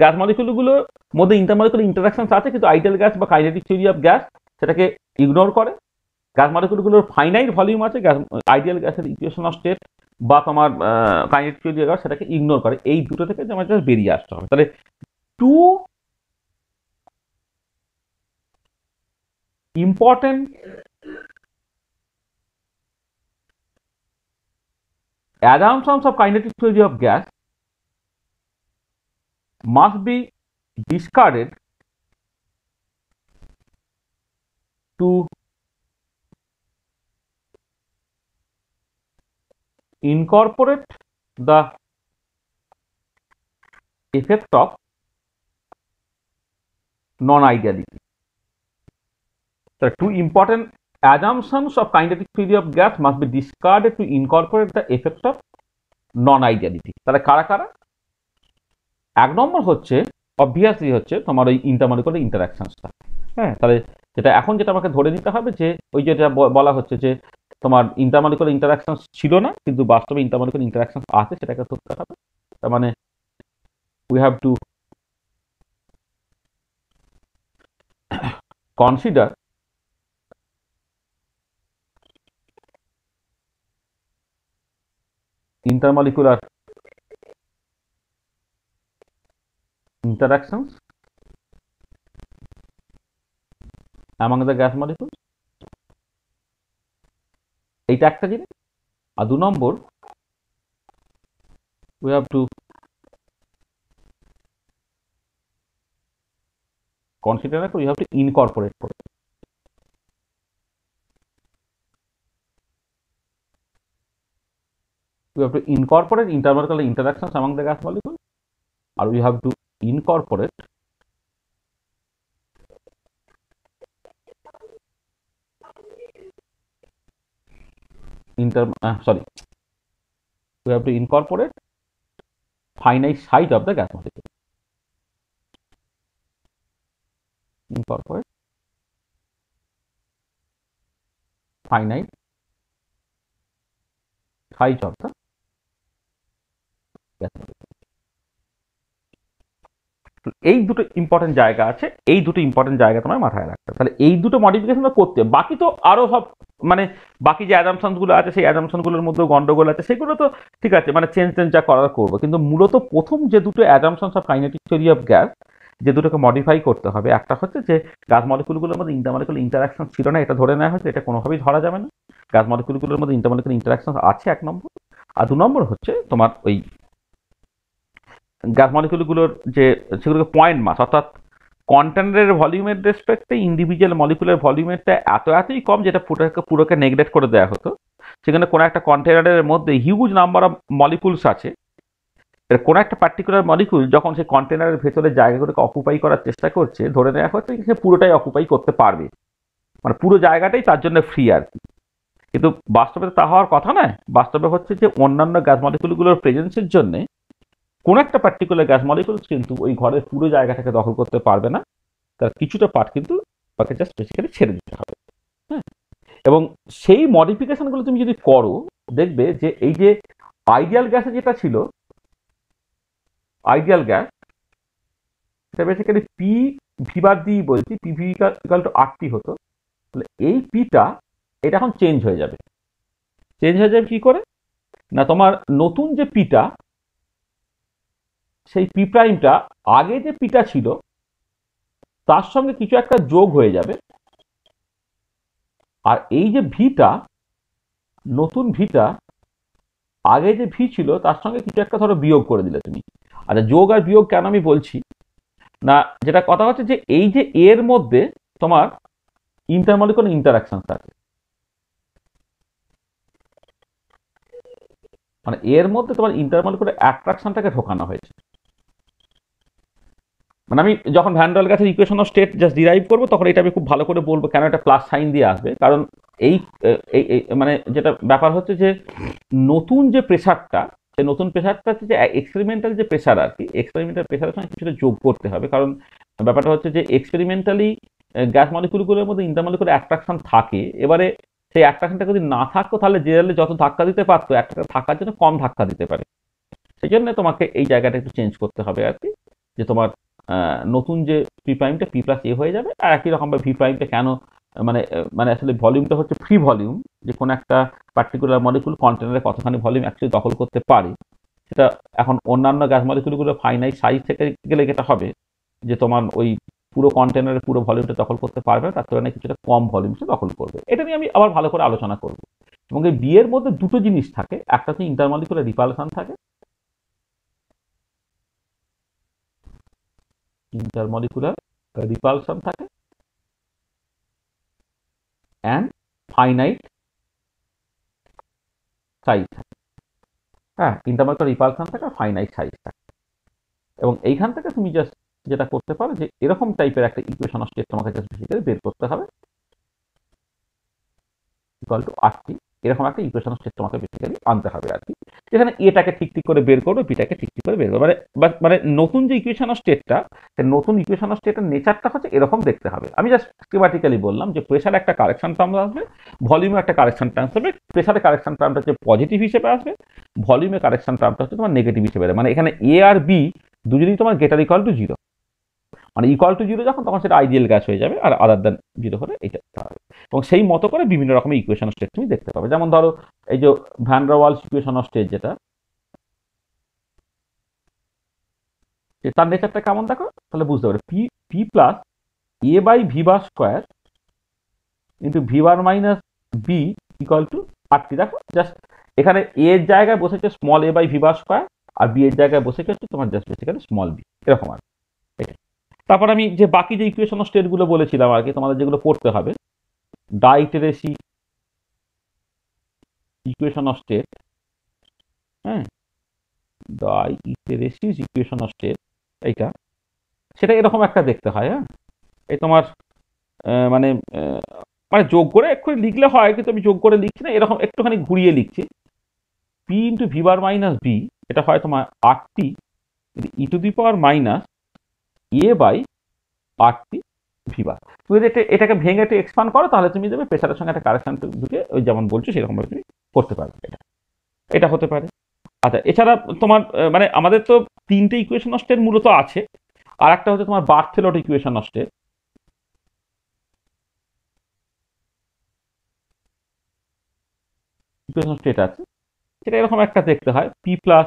গ্যাস মালিকুলগুলোর মধ্যে ইন্টারমলিকুলার ইন্টারাকশন আছে কিন্তু আইডিয়াল গ্যাস বা কাইনেটিক থিওরি অফ গ্যাস সেটাকে ইগনোর করে গ্যাস মালিকুলগুলোর ফাইনাইট ভলিউম আছে গ্যাস আইডিয়াল গ্যাসের ইকুয়েশন অফ স্টেট বা তোমার কাইনেটিক থিওরি অফ গ্যাস সেটাকে ইগনোর করে এই দুটো থেকে তোমার জাস্ট বেরিয়ে আসতে হবে তাহলে two important assumptions of kinetic theory of gas must be discarded to incorporate the effect of non-ideality. the two important assumptions of kinetic theory of gas must be discarded to incorporate the effect of non-ideality তাহলে কারা কারা এক নম্বর হচ্ছে obviously হচ্ছে তোমার ওই intermolecular ইন্টারাকশনসটা হ্যাঁ তাহলে যেটা এখন যেটা আমাকে ধরে নিতে হবে যে ওই যেটা বলা হচ্ছে যে তোমার ইন্টারমলিকুলার ইন্টারাকশন ছিল না কিন্তু বাস্তবে ইন্টারমলিকুলার ইন্টারাকশন আছে সেটাকে ধরতে হবে তার মানে we have to consider intermolecular interactions among the gas molecules এইটা একটা জিনিস আর দু নম্বর we have to consider we have to incorporate we have to incorporate intermolecular interactions among the gas molecules or we have to incorporate inter uh, sorry we have to incorporate finite side of the gas molecule incorporate finite size of the এই দুটো important জায়গা আছে এই দুটো important জায়গা তোমার মাথায় রাখতে তাহলে এই দুটো মডিফিকেশন করতে বাকি তো আরও সব মানে বাকি যে অ্যাডামশনসগুলো আছে সেই অ্যাডামশনগুলোর মধ্যেও গন্ডগোল আছে সেগুলো তো ঠিক আছে মানে চেঞ্জ চেঞ্জ যা করার করবো কিন্তু মূলত প্রথম যে দুটো assumptions of kinetic theory of gas যে দুটোকে মডিফাই করতে হবে একটা হচ্ছে যে গাছ মলিকুলগুলোর মধ্যে ইন্টারমলিকুল ইন্টারাকশন ছিল না এটা ধরে নেওয়া হয়েছে এটা কোনোভাবেই ধরা যাবে না গাছ মলিকুলগুলোর মধ্যে ইন্টারমলিকুল ইন্টারাকশন আছে এক নম্বর আর দু নম্বর হচ্ছে তোমার ওই গ্যাস মলিকুলগুলোর যে সেগুলোকে পয়েন্ট মাস অর্থাৎ কন্টেনারের ভলিউমের রেসপেক্টে ইন্ডিভিজুয়াল মলিকুলের ভলিউমেরটা এত এতই কম যেটা পুরোকে পুরোকে নেগলেক্ট করে দেওয়া হতো সেখানে কোনো একটা কন্টেনারের মধ্যে হিউজ নাম্বার অফ মলিকুলস আছে কোনো একটা পার্টিকুলার মলিকুল যখন সে কন্টেনারের ভেতরে জায়গাগুলোকে অকুপাই করার চেষ্টা করছে ধরে নেওয়া হচ্ছে সে পুরোটাই অকুপাই করতে পারবে মানে পুরো জায়গাটাই তার জন্য ফ্রি আর কি কিন্তু বাস্তবে তা হওয়ার কথা নয় বাস্তবে হচ্ছে যে অন্যান্য গ্যাস মলিকুলগুলোর প্রেজেন্সের জন্যে কোন একটা পার্টিকুলার গ্যাস মলিকুলস কিন্তু ওই ঘরের পুরো জায়গাটাকে দখল করতে পারবে না তার কিছুটা পার্ট কিন্তু তাকে জাস্ট বেসিক্যালি ছেড়ে দিতে হবে হ্যাঁ এবং সেই মডিফিকেশনগুলো তুমি যদি করো দেখবে যে এই যে আইডিয়াল গ্যাসে যেটা ছিল আইডিয়াল গ্যাস সেটা বেসিক্যালি পি ভিবার দিই বলছি পি ভিকাল টু আটটি হতো তাহলে এই পিটা এটা এখন চেঞ্জ হয়ে যাবে চেঞ্জ হয়ে যাবে কি করে না তোমার নতুন যে পিটা সেই পি প্রাইমটা আগে যে পিটা ছিল তার সঙ্গে কিছু একটা যোগ হয়ে যাবে আর এই যে ভিটা নতুন ভিটা আগে যে ভি ছিল তার সঙ্গে কিছু একটা ধরো বিয়োগ করে দিলে তুমি আচ্ছা যোগ আর বিয়োগ কেন আমি বলছি না যেটা কথা হচ্ছে যে এই যে এর মধ্যে তোমার ইন্টারমালি কোনো ইন্টারাকশন থাকে মানে এর মধ্যে তোমার ইন্টারমাল করে অ্যাট্রাকশনটাকে ঢোকানো হয়েছে মানে আমি যখন ভ্যান্ডাল কাছে equation of state just derive করবো তখন এটা আমি খুব ভালো করে বলবো কেন এটা প্লাস সাইন দিয়ে আসবে কারণ এই মানে যেটা ব্যাপার হচ্ছে যে নতুন যে প্রেশারটা সেই নতুন প্রেশারটা হচ্ছে যে এক্সপেরিমেন্টাল যে প্রেশার আর কি এক্সপেরিমেন্টাল প্রেশারের সঙ্গে কিছুটা যোগ করতে হবে কারণ ব্যাপারটা হচ্ছে যে এক্সপেরিমেন্টালি গ্যাস মলিকুলগুলোর মধ্যে ইন্টারমলিকুলার অ্যাট্রাকশন থাকে এবারে সেই অ্যাট্রাকশনটা যদি না থাকতো তাহলে জেনারেলি যত ধাক্কা দিতে পারতো একটা থাকার জন্য কম ধাক্কা দিতে পারে সেই জন্য তোমাকে এই জায়গাটা একটু চেঞ্জ করতে হবে আর কি যে তোমার নতুন যে পি প্রাইমটা পি প্লাস এ হয়ে যাবে আর একই রকমভাবে ভি প্রাইমটা কেন মানে মানে আসলে ভলিউমটা হচ্ছে ফ্রি ভলিউম যে কোনো একটা পার্টিকুলার মলিকুল কন্টেনারে কতখানি ভলিউম অ্যাকচুয়ালি দখল করতে পারে সেটা এখন অন্যান্য গ্যাস মলিকুলগুলো ফাইনাইট সাইজ থেকে গেলে যেটা হবে যে তোমার ওই পুরো কন্টেনারে পুরো ভলিউমটা দখল করতে পারবে তার তুলনায় কিছুটা কম ভলিউম সে দখল করবে এটা নিয়ে আমি আবার ভালো করে আলোচনা করব এবং এই বিয়ের মধ্যে দুটো জিনিস থাকে একটা হচ্ছে ইন্টারমলিকুলার রিপালশন থাকে ইন্টারমলিকুলার রিপালশন থাকে অ্যান্ড ফাইনাইট সাইজ থাকে হ্যাঁ ইন্টারমলিকুলার রিপালশন থাকে আর ফাইনাইট সাইজ থাকে এবং এইখান থেকে তুমি জাস্ট যেটা করতে পারো যে এরকম টাইপের একটা ইকুয়েশন অফ তোমাকে জাস্ট বের করতে হবে ইকুয়াল টু আটটি এরকম একটা ইকুয়েশন স্টেট তোমাকে বেসিক্যালি আনতে হবে আর কি যেখানে এটাকে ঠিক ঠিক করে বের করবে বিটাকে ঠিক ঠিক করে বের করবে মানে মানে নতুন যে ইকুয়েশন অফ স্টেটটা নতুন ইকুয়েশন অফ স্টেটের নেচারটা হচ্ছে এরকম দেখতে হবে আমি জাস্ট স্কিমাটিক্যালি বললাম যে প্রেশার একটা কারেকশন টার্ম আসবে ভলিউমে একটা কারেকশন টার্ম আসবে প্রেশারে কারেকশন টার্মটা হচ্ছে পজিটিভ হিসেবে আসবে ভলিউমে কারেকশন টার্মটা হচ্ছে তোমার নেগেটিভ হিসেবে মানে এখানে এ আর বি দুজনেই তোমার গেটার ইকুয়াল টু জিরো মানে ইকুয়াল টু জিরো যখন তখন সেটা আইডিয়াল গ্যাস হয়ে যাবে আর আদার দ্যান জিরো হলে এটা এবং সেই মতো করে বিভিন্ন রকমের ইকুয়েশন অফ স্টেট তুমি দেখতে পাবে যেমন ধরো এই যে ভ্যানডারওয়ালস ইকুয়েশন অফ স্টেট যেটা তার নেচারটা কেমন দেখো তাহলে বুঝতে পারো P P plus A by V bar square into V bar minus b equal to আটকে দেখো জাস্ট এখানে এ এর জায়গায় বসেছে small a by V bar square আর বি এর জায়গায় বসেছে গেছে তোমার জাস্ট বেসিক্যালি স্মল বি এরকম আর তারপর আমি যে বাকি যে ইকুয়েশন অফ স্টেটগুলো বলেছিলাম আর কি তোমাদের যেগুলো পড়তে হবে ডাইটেরেসি ইকুয়েশন অফ স্টেট হ্যাঁ ডাইটেরেসিস ইকুয়েশন অফ স্টেট এইটা সেটা এরকম একটা দেখতে হয় হ্যাঁ এই তোমার মানে মানে যোগ করে এক্ষুনি লিখলে হয় কিন্তু আমি যোগ করে লিখছি না এরকম একটুখানি ঘুরিয়ে লিখছি P into V bar minus b এটা হয় তোমার RT e to the power minus A by RT V bar তুমি যদি এটাকে ভেঙে একটু এক্সপান্ড করো তাহলে তুমি দেবে প্রেশারের সঙ্গে একটা কারেকশন ঢুকে ওই যেমন বলছো সেরকমভাবে তুমি করতে পারবে এটা এটা হতে পারে আচ্ছা এছাড়া তোমার মানে আমাদের তো তিনটে ইকুয়েশন নষ্টের মূলত আছে আর একটা হচ্ছে তোমার বার্থেলট ইকুয়েশন নষ্টের ইকুয়েশন স্টেট আছে সেটা এরকম একটা দেখতে হয় P plus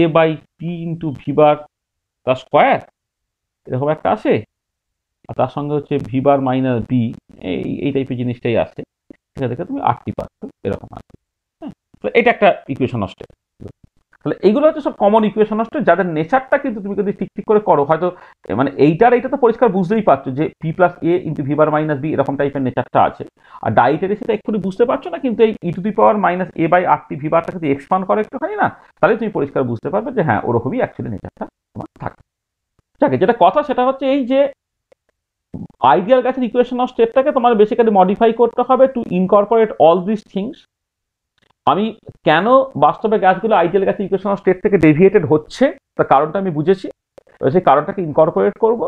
A by P into V তার স্কোয়ার এরকম একটা আছে আর তার সঙ্গে হচ্ছে ভি বার মাইনাস বি এই এই টাইপের জিনিসটাই আছে সেটা থেকে তুমি আটটি পাচ্ছ এরকম আসবে হ্যাঁ এটা একটা ইকুয়েশন অফ তাহলে এইগুলো হচ্ছে সব কমন ইকুয়েশন অফ যাদের নেচারটা কিন্তু তুমি যদি ঠিক ঠিক করে করো হয়তো মানে এইটার এইটা তো পরিষ্কার বুঝতেই পারছো যে পি প্লাস এ into V bar minus b এরকম টাইপের নেচারটা আছে আর ডাইটারি সেটা একটু বুঝতে পারছো না কিন্তু এই e to the power minus A by RT T V বারটা যদি এক্সপান্ড করো একটুখানি না তাহলে তুমি পরিষ্কার বুঝতে পারবে যে হ্যাঁ ওরকমই অ্যাকচুয়ালি নেচারটা তোমার থাকে যাকে যেটা কথা সেটা হচ্ছে এই যে আইডিয়াল গ্যাসের ইকুয়েশন অফ স্টেটটাকে তোমার বেসিক্যালি মডিফাই করতে হবে to incorporate all this things আমি কেন বাস্তবে গ্যাসগুলো আইডিয়াল গ্যাসের ইকুয়েশন অফ স্টেট থেকে ডেভিয়েটেড হচ্ছে তার কারণটা আমি বুঝেছি সেই কারণটাকে ইনকর্পোরেট করবো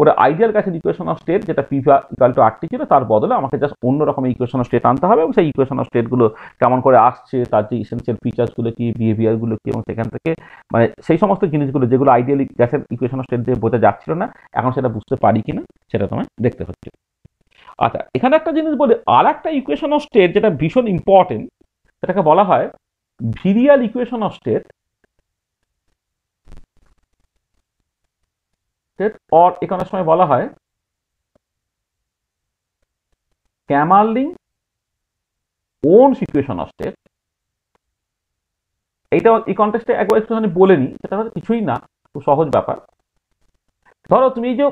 করে আইডিয়াল গ্যাসের ইকুয়েশন অফ স্টেট যেটা পি ইকাল টু আটটি ছিল তার বদলে আমাকে জাস্ট অন্য রকম ইকুয়েশন অফ স্টেট আনতে হবে এবং সেই ইকুয়েশন অফ স্টেটগুলো কেমন করে আসছে তার যে ইসেন্সিয়াল ফিচার্সগুলো কি বিহেভিয়ারগুলো কি এবং সেখান থেকে মানে সেই সমস্ত জিনিসগুলো যেগুলো আইডিয়াল গ্যাসের ইকুয়েশন অফ স্টেট দিয়ে বোঝা যাচ্ছিল না এখন সেটা বুঝতে পারি কিনা সেটা তোমায় দেখতে হচ্ছে আচ্ছা এখানে একটা জিনিস বলে আর একটা ইকুয়েশন অফ স্টেট যেটা ভীষণ ইম্পর্টেন্ট সেটাকে বলা হয় virial equation of state state or এখানে সময় বলা হয় Kamerlingh Onnes equation of state এইটা এই কন্টেক্সটে একবার একটুখানি বলে নিই সেটা কিছুই না খুব সহজ ব্যাপার ধরো তুমি এই যে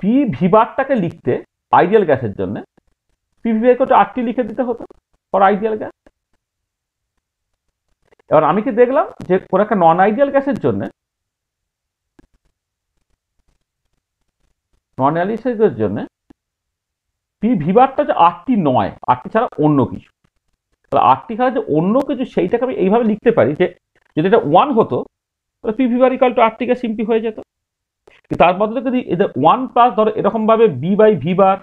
পি ভিবারটাকে লিখতে আইডিয়াল গ্যাসের জন্য পি ভিবার কত আটটি লিখে দিতে হতো ফর আইডিয়াল গ্যাস এবার আমি কি দেখলাম যে কোনো একটা নন আইডিয়াল গ্যাসের জন্য নন অ্যালিসের জন্য পি ভিভারটা হচ্ছে আটটি নয় আটটি ছাড়া অন্য কিছু তাহলে আটটি ছাড়া যে অন্য কিছু সেইটাকে আমি এইভাবে লিখতে পারি যে যদি এটা ওয়ান হতো তাহলে পি ভিভার ইকাল টু আটটিকে সিম্পি হয়ে যেত তার মধ্যে যদি এদের ওয়ান প্লাস ধরো এরকমভাবে b by V bar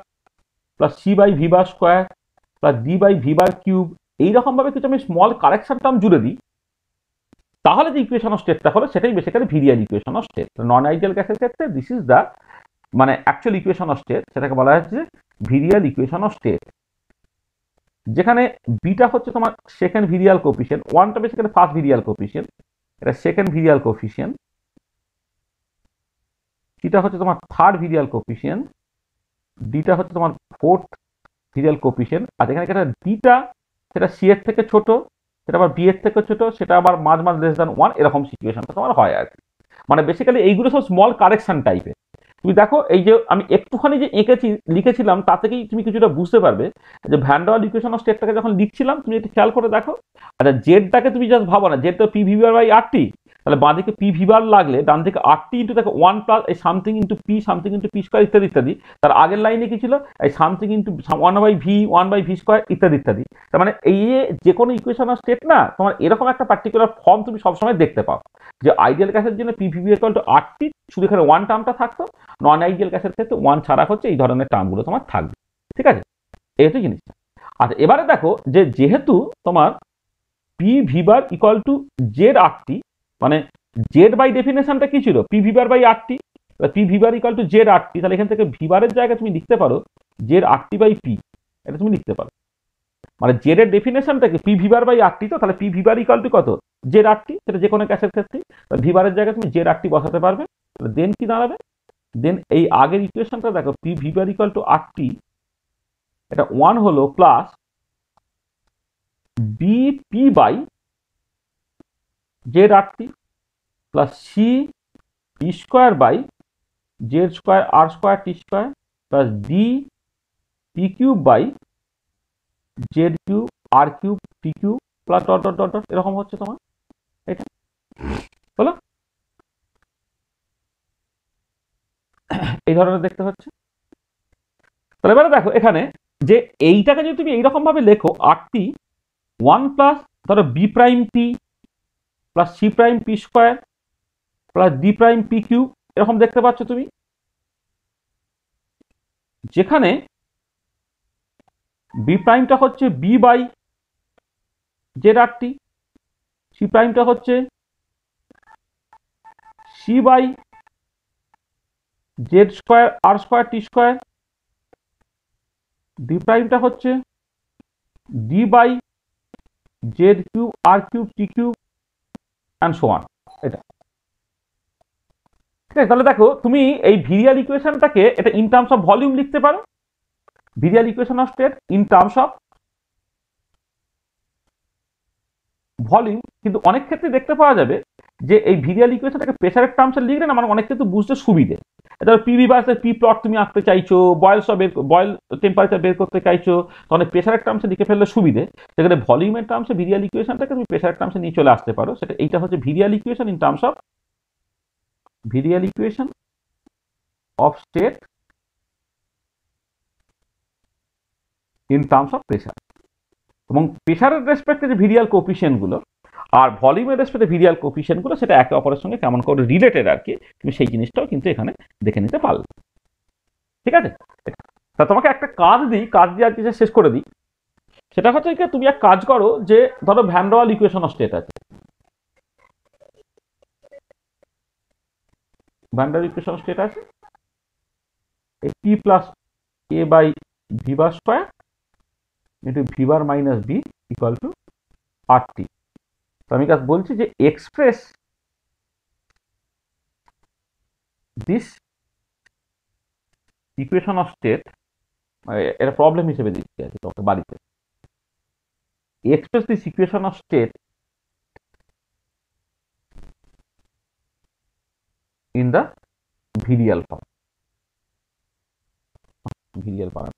plus C by V square plus d by V cube এইরকমভাবে কিছু আমি স্মল কারেকশনটা টার্ম জুড়ে দিই তাহলে যে ইকুয়েশন অফ স্টেটটা হলো সেটাই basically virial equation of state non ideal গ্যাসের ক্ষেত্রে দিস ইজ দ্য মানে অ্যাকচুয়াল ইকুয়েশন অফ স্টেট সেটাকে বলা হচ্ছে ভিরিয়াল ইকুয়েশন অফ স্টেট যেখানে বিটা হচ্ছে তোমার সেকেন্ড ভিরিয়াল কোপিশিয়েন্ট ওয়ানটা বেসিক্যালি ফার্স্ট ভিরিয়াল কোপিশিয়েন্ট এটা সেকেন্ড ভিরিয়াল কোপিশিয়েন্ট থিটা হচ্ছে তোমার থার্ড ভিরিয়াল কোপিশিয়েন্ট ডিটা হচ্ছে তোমার ফোর্থ ভিরিয়াল কোপিশিয়েন্ট আর যেখানে একটা ডিটা সেটা সি এর থেকে ছোট সেটা আবার বি এর থেকে ছোট সেটা আবার মাঝ মাঝ লেস দ্যান ওয়ান এরকম সিচুয়েশনটা তোমার হয় আর কি মানে বেসিক্যালি এইগুলো সব স্মল কারেকশন টাইপের তুমি দেখো এই যে আমি একটুখানি যে এঁকেছি লিখেছিলাম তা থেকেই তুমি কিছুটা বুঝতে পারবে যে ভ্যান্ডাল ইকুয়েশন অফ স্টেটটাকে যখন লিখছিলাম তুমি একটু খেয়াল করে দেখো আচ্ছা জেডটাকে তুমি জাস্ট ভাবো না জেড তো পি আর বাই আর টি তাহলে বাঁদিকে পি ভিবার লাগলে ডান দিকে আটটি ইন্টু দেখো ওয়ান প্লাস এই something into P something into P square ইত্যাদি ইত্যাদি তার আগের লাইনে কি ছিল এই something into one by V one by V square ইত্যাদি ইত্যাদি তার মানে এই যে কোনো আর স্টেট না তোমার এরকম একটা পার্টিকুলার ফর্ম তুমি সবসময় দেখতে পাও যে আইডিয়াল গ্যাসের জন্য পি ভিভি ইকুয়াল টু আটটি শুধু এখানে ওয়ান টার্মটা থাকতো নন আইডিয়াল গ্যাসের ক্ষেত্রে ওয়ান ছাড়া হচ্ছে এই ধরনের টার্মগুলো তোমার থাকবে ঠিক আছে এই হচ্ছে জিনিসটা আচ্ছা এবারে দেখো যে যেহেতু তোমার P V bar equal to Z R T মানে জেড বাই ডেফিনেশনটা কি ছিল P V bar by R T P V bar equal to Z R T তাহলে এখান থেকে ভিবারের জায়গায় তুমি লিখতে পারো জেড আরটি বাই পি এটা তুমি লিখতে পারো মানে জেড এর ডেফিনেশনটাকে পি ভিবার বাই আরটি তো তাহলে পি ভিবার ইকাল টু কত জেড আরটি সেটা যে কোনো ক্যাশের ক্ষেত্রে ভিবারের জায়গায় তুমি জেড আরটি বসাতে পারবে তাহলে দেন কি দাঁড়াবে দেন এই আগের ইকুয়েশনটা দেখো P V bar equal to R T এটা ওয়ান হলো plus BP by Z R T plus C D square by Z square R square T square plus D T cube by Z cube R cube T cube plus dot dot dot dot এরকম হচ্ছে তোমার এটা বলো এই ধরনের দেখতে হচ্ছে তাহলে এবারে দেখো এখানে যে এইটাকে যদি তুমি এইরকমভাবে লেখো আটটি ওয়ান প্লাস ধরো B prime P plus C prime P square plus D prime P cube এরকম দেখতে পাচ্ছ তুমি যেখানে বি প্রাইমটা হচ্ছে B by Z R T C প্রাইমটা হচ্ছে C by Z square R square T square D প্রাইমটা হচ্ছে D by Z cube R cube T cube and so on এটা ঠিক আছে তাহলে দেখো তুমি এই ভিরিয়াল ইকুয়েশনটাকে এটা ইন টার্মস অফ ভলিউম লিখতে পারো virial equation of state in terms of volume কিন্তু অনেক ক্ষেত্রে দেখতে পাওয়া যাবে যে এই ভিরিয়াল ইকুয়েশনটাকে একটা প্রেশারের টার্মসে লিখলে না আমার মানে অনেক ক্ষেত্রে বুঝতে সুবিধে ধরো পিভি বাসে পি প্লট তুমি আঁকতে চাইছো বয়েল সব বের বয়েল টেম্পারেচার বের করতে চাইছো তখন প্রেশারের টার্মসে লিখে ফেললে সুবিধে সেখানে ভলিউমের টার্মসে ভিরিয়াল ইকুয়েশনটাকে তুমি প্রেশারের টার্মসে নিয়ে চলে আসতে পারো সেটা এইটা হচ্ছে virial equation in terms of virial equation of state in terms of pressure এবং প্রেশারের রেসপেক্টে যে ভিরিয়াল কোপিশিয়েন্টগুলো আর ভলিউমের রেসপেক্টে ভিরিয়াল কোপিশিয়েন্টগুলো সেটা একে অপরের সঙ্গে কেমন করে রিলেটেড আর কি তুমি সেই জিনিসটাও কিন্তু এখানে দেখে নিতে পারলে ঠিক আছে তা তোমাকে একটা কাজ দিই কাজ দিয়ে কি শেষ করে দিই সেটা হচ্ছে কি তুমি এক কাজ করো যে ধরো ভ্যানডোয়াল ইকুয়েশন অফ স্টেট আছে ভ্যান্ডার ইকুয়েশন স্টেট আছে P plus A by V bar square into v bar minus b equal to rt তো আমি কাজ বলছি যে express this equation of state এটা প্রবলেম হিসেবে দিতে আছে তোমাকে বাড়িতে express this equation of state in the virial form virial form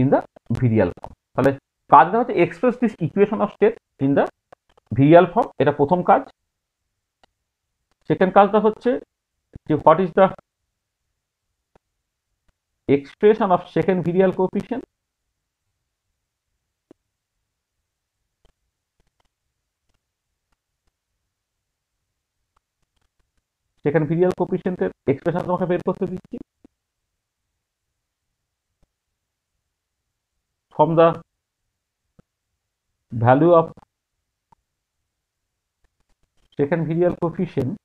in the virial form তাহলে কাজ না হচ্ছে express this equation of state in the virial form এটা প্রথম কাজ সেকেন্ড কাজটা হচ্ছে যে what is the expression of second virial coefficient second virial কোপিশিয়েন্টের এক্সপ্রেশন তোমাকে বের করতে দিচ্ছি from the value of second virial coefficient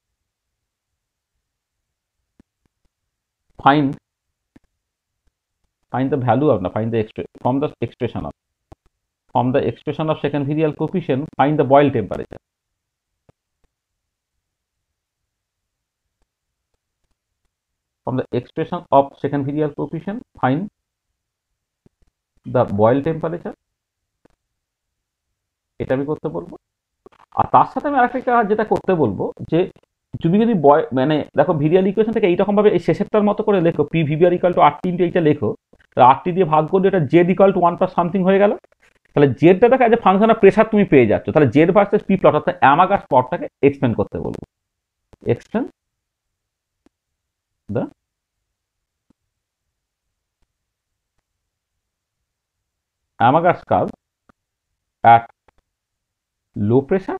find find the value of find the from the expression of from the expression of second virial coefficient find the boil temperature from the expression of second virial coefficient find the Boyle temperature এটা আমি করতে বলবো আর তার সাথে আমি আরেকটা কাজ যেটা করতে বলবো যে তুমি যদি বয় মানে দেখো ভিরিয়াল ইকুয়েশনটাকে এইরকমভাবে এই শেষেরটার মতো করে লেখো P V bar equal to R T into এইটা লেখো তাহলে আটটি দিয়ে ভাগ করলে এটা Z equal to one plus something হয়ে গেল তাহলে জেডটা দেখো যে ফাংশন অফ প্রেশার তুমি পেয়ে যাচ্ছ তাহলে জেড ভার্সেস পি প্লট অর্থাৎ অ্যামাগাস প্লটটাকে এক্সপ্লেন করতে বলবো explain the Amagat scale at low pressure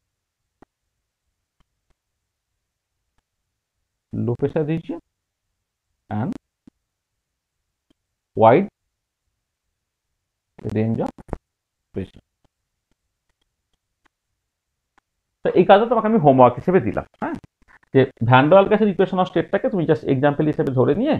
low pressure দিচ্ছি and wide range of pressure তো এই কাজটা তো আমি হোমওয়ার্ক হিসেবে দিলাম হ্যাঁ যে ভ্যান ডার ওয়াল গ্যাসের ইকুয়েশন অফ স্টেটটাকে তুমি জাস্ট एग्जांपल হিসেবে ধরে নিয়ে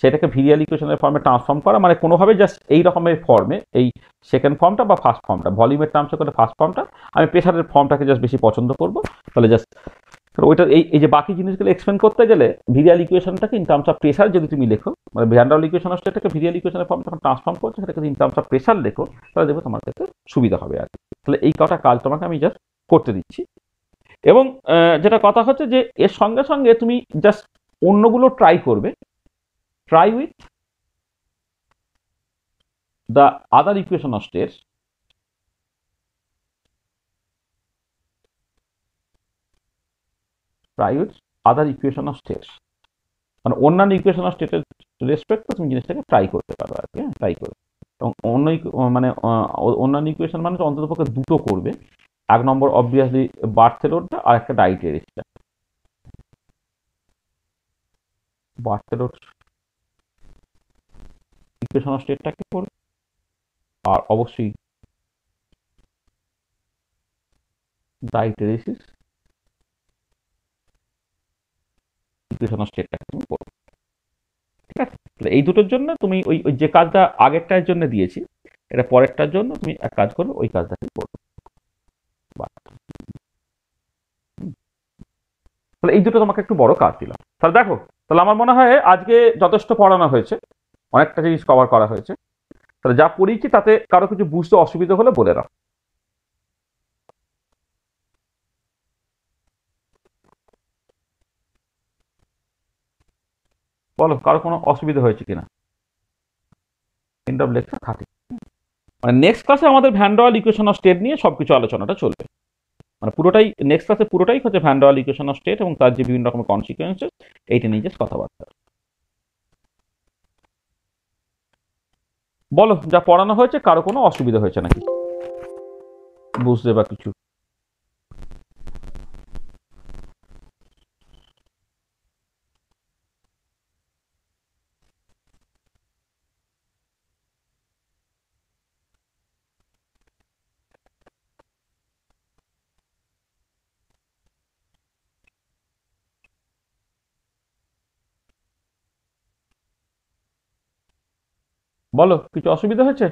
সেটাকে ভিরিয়াল ইকুয়েশনের ফর্মে ট্রান্সফর্ম করা মানে কোনোভাবে জাস্ট এই রকমের ফর্মে এই সেকেন্ড ফর্মটা বা ফার্স্ট ফর্মটা ভলিউমের টার্মসে করে ফার্স্ট ফর্মটা আমি প্রেশারের ফর্মটাকে জাস্ট বেশি পছন্দ করব তাহলে জাস্ট ওইটা এই এই যে বাকি জিনিসগুলো এক্সপ্লেন করতে গেলে ভিরিয়াল ইকুয়েশনটাকে ইন টার্মস অফ প্রেশার যদি তুমি লেখো মানে ভ্যান্ডাল ইকুয়েশন আসলে এটাকে ভিরিয়াল ইকুয়েশনের ফর্ম যখন ট্রান্সফর্ম করছে সেটাকে ইন টার্মস অফ প্রেশার লেখো তাহলে দেখো তোমার কাছে সুবিধা হবে আর তাহলে এই কটা কাজ তোমাকে আমি জাস্ট করতে দিচ্ছি এবং যেটা কথা হচ্ছে যে এর সঙ্গে সঙ্গে তুমি জাস্ট অন্যগুলো ট্রাই করবে try with the other equation of states try with other equation of states মানে অন্যান্য ইকুয়েশন অফ স্টেটের রেসপেক্টে তুমি জিনিসটাকে ট্রাই করতে পারো আর কি ট্রাই হ্যাঁ? করো এবং অন্য মানে অন্যান্য ইকুয়েশন মানে অন্তত পক্ষে দুটো করবে এক নম্বর অবভিয়াসলি বার্থ রোডটা আর একটা ডাইটেরিসটা বার্থের রোড ইকুয়েশনাল স্টেটটাকে করবে আর অবশ্যই ডাইটেরিসিস ইকুয়েশনাল স্টেটটাকে তুমি করবে ঠিক আছে তাহলে এই দুটোর জন্য তুমি ওই ওই যে কাজটা আগেরটার জন্য দিয়েছি এটা পরেরটার জন্য তুমি এক কাজ করো ওই কাজটাকে করবে তাহলে এই দুটো তোমাকে একটু বড় কাজ দিলাম তাহলে দেখো তাহলে আমার মনে হয় আজকে যথেষ্ট পড়ানো হয়েছে অনেকটা জিনিস কভার করা হয়েছে তাহলে যা পড়িয়েছি তাতে কারো কিছু বুঝতে অসুবিধা হলে বলে রাখ বলো কারো কোনো অসুবিধা হয়েছে কিনা এন্ড মানে নেক্সট ক্লাসে আমাদের ভ্যান্ডওয়াল ইকুয়েশন অফ স্টেট নিয়ে সব কিছু আলোচনাটা চলবে মানে পুরোটাই নেক্সট ক্লাসে পুরোটাই হচ্ছে ভ্যান্ডওয়াল ইকুয়েশন অফ স্টেট এবং তার যে বিভিন্ন রকম কনসিকুয়েন্সেস এইটা নিয়ে জাস্ট কথাবার্তা বলো যা পড়ানো হয়েছে কারো কোনো অসুবিধা হয়েছে নাকি বুঝতে বা কিছু বলো কিছু অসুবিধা হয়েছে